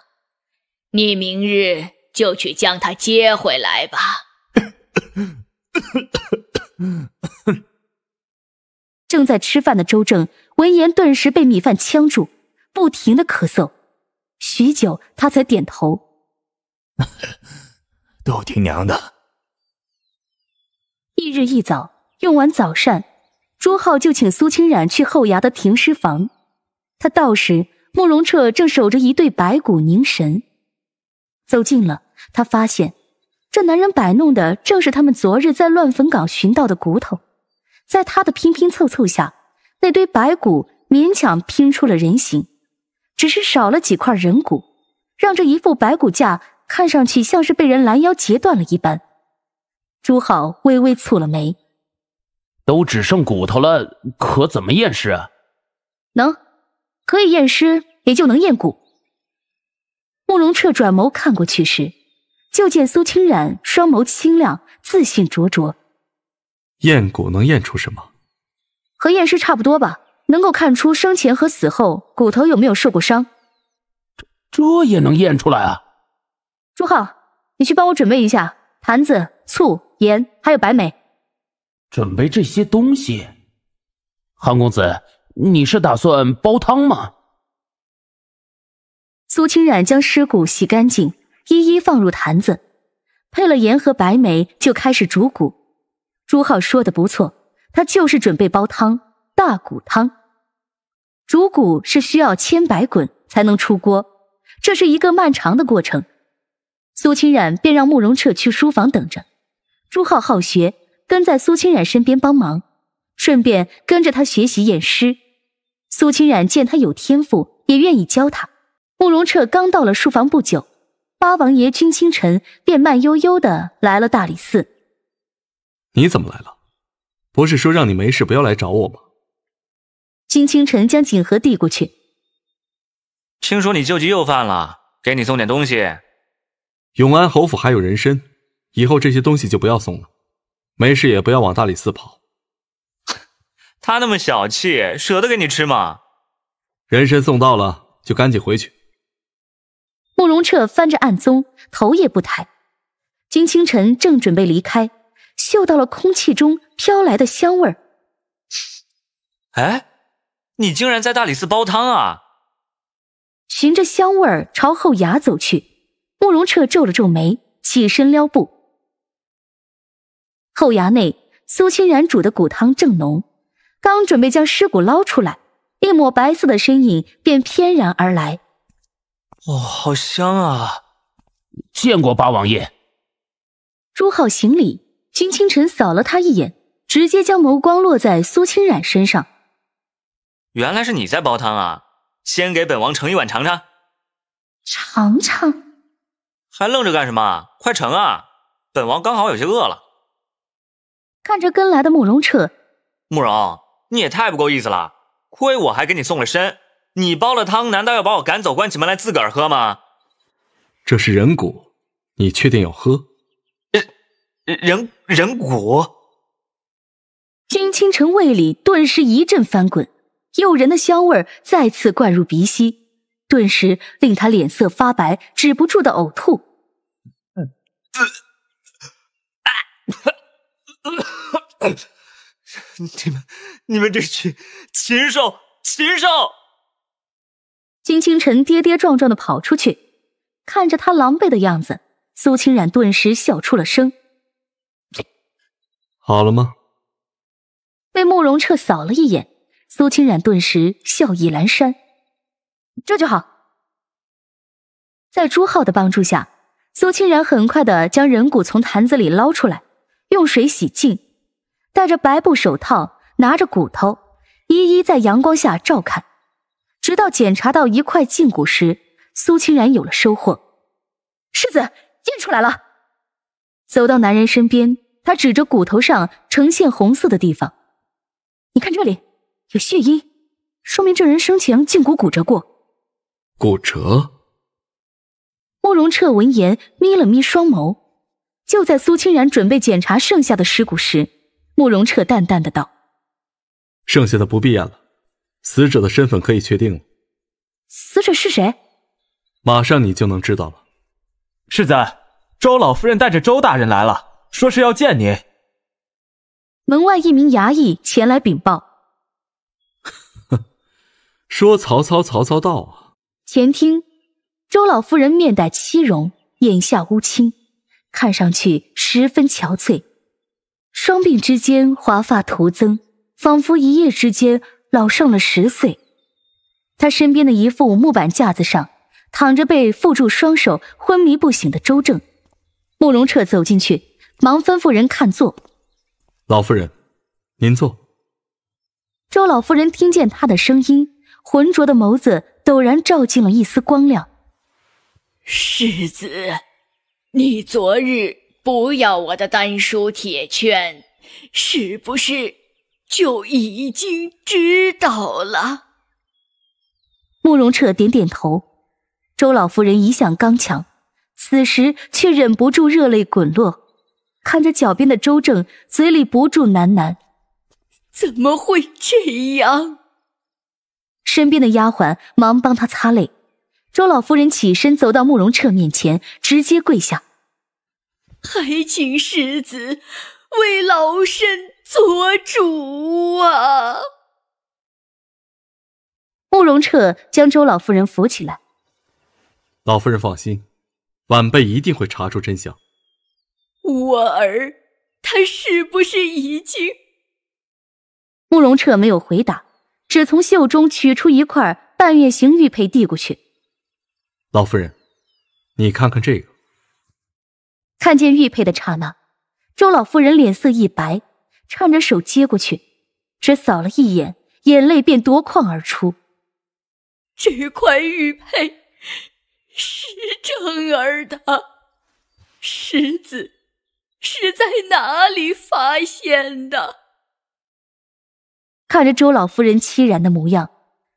Speaker 2: 你明日就去将她接回来吧。
Speaker 1: 正在吃饭的周正闻言，顿时被米饭呛住，不停的咳嗽，许久他才点头：“
Speaker 4: 都听娘的。”
Speaker 1: 翌日一早，用完早膳，朱浩就请苏清染去后衙的停尸房。他到时，慕容彻正守着一对白骨凝神。走近了，他发现这男人摆弄的正是他们昨日在乱坟岗寻到的骨头。在他的拼拼凑凑下，那堆白骨勉强拼出了人形，只是少了几块人骨，让这一副白骨架看上去像是被人拦腰截断了一般。朱浩微微蹙了眉，
Speaker 3: 都只剩骨头了，可怎么验尸？啊？
Speaker 1: 能，可以验尸，也就能验骨。慕容彻转眸看过去时，就见苏清染双眸清亮，自信灼灼。
Speaker 4: 验骨能验出什么？
Speaker 1: 和验尸差不多吧，能够看出生前和死后骨头有没有受过伤。
Speaker 3: 这这也能验出来啊！
Speaker 1: 朱浩，你去帮我准备一下坛子、醋。盐还有白梅，
Speaker 3: 准备这些东西。韩公子，你是打算煲汤吗？
Speaker 1: 苏清染将尸骨洗干净，一一放入坛子，配了盐和白梅，就开始煮骨。朱浩说的不错，他就是准备煲汤，大骨汤。煮骨是需要千百滚才能出锅，这是一个漫长的过程。苏清染便让慕容彻去书房等着。朱浩好学，跟在苏清染身边帮忙，顺便跟着他学习验尸。苏清染见他有天赋，也愿意教他。慕容彻刚到了书房不久，八王爷君清晨便慢悠悠的来了大理寺。
Speaker 4: 你怎么来了？不是说让你没事不要来找我吗？
Speaker 1: 君清晨将锦盒递过去。
Speaker 4: 听说你旧疾又犯了，给你送点东西。永安侯府还有人参。以后这些东西就不要送了，没事也不要往大理寺跑。他那么小气，舍得给你吃吗？人参送到了，就赶紧回去。
Speaker 1: 慕容彻翻着案宗，头也不抬。金清晨正准备离开，嗅到了空气中飘来的香味儿。
Speaker 3: 哎，你竟然在大理寺煲汤啊！
Speaker 1: 循着香味儿朝后衙走去，慕容彻皱了皱眉，起身撩步。后衙内，苏清然煮的骨汤正浓，刚准备将尸骨捞出来，一抹白色的身影便翩然而来。
Speaker 4: 哦，好
Speaker 3: 香啊！见过八王爷，
Speaker 1: 朱浩行礼。君清晨扫了他一眼，直接将眸光落在苏清然身上。
Speaker 4: 原来是你在煲汤啊！先给本王盛一碗尝尝。尝尝？还愣着干什么？快盛啊！本王刚好有些饿了。
Speaker 1: 看着跟来的慕容彻，
Speaker 4: 慕容，你也太不够意思了！亏我还给你送了身，你煲了汤，难道要把我赶走，关起门来自个儿喝吗？这是人骨，你确定要喝？人，人人骨。
Speaker 1: 君清晨胃里顿时一阵翻滚，诱人的香味再次灌入鼻息，顿时令他脸色发白，止不住的呕吐。嗯，你们，你们这群
Speaker 3: 禽兽！禽兽！
Speaker 1: 金清晨跌跌撞撞的跑出去，看着他狼狈的样子，苏清染顿时笑出了声。
Speaker 4: 好了吗？
Speaker 3: 被
Speaker 1: 慕容彻扫了一眼，苏清染顿时笑意阑珊。这就好。在朱浩的帮助下，苏清染很快的将人骨从坛子里捞出来。用水洗净，戴着白布手套，拿着骨头，一一在阳光下照看，直到检查到一块胫骨时，苏清然有了收获。世子验出来了。走到男人身边，他指着骨头上呈现红色的地方：“你看这里有血印，说明这人生前胫骨骨折过。”
Speaker 4: 骨折。
Speaker 1: 慕容彻闻言眯了眯双眸。就在苏清然准备检查剩下的尸骨时，慕容彻淡淡的道：“
Speaker 4: 剩下的不必验了，死者的身份可以确定了。
Speaker 1: 死者是谁？
Speaker 4: 马上你就能知道了。”世子，周老夫人带着周大人来了，说是要见您。
Speaker 1: 门外一名衙役前来禀报：“
Speaker 4: 说曹操，曹操到啊！”
Speaker 1: 前厅，周老夫人面带凄容，眼下乌青。看上去十分憔悴，双鬓之间华发徒增，仿佛一夜之间老上了十岁。他身边的一副木板架子上，躺着被缚住双手、昏迷不醒的周正。慕容彻走进去，忙吩咐人看座：“
Speaker 4: 老夫人，您坐。”
Speaker 1: 周老夫人听见他的声音，浑浊的眸子陡然照进了一丝光亮：“
Speaker 2: 世子。”你昨日不要我的丹书铁券，是不是就已经知道了？
Speaker 1: 慕容彻点点头。周老夫人一向刚强，此时却忍不住热泪滚落，看着脚边的周正，嘴里不住喃喃：“
Speaker 2: 怎么会这样？”
Speaker 1: 身边的丫鬟忙帮他擦泪。周老夫人起身走到慕容彻面前，直接跪下，
Speaker 2: 还请世子为老身做主啊！
Speaker 1: 慕容彻将周老夫人扶起来，
Speaker 4: 老夫人放心，晚辈一定会查出真相。
Speaker 2: 我儿他是不是已经……
Speaker 1: 慕容彻没有回答，只从袖中取出一块半月形玉佩递过去。
Speaker 4: 老夫人，你看看这个。
Speaker 1: 看见玉佩的刹那，周老夫人脸色一白，颤着手接过去，只扫了一眼，眼泪便夺眶而出。
Speaker 2: 这块玉佩是正儿的，狮子是在哪里发现的？
Speaker 1: 看着周老夫人凄然的模样，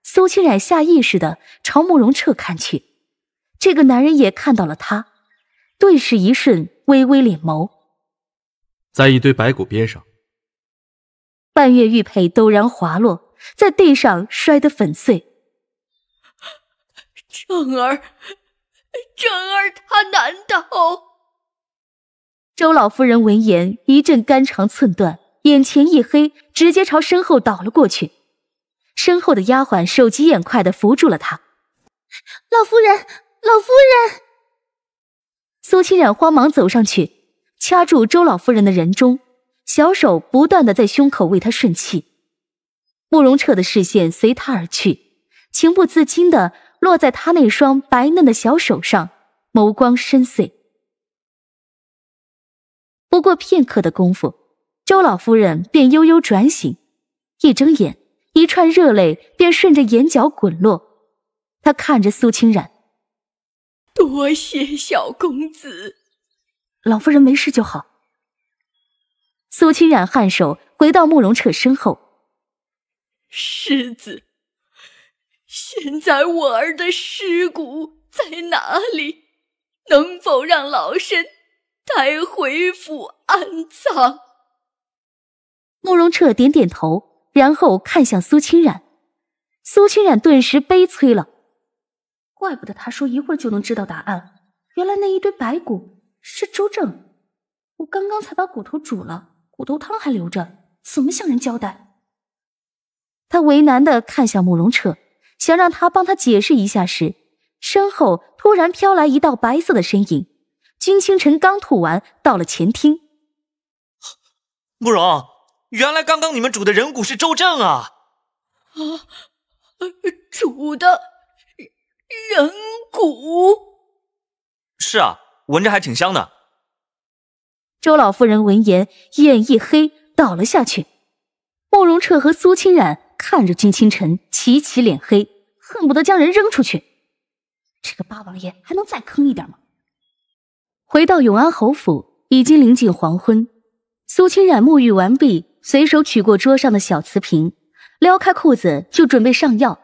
Speaker 1: 苏清染下意识的朝慕容彻看去。这个男人也看到了他，顿视一瞬，微微敛眸，
Speaker 4: 在一堆白骨边上，
Speaker 1: 半月玉佩陡然滑落，在地上摔得粉碎。
Speaker 2: 正儿，正儿，他难道？
Speaker 1: 周老夫人闻言一阵肝肠寸断，眼前一黑，直接朝身后倒了过去。身后的丫鬟手疾眼快的扶住了她，老夫人。老夫人，苏清染慌忙走上去，掐住周老夫人的人中，小手不断的在胸口为她顺气。慕容彻的视线随她而去，情不自禁的落在她那双白嫩的小手上，眸光深邃。不过片刻的功夫，周老夫人便悠悠转醒，一睁眼，一串热泪便顺着眼角滚落。她看着苏清染。
Speaker 2: 多谢小公子，
Speaker 1: 老夫人没事就好。苏清染颔首，回到慕容彻身后。
Speaker 2: 世子，现在我儿的尸骨在哪里？能否让老身带回府安葬？
Speaker 1: 慕容彻点点头，然后看向苏清染。苏清染顿时悲催了。怪不得他说一会儿就能知道答案，原来那一堆白骨是周正。我刚刚才把骨头煮了，骨头汤还留着，怎么向人交代？他为难的看向慕容彻，想让他帮他解释一下时，身后突然飘来一道白色的身影。君清晨刚吐完，到了前厅。
Speaker 4: 慕容，原来刚刚你们煮的人骨是周正啊！啊，
Speaker 1: 煮的。人骨
Speaker 4: 是啊，闻着还挺香的。
Speaker 1: 周老夫人闻言，眼一黑，倒了下去。慕容彻和苏清染看着君清晨，齐齐脸黑，恨不得将人扔出去。这个八王爷还能再坑一点吗？回到永安侯府，已经临近黄昏。苏清染沐浴完毕，随手取过桌上的小瓷瓶，撩开裤子就准备上药。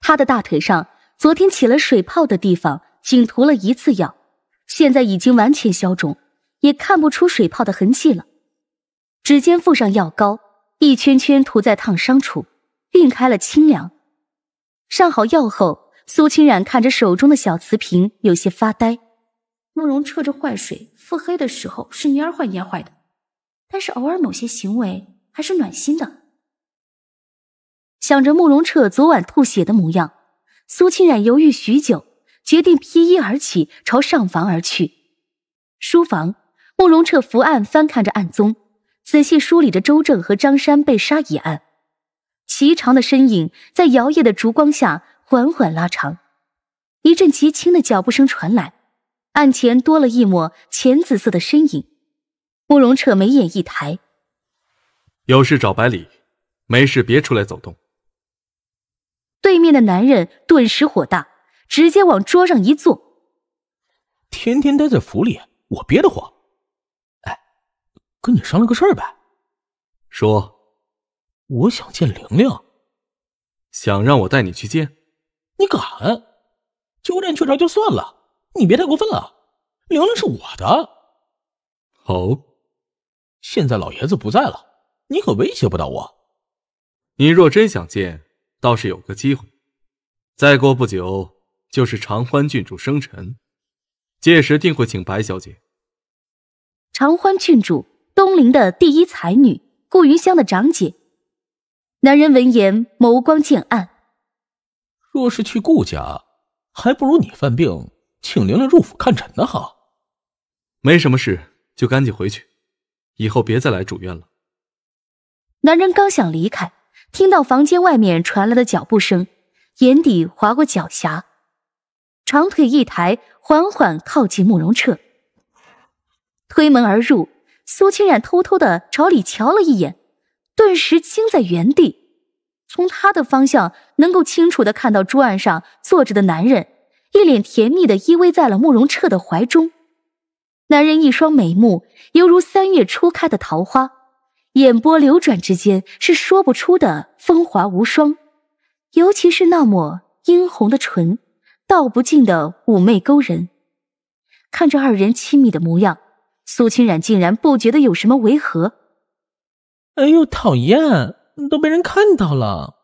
Speaker 1: 他的大腿上。昨天起了水泡的地方，仅涂了一次药，现在已经完全消肿，也看不出水泡的痕迹了。指尖附上药膏，一圈圈涂在烫伤处，并开了清凉。上好药后，苏清染看着手中的小瓷瓶，有些发呆。慕容彻这坏水腹黑的时候是蔫坏蔫坏的，但是偶尔某些行为还是暖心的。想着慕容彻昨晚吐血的模样。苏清染犹豫许久，决定披衣而起，朝上房而去。书房，慕容彻伏案翻看着案宗，仔细梳理着周正和张山被杀一案。齐长的身影在摇曳的烛光下缓缓拉长。一阵极轻的脚步声传来，案前多了一抹浅紫色的身影。慕容彻眉眼一抬：“
Speaker 4: 有事找百里，没事别出来走动。”
Speaker 1: 对面的男人顿时火大，直接往桌上一坐。
Speaker 3: 天天待在府里，我憋得慌。哎，跟你
Speaker 4: 商量个事儿呗。说，我想见玲玲，想让我带你去见？你敢？鸠占去巢就算了，你别太过分了。玲玲是我的。哦，现在老爷子不在了，你可威胁不到我。你若真想见。倒是有个机会，再过不久就是长欢郡主生辰，届时定会请白小姐。
Speaker 1: 长欢郡主，东陵的第一才女，顾云香的长姐。男人闻言，眸光
Speaker 4: 渐暗。若是去顾家，还不如你犯病请玲玲入府看诊的好。没什么事，就赶紧回去，以后别再来主院了。
Speaker 1: 男人刚想离开。听到房间外面传来的脚步声，眼底划过狡黠，长腿一抬，缓缓靠近慕容彻，推门而入。苏清染偷偷的朝里瞧了一眼，顿时惊在原地。从他的方向能够清楚的看到桌案上坐着的男人，一脸甜蜜的依偎在了慕容彻的怀中。男人一双眉目犹如三月初开的桃花。眼波流转之间是说不出的风华无双，尤其是那抹殷红的唇，道不尽的妩媚勾人。看着二人亲密的模样，苏清染竟然不觉得有什么违
Speaker 3: 和。哎呦，讨厌！都被人看到了。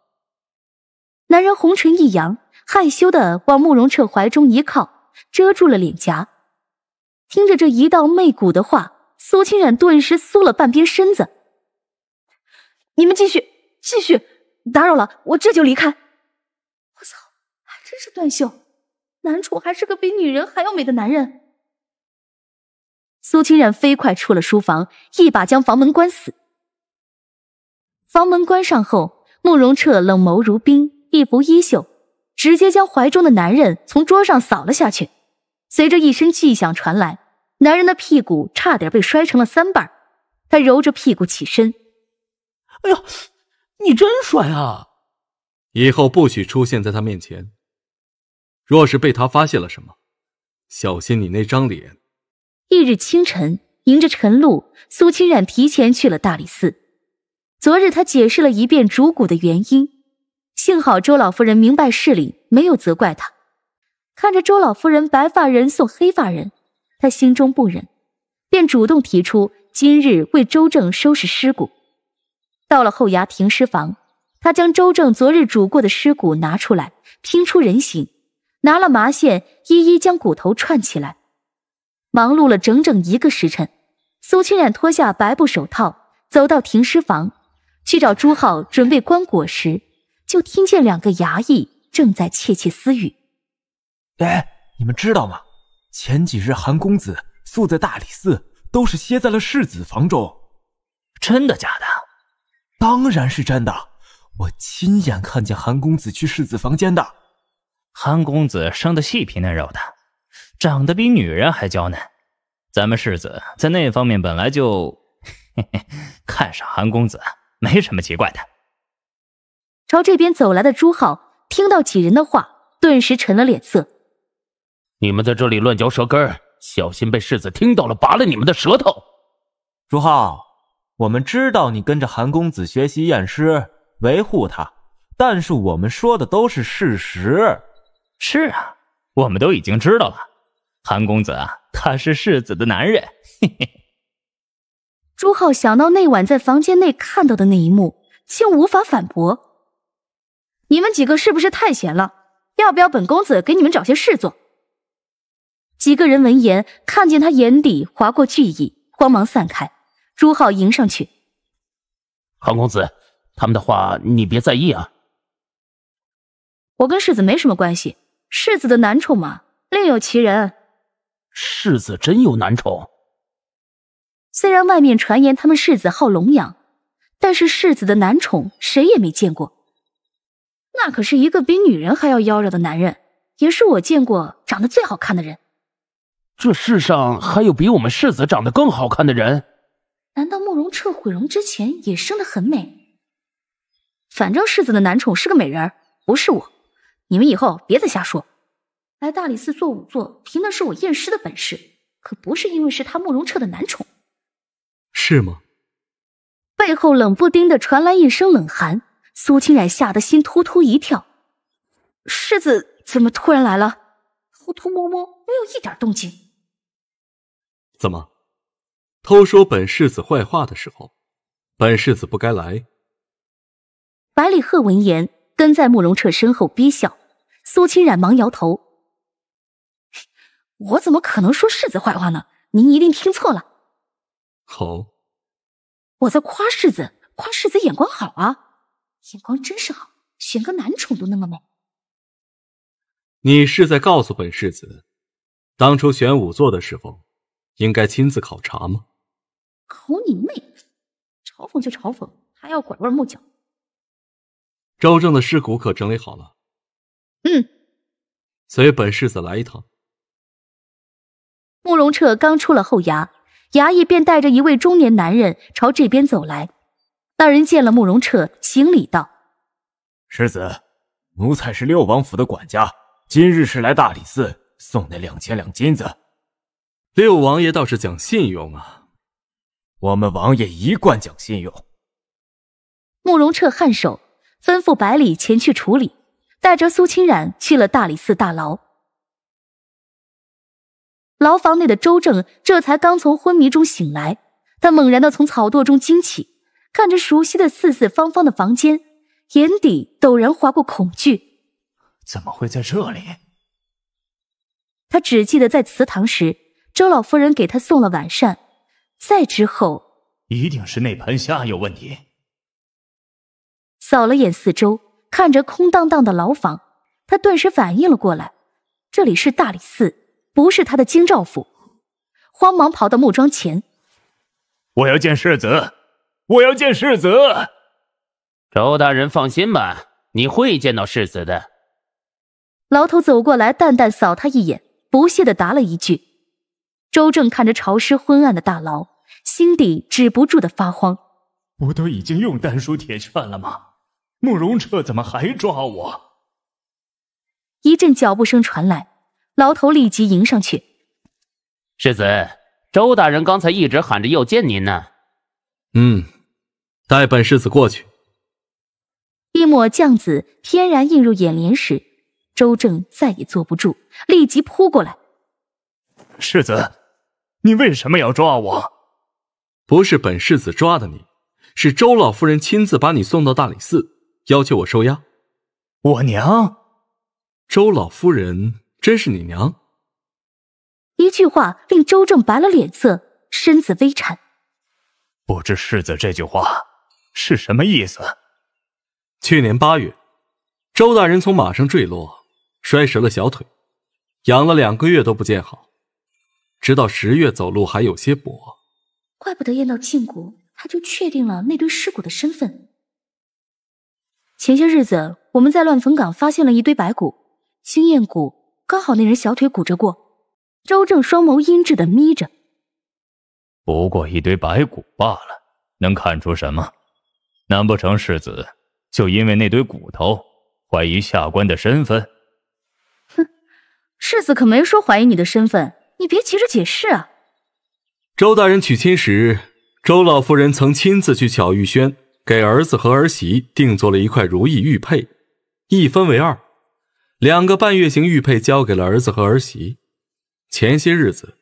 Speaker 1: 男人红唇一扬，害羞的往慕容彻怀中一靠，遮住了脸颊。听着这一道媚骨的话，苏清染顿时缩了半边身子。你们继续继续，打扰了，我这就离开。我操，还真是断袖，男主还是个比女人还要美的男人。苏清染飞快出了书房，一把将房门关死。房门关上后，慕容彻冷眸如冰，一拂衣袖，直接将怀中的男人从桌上扫了下去。随着一声巨响传来，男人的屁股差点被摔成了三瓣他揉着屁股起身。哎呦，你真帅啊！
Speaker 4: 以后不许出现在他面前。若是被他发现了什么，小心你那张脸。
Speaker 1: 翌日清晨，迎着晨露，苏清染提前去了大理寺。昨日他解释了一遍主骨的原因，幸好周老夫人明白事理，没有责怪他。看着周老夫人白发人送黑发人，他心中不忍，便主动提出今日为周正收拾尸骨。到了后衙停尸房，他将周正昨日煮过的尸骨拿出来，拼出人形，拿了麻线，一一将骨头串起来。忙碌了整整一个时辰，苏清染脱下白布手套，走到停尸房去找朱浩准备棺椁时，就听见两个衙役正在窃窃私语：“
Speaker 4: 哎，你们知道吗？前几日韩公子宿在大理寺，都是歇在了世子房中。”“真的假的？”当然是真的，我亲眼看见韩公子去世子房间的。韩公子生的细皮嫩肉的，长得比女人还娇嫩。咱们世子在那方面本来就嘿嘿，看上韩公子，没什么奇怪的。
Speaker 1: 朝这边走来的朱浩听到几人的话，顿时沉了脸色。
Speaker 3: 你们在这里乱嚼舌根，小心被世子听到了，拔了你们的舌头。朱浩。
Speaker 4: 我们知道你跟着韩公子学习验尸，维护他，但是我们说的都是事实。是啊，我们都已经知道了。韩公子啊，他是世子的男人。嘿嘿。
Speaker 1: 朱浩想到那晚在房间内看到的那一幕，竟无法反驳。你们几个是不是太闲了？要不要本公子给你们找些事做？几个人闻言，看见他眼底划过惧意，慌忙散开。朱浩迎
Speaker 3: 上去。韩公子，他们的话你别在意啊。
Speaker 1: 我跟世子没什么关系，世子的男宠嘛，另有其人。
Speaker 3: 世子真有男宠？
Speaker 1: 虽然外面传言他们世子好龙养，但是世子的男宠谁也没见过。那可是一个比女人还要妖娆的男人，也是我见过长得最好看的人。
Speaker 3: 这世上还有比我们世子长得更好看的人？
Speaker 1: 难道慕容彻毁容之前也生得很美？反正世子的男宠是个美人儿，不是我。你们以后别再瞎说。来大理寺做仵作，凭的是我验尸的本事，可不是因为是他慕容彻的男宠。是吗？背后冷不丁的传来一声冷寒，苏清染吓得心突突一跳。世子怎么突然来了？偷偷摸摸，没有一点动静。
Speaker 4: 怎么？偷说本世子坏话的时候，本世子不该来。
Speaker 1: 百里鹤闻言，跟在慕容彻身后憋笑。苏清染忙摇头：“我怎么可能说世子坏话呢？您一定听错了。”
Speaker 4: 好，
Speaker 1: 我在夸世子，夸世子眼光好啊，眼光真是好，选个男宠都那么美。
Speaker 4: 你是在告诉本世子，当初选仵作的时候，应该亲自考察吗？
Speaker 1: 口你妹！嘲讽就嘲讽，还要拐弯抹角。
Speaker 4: 周正的尸骨可整理好了？嗯。随本世子来一趟。
Speaker 1: 慕容彻刚出了后衙，衙役便带着一位中年男人朝这边走来。那人见了慕容彻，行礼道：“
Speaker 4: 世子，奴才是六王府的管家，今日是来大理寺送那两千两金子。六王爷倒是讲信用啊。”我们王爷一贯讲信用。
Speaker 1: 慕容彻颔首，吩咐百里前去处理，带着苏清染去了大理寺大牢。牢房内的周正这才刚从昏迷中醒来，他猛然的从草垛中惊起，看着熟悉的四四方方的房间，眼底陡然划过恐惧。
Speaker 4: 怎么会在这里？
Speaker 1: 他只记得在祠堂时，周老夫人给他送了晚膳。再之后，
Speaker 4: 一定是那盘虾有问题。
Speaker 1: 扫了眼四周，看着空荡荡的牢房，他顿时反应了过来，这里是大理寺，不是他的京兆府。慌忙跑到木桩前，
Speaker 4: 我要见世子，
Speaker 3: 我要见世子。周大人放心吧，你会见到世子的。
Speaker 1: 牢头走过来，淡淡扫他一眼，不屑的答了一句。周正看着潮湿昏暗的大牢，心底止不住的发
Speaker 4: 慌。不都已经用丹书铁券了吗？慕容彻怎么还抓我？
Speaker 1: 一阵脚步声传来，牢头立即迎上去。
Speaker 3: 世子，周大人刚才一直喊着要见您呢。
Speaker 4: 嗯，带本世子过去。
Speaker 1: 一抹绛紫翩然映入眼帘时，周正再也坐不住，立即扑过来。
Speaker 4: 世子。你为什么要抓我？不是本世子抓的你，是周老夫人亲自把你送到大理寺，要求我收押。我娘，周老夫人真是你娘？
Speaker 1: 一句话令周正白了脸色，身子微颤。
Speaker 4: 不知世子这句话是什么意思？去年八月，周大人从马上坠落，摔折了小腿，养了两个月都不见好。直到十月，走路还有些跛。
Speaker 1: 怪不得验到胫骨，他就确定了那堆尸骨的身份。前些日子，我们在乱坟岗发现了一堆白骨，青燕骨，刚好那人小腿骨折过。周正双眸阴鸷的眯着。
Speaker 4: 不过一堆白骨罢了，能看出什么？难不成世子就因为那堆骨头怀疑下官的身份？
Speaker 1: 哼，世子可没说怀疑你的身份。你别急着解释啊！
Speaker 4: 周大人娶亲时，周老夫人曾亲自去巧玉轩给儿子和儿媳定做了一块如意玉佩，一分为二，两个半月形玉佩交给了儿子和儿媳。前些日子，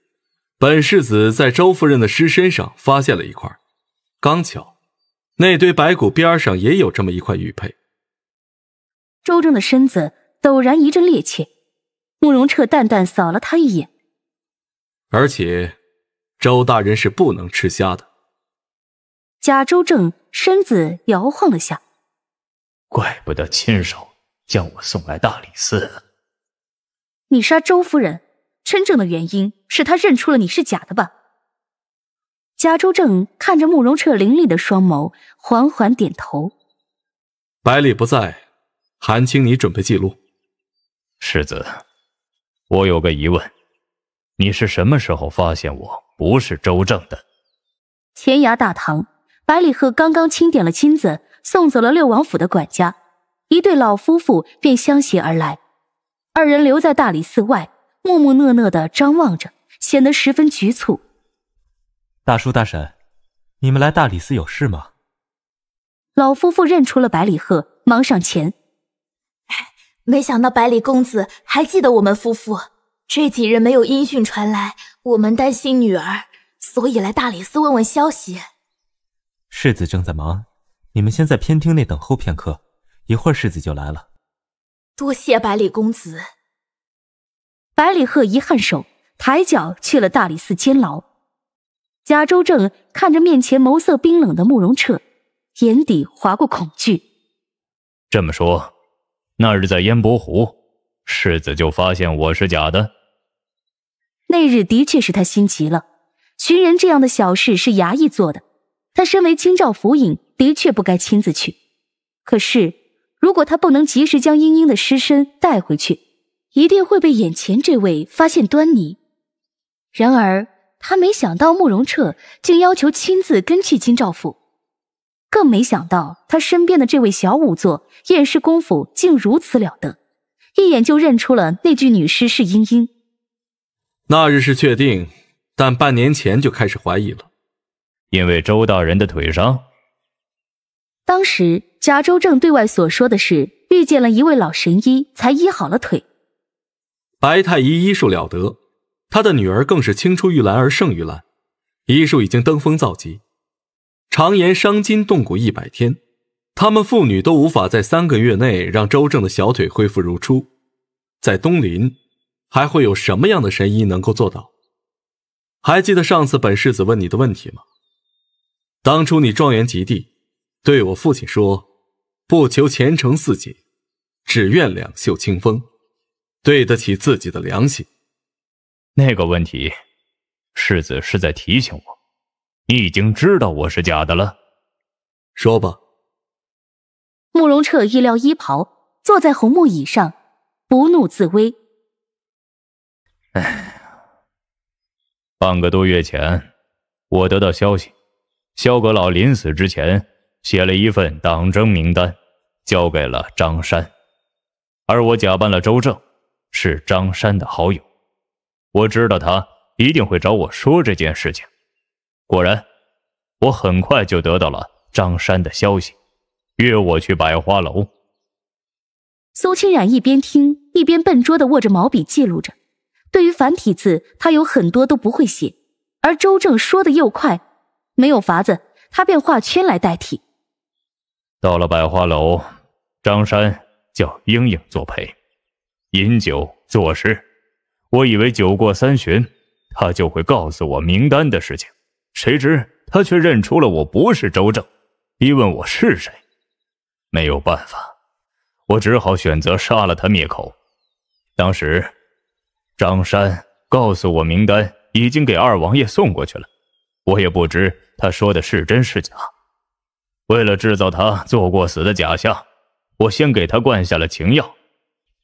Speaker 4: 本世子在周夫人的尸身上发现了一块，刚巧那堆白骨边上也有这么一块玉佩。
Speaker 1: 周正的身子陡然一阵趔趄，慕容彻淡淡扫了他一眼。
Speaker 4: 而且，周大人是不能吃虾的。
Speaker 1: 贾周正身子摇晃了下，
Speaker 4: 怪不得亲手将我送来大理寺。
Speaker 1: 你杀周夫人，真正的原因是她认出了你是假的吧？贾周正看着慕容彻凌厉的双眸，缓缓点头。
Speaker 4: 百里不在，韩青，你准备记录。世子，我有个疑问。你是什么时候发现我不是周正的？
Speaker 1: 前衙大堂，百里鹤刚刚清点了金子，送走了六王府的管家，一对老夫妇便相携而来。二人留在大理寺外，木木讷讷的张望着，显得十分局促。
Speaker 4: 大叔大婶，你们来大理寺有事吗？
Speaker 1: 老夫妇认出了百里鹤，忙上前。没想到百里公子还记得我们夫妇。这几日没有音讯传来，我们担心女儿，所以来大理寺问问消息。
Speaker 4: 世子正在忙，你们先在偏厅内等候片刻，一会儿世子就来了。
Speaker 1: 多谢百里公子。百里鹤一颔首，抬脚去了大理寺监牢。贾周正看着面前眸色冰冷的慕容彻，眼底划过恐惧。
Speaker 4: 这么说，那日在烟波湖，世子就发现我是假的？
Speaker 1: 那日的确是他心急了，寻人这样的小事是衙役做的，他身为京兆府尹，的确不该亲自去。可是，如果他不能及时将英英的尸身带回去，一定会被眼前这位发现端倪。然而，他没想到慕容彻竟要求亲自跟去京兆府，更没想到他身边的这位小仵作验尸功夫竟如此了得，一眼就认出了那具女尸是英英。
Speaker 4: 那日是确定，但半年前就开始怀疑了，因为周大人的腿伤。
Speaker 1: 当时，贾周正对外所说的是遇见了一位老神医，才医好了腿。
Speaker 4: 白太医医术了得，他的女儿更是青出玉兰而胜于兰，医术已经登峰造极。常言伤筋动骨一百天，他们父女都无法在三个月内让周正的小腿恢复如初。在东林。还会有什么样的神医能够做到？还记得上次本世子问你的问题吗？当初你状元及第，对我父亲说：“不求前程似锦，只愿两袖清风，对得起自己的良心。”那个问题，世子是在提醒我，你已经知道我是假的了。说吧。
Speaker 1: 慕容彻一撩衣袍，坐在红木椅上，不怒自威。
Speaker 4: 哎，半个多月前，我得到消息，萧阁老临死之前写了一份党争名单，交给了张山，而我假扮了周正，是张山的好友，我知道他一定会找我说这件事情，果然，我很快就得到了张山的消息，约我去百花楼。
Speaker 1: 苏清染一边听一边笨拙的握着毛笔记录着。对于繁体字，他有很多都不会写，而周正说的又快，没有法子，他便画圈来代替。
Speaker 4: 到了百花楼，张山叫莺莺作陪，饮酒作诗。我以为酒过三巡，他就会告诉我名单的事情，谁知他却认出了我不是周正，逼问我是谁。没有办法，我只好选择杀了他灭口。当时。张山告诉我，名单已经给二王爷送过去了。我也不知他说的是真是假。为了制造他做过死的假象，我先给他灌下了情药，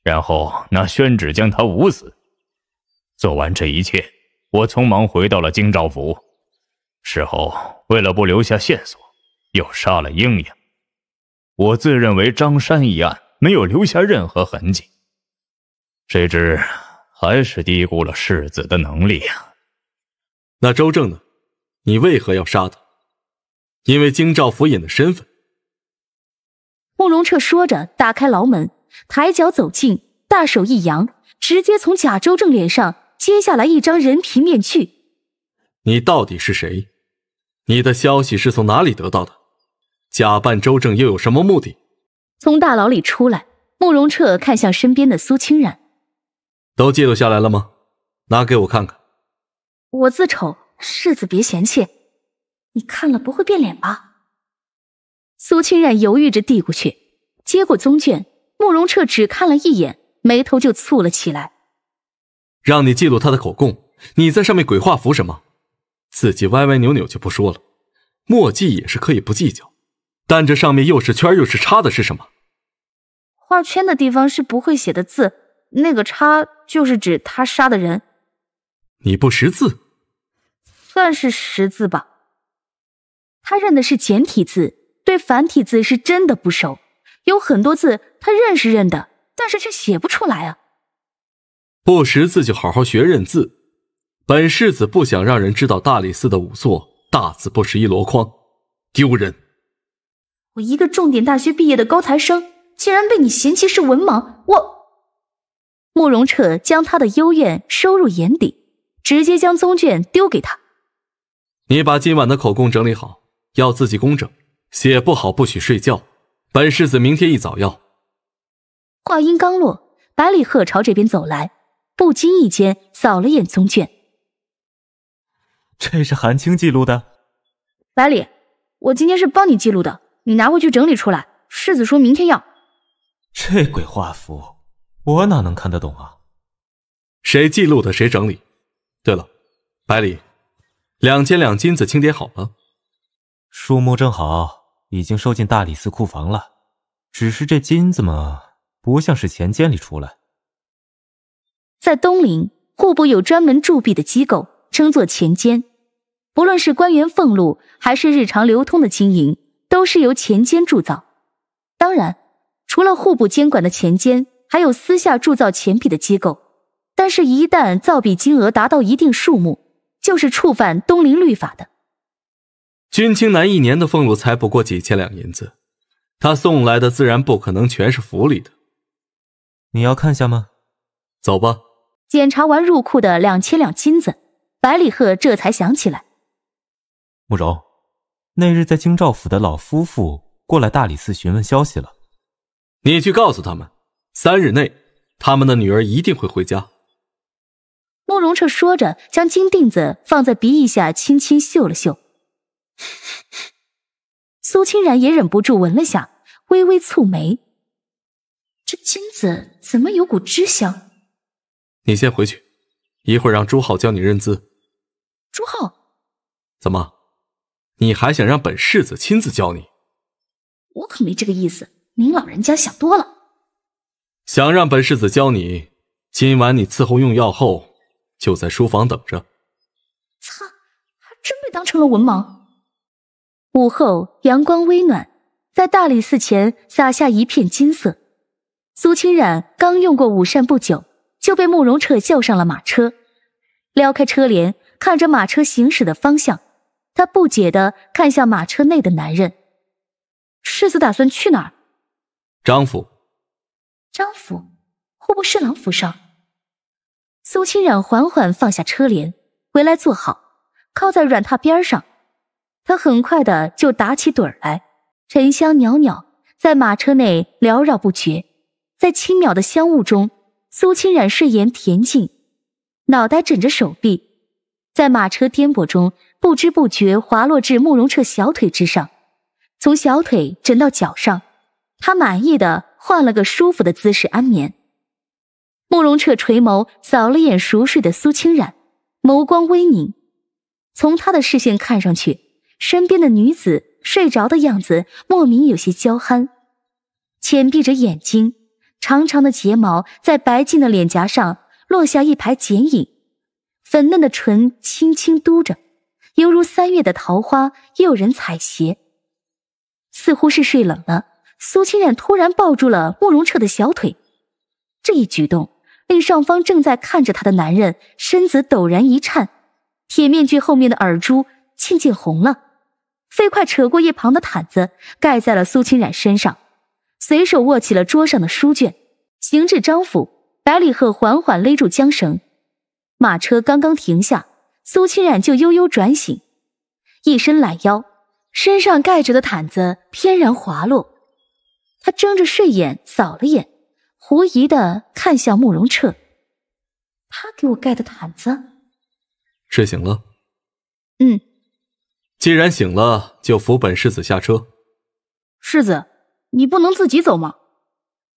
Speaker 4: 然后拿宣纸将他捂死。做完这一切，我匆忙回到了京兆府。事后，为了不留下线索，又杀了英英。我自认为张山一案没有留下任何痕迹，谁知……还是低估了世子的能力呀。那周正呢？你为何要杀他？因为京兆府尹的身份。
Speaker 1: 慕容彻说着，打开牢门，抬脚走进，大手一扬，直接从假周正脸上揭下来一张人皮面具。
Speaker 4: 你到底是谁？你的消息是从哪里得到的？假扮周正又有什么目的？
Speaker 1: 从大牢里出来，慕容彻看向身边的苏清染。
Speaker 4: 都记录下来了吗？拿给我看看。
Speaker 1: 我字丑，世子别嫌弃。你看了不会变脸吧？苏清染犹豫着递过去，接过宗卷。慕容彻只看了一眼，眉头就蹙了起来。
Speaker 4: 让你记录他的口供，你在上面鬼画符什么？字迹歪歪扭扭就不说了，墨迹也是可以不计较。但这上面又是圈又是叉的，是什么？
Speaker 1: 画圈的地方是不会写的字。那个差就是指他杀的人。
Speaker 4: 你不识字，
Speaker 1: 算是识字吧。他认的是简体字，对繁体字是真的不熟。有很多字他认识认得，但是却写不出来啊。
Speaker 4: 不识字就好好学认字。本世子不想让人知道大理寺的仵作大字不识一箩筐，丢人。
Speaker 1: 我一个重点大学毕业的高材生，竟然被你嫌弃是文盲，我。慕容彻将他的幽怨收入眼底，直接将宗卷丢给他：“
Speaker 4: 你把今晚的口供整理好，要自己工整，写不好不许睡觉。本世子明天一早要。”
Speaker 1: 话音刚落，百里鹤朝这边走来，不经意间扫了眼宗卷：“
Speaker 4: 这是韩青记录的。”
Speaker 1: 百里，我今天是帮你记录的，你拿回去整理出来。世子说明天要。
Speaker 4: 这鬼画符！我哪能看得懂啊？谁记录的，谁整理。对了，百里，两千两金子清点好了，数目正好，已经收进大理寺库房了。只是这金子嘛，不像是钱监里出来。
Speaker 1: 在东陵，户部有专门铸币的机构，称作钱监。不论是官员俸禄，还是日常流通的金银，都是由钱监铸造。当然，除了户部监管的钱监。还有私下铸造钱币的机构，但是，一旦造币金额达到一定数目，就是触犯东陵律法的。
Speaker 4: 君清南一年的俸禄才不过几千两银子，他送来的自然不可能全是府里的。你要看下吗？走吧。
Speaker 1: 检查完入库的两千两金子，百里鹤这才想起来，
Speaker 4: 慕容，那日在京兆府的老夫妇过来大理寺询问消息了，你去告诉他们。三日内，他们的女儿一定会回家。
Speaker 1: 慕容彻说着，将金锭子放在鼻翼下，轻轻嗅了嗅。苏清然也忍不住闻了下，微微蹙眉。这金子怎么有股脂香？
Speaker 4: 你先回去，一会儿让朱浩教你认字。朱浩，怎么？你还想让本世子亲自教你？
Speaker 1: 我可没这个意思，您老人家想多了。
Speaker 4: 想让本世子教你，今晚你伺候用药后，就在书房等着。
Speaker 1: 擦，还真被当成了文盲。午后阳光微暖，在大理寺前洒下一片金色。苏清染刚用过午膳不久，就被慕容彻叫上了马车。撩开车帘，看着马车行驶的方向，他不解的看向马车内的男人。世子打算去哪儿？张府。张府，户部侍郎府上。苏清染缓缓放下车帘，回来坐好，靠在软榻边上。他很快的就打起盹来，沉香袅袅，在马车内缭绕不绝。在轻渺的香雾中，苏清染睡颜恬静，脑袋枕着手臂，在马车颠簸中不知不觉滑落至慕容彻小腿之上，从小腿枕到脚上，他满意的。换了个舒服的姿势安眠。慕容彻垂眸扫了眼熟睡的苏清染，眸光微凝。从他的视线看上去，身边的女子睡着的样子莫名有些娇憨，浅闭着眼睛，长长的睫毛在白净的脸颊上落下一排剪影，粉嫩的唇轻轻嘟着，犹如三月的桃花，诱人采撷。似乎是睡冷了。苏清染突然抱住了慕容彻的小腿，这一举动令上方正在看着他的男人身子陡然一颤，铁面具后面的耳珠渐渐红了，飞快扯过一旁的毯子盖在了苏清染身上，随手握起了桌上的书卷，行至张府，百里鹤缓缓勒住缰绳，马车刚刚停下，苏清染就悠悠转醒，一身懒腰，身上盖着的毯子翩然滑落。他睁着睡眼扫了眼，狐疑的看向慕容彻，他给我盖的毯子，睡醒了。嗯，
Speaker 4: 既然醒了，就扶本世子下车。
Speaker 1: 世子，你不能自己走吗？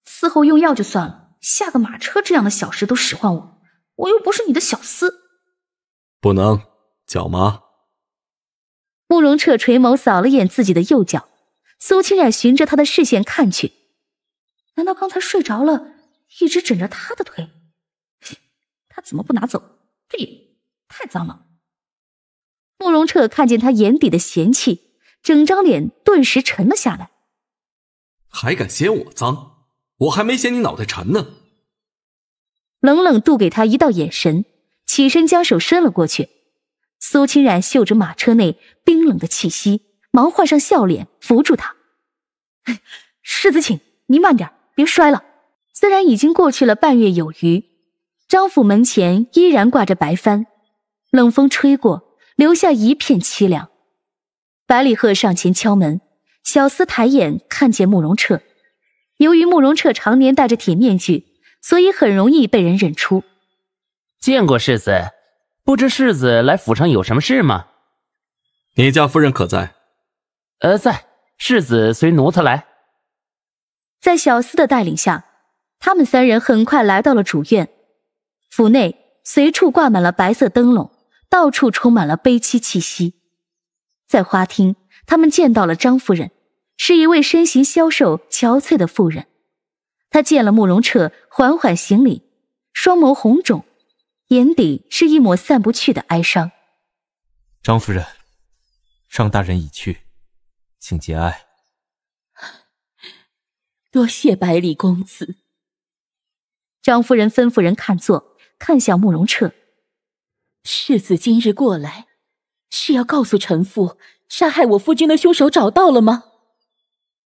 Speaker 1: 伺候用药就算了，下个马车这样的小事都使唤我，我又不是你的小厮。
Speaker 4: 不能，脚麻。
Speaker 1: 慕容彻垂眸扫了眼自己的右脚。苏清染循着他的视线看去，难道刚才睡着了，一直枕着他的腿？他怎么不拿走？这也太脏了。慕容彻看见他眼底的嫌弃，整张脸顿时沉了下来。
Speaker 4: 还敢嫌我脏？我还没嫌你脑袋沉呢。
Speaker 1: 冷冷渡给他一道眼神，起身将手伸了过去。苏清染嗅着马车内冰冷的气息。忙换上笑脸，扶住他。世子，请您慢点，别摔了。虽然已经过去了半月有余，张府门前依然挂着白帆，冷风吹过，留下一片凄凉。百里鹤上前敲门，小厮抬眼看见慕容彻。由于慕容彻常年戴着铁面具，所以很容易被人认出。
Speaker 3: 见过世子，不知世子来府上有什么事吗？你家夫人可在？呃，在世子随奴才来。
Speaker 1: 在小厮的带领下，他们三人很快来到了主院。府内随处挂满了白色灯笼，到处充满了悲戚气息。在花厅，他们见到了张夫人，是一位身形消瘦、憔悴的妇人。她见了慕容彻，缓缓行礼，双眸红肿，眼底是一抹散不去的哀伤。
Speaker 4: 张夫人，尚大人已去。请节哀。
Speaker 1: 多谢百里公子。张夫人吩咐人看座，看向慕容彻。世子今日过来，是要告诉臣妇，杀害我夫君的凶手找到了吗？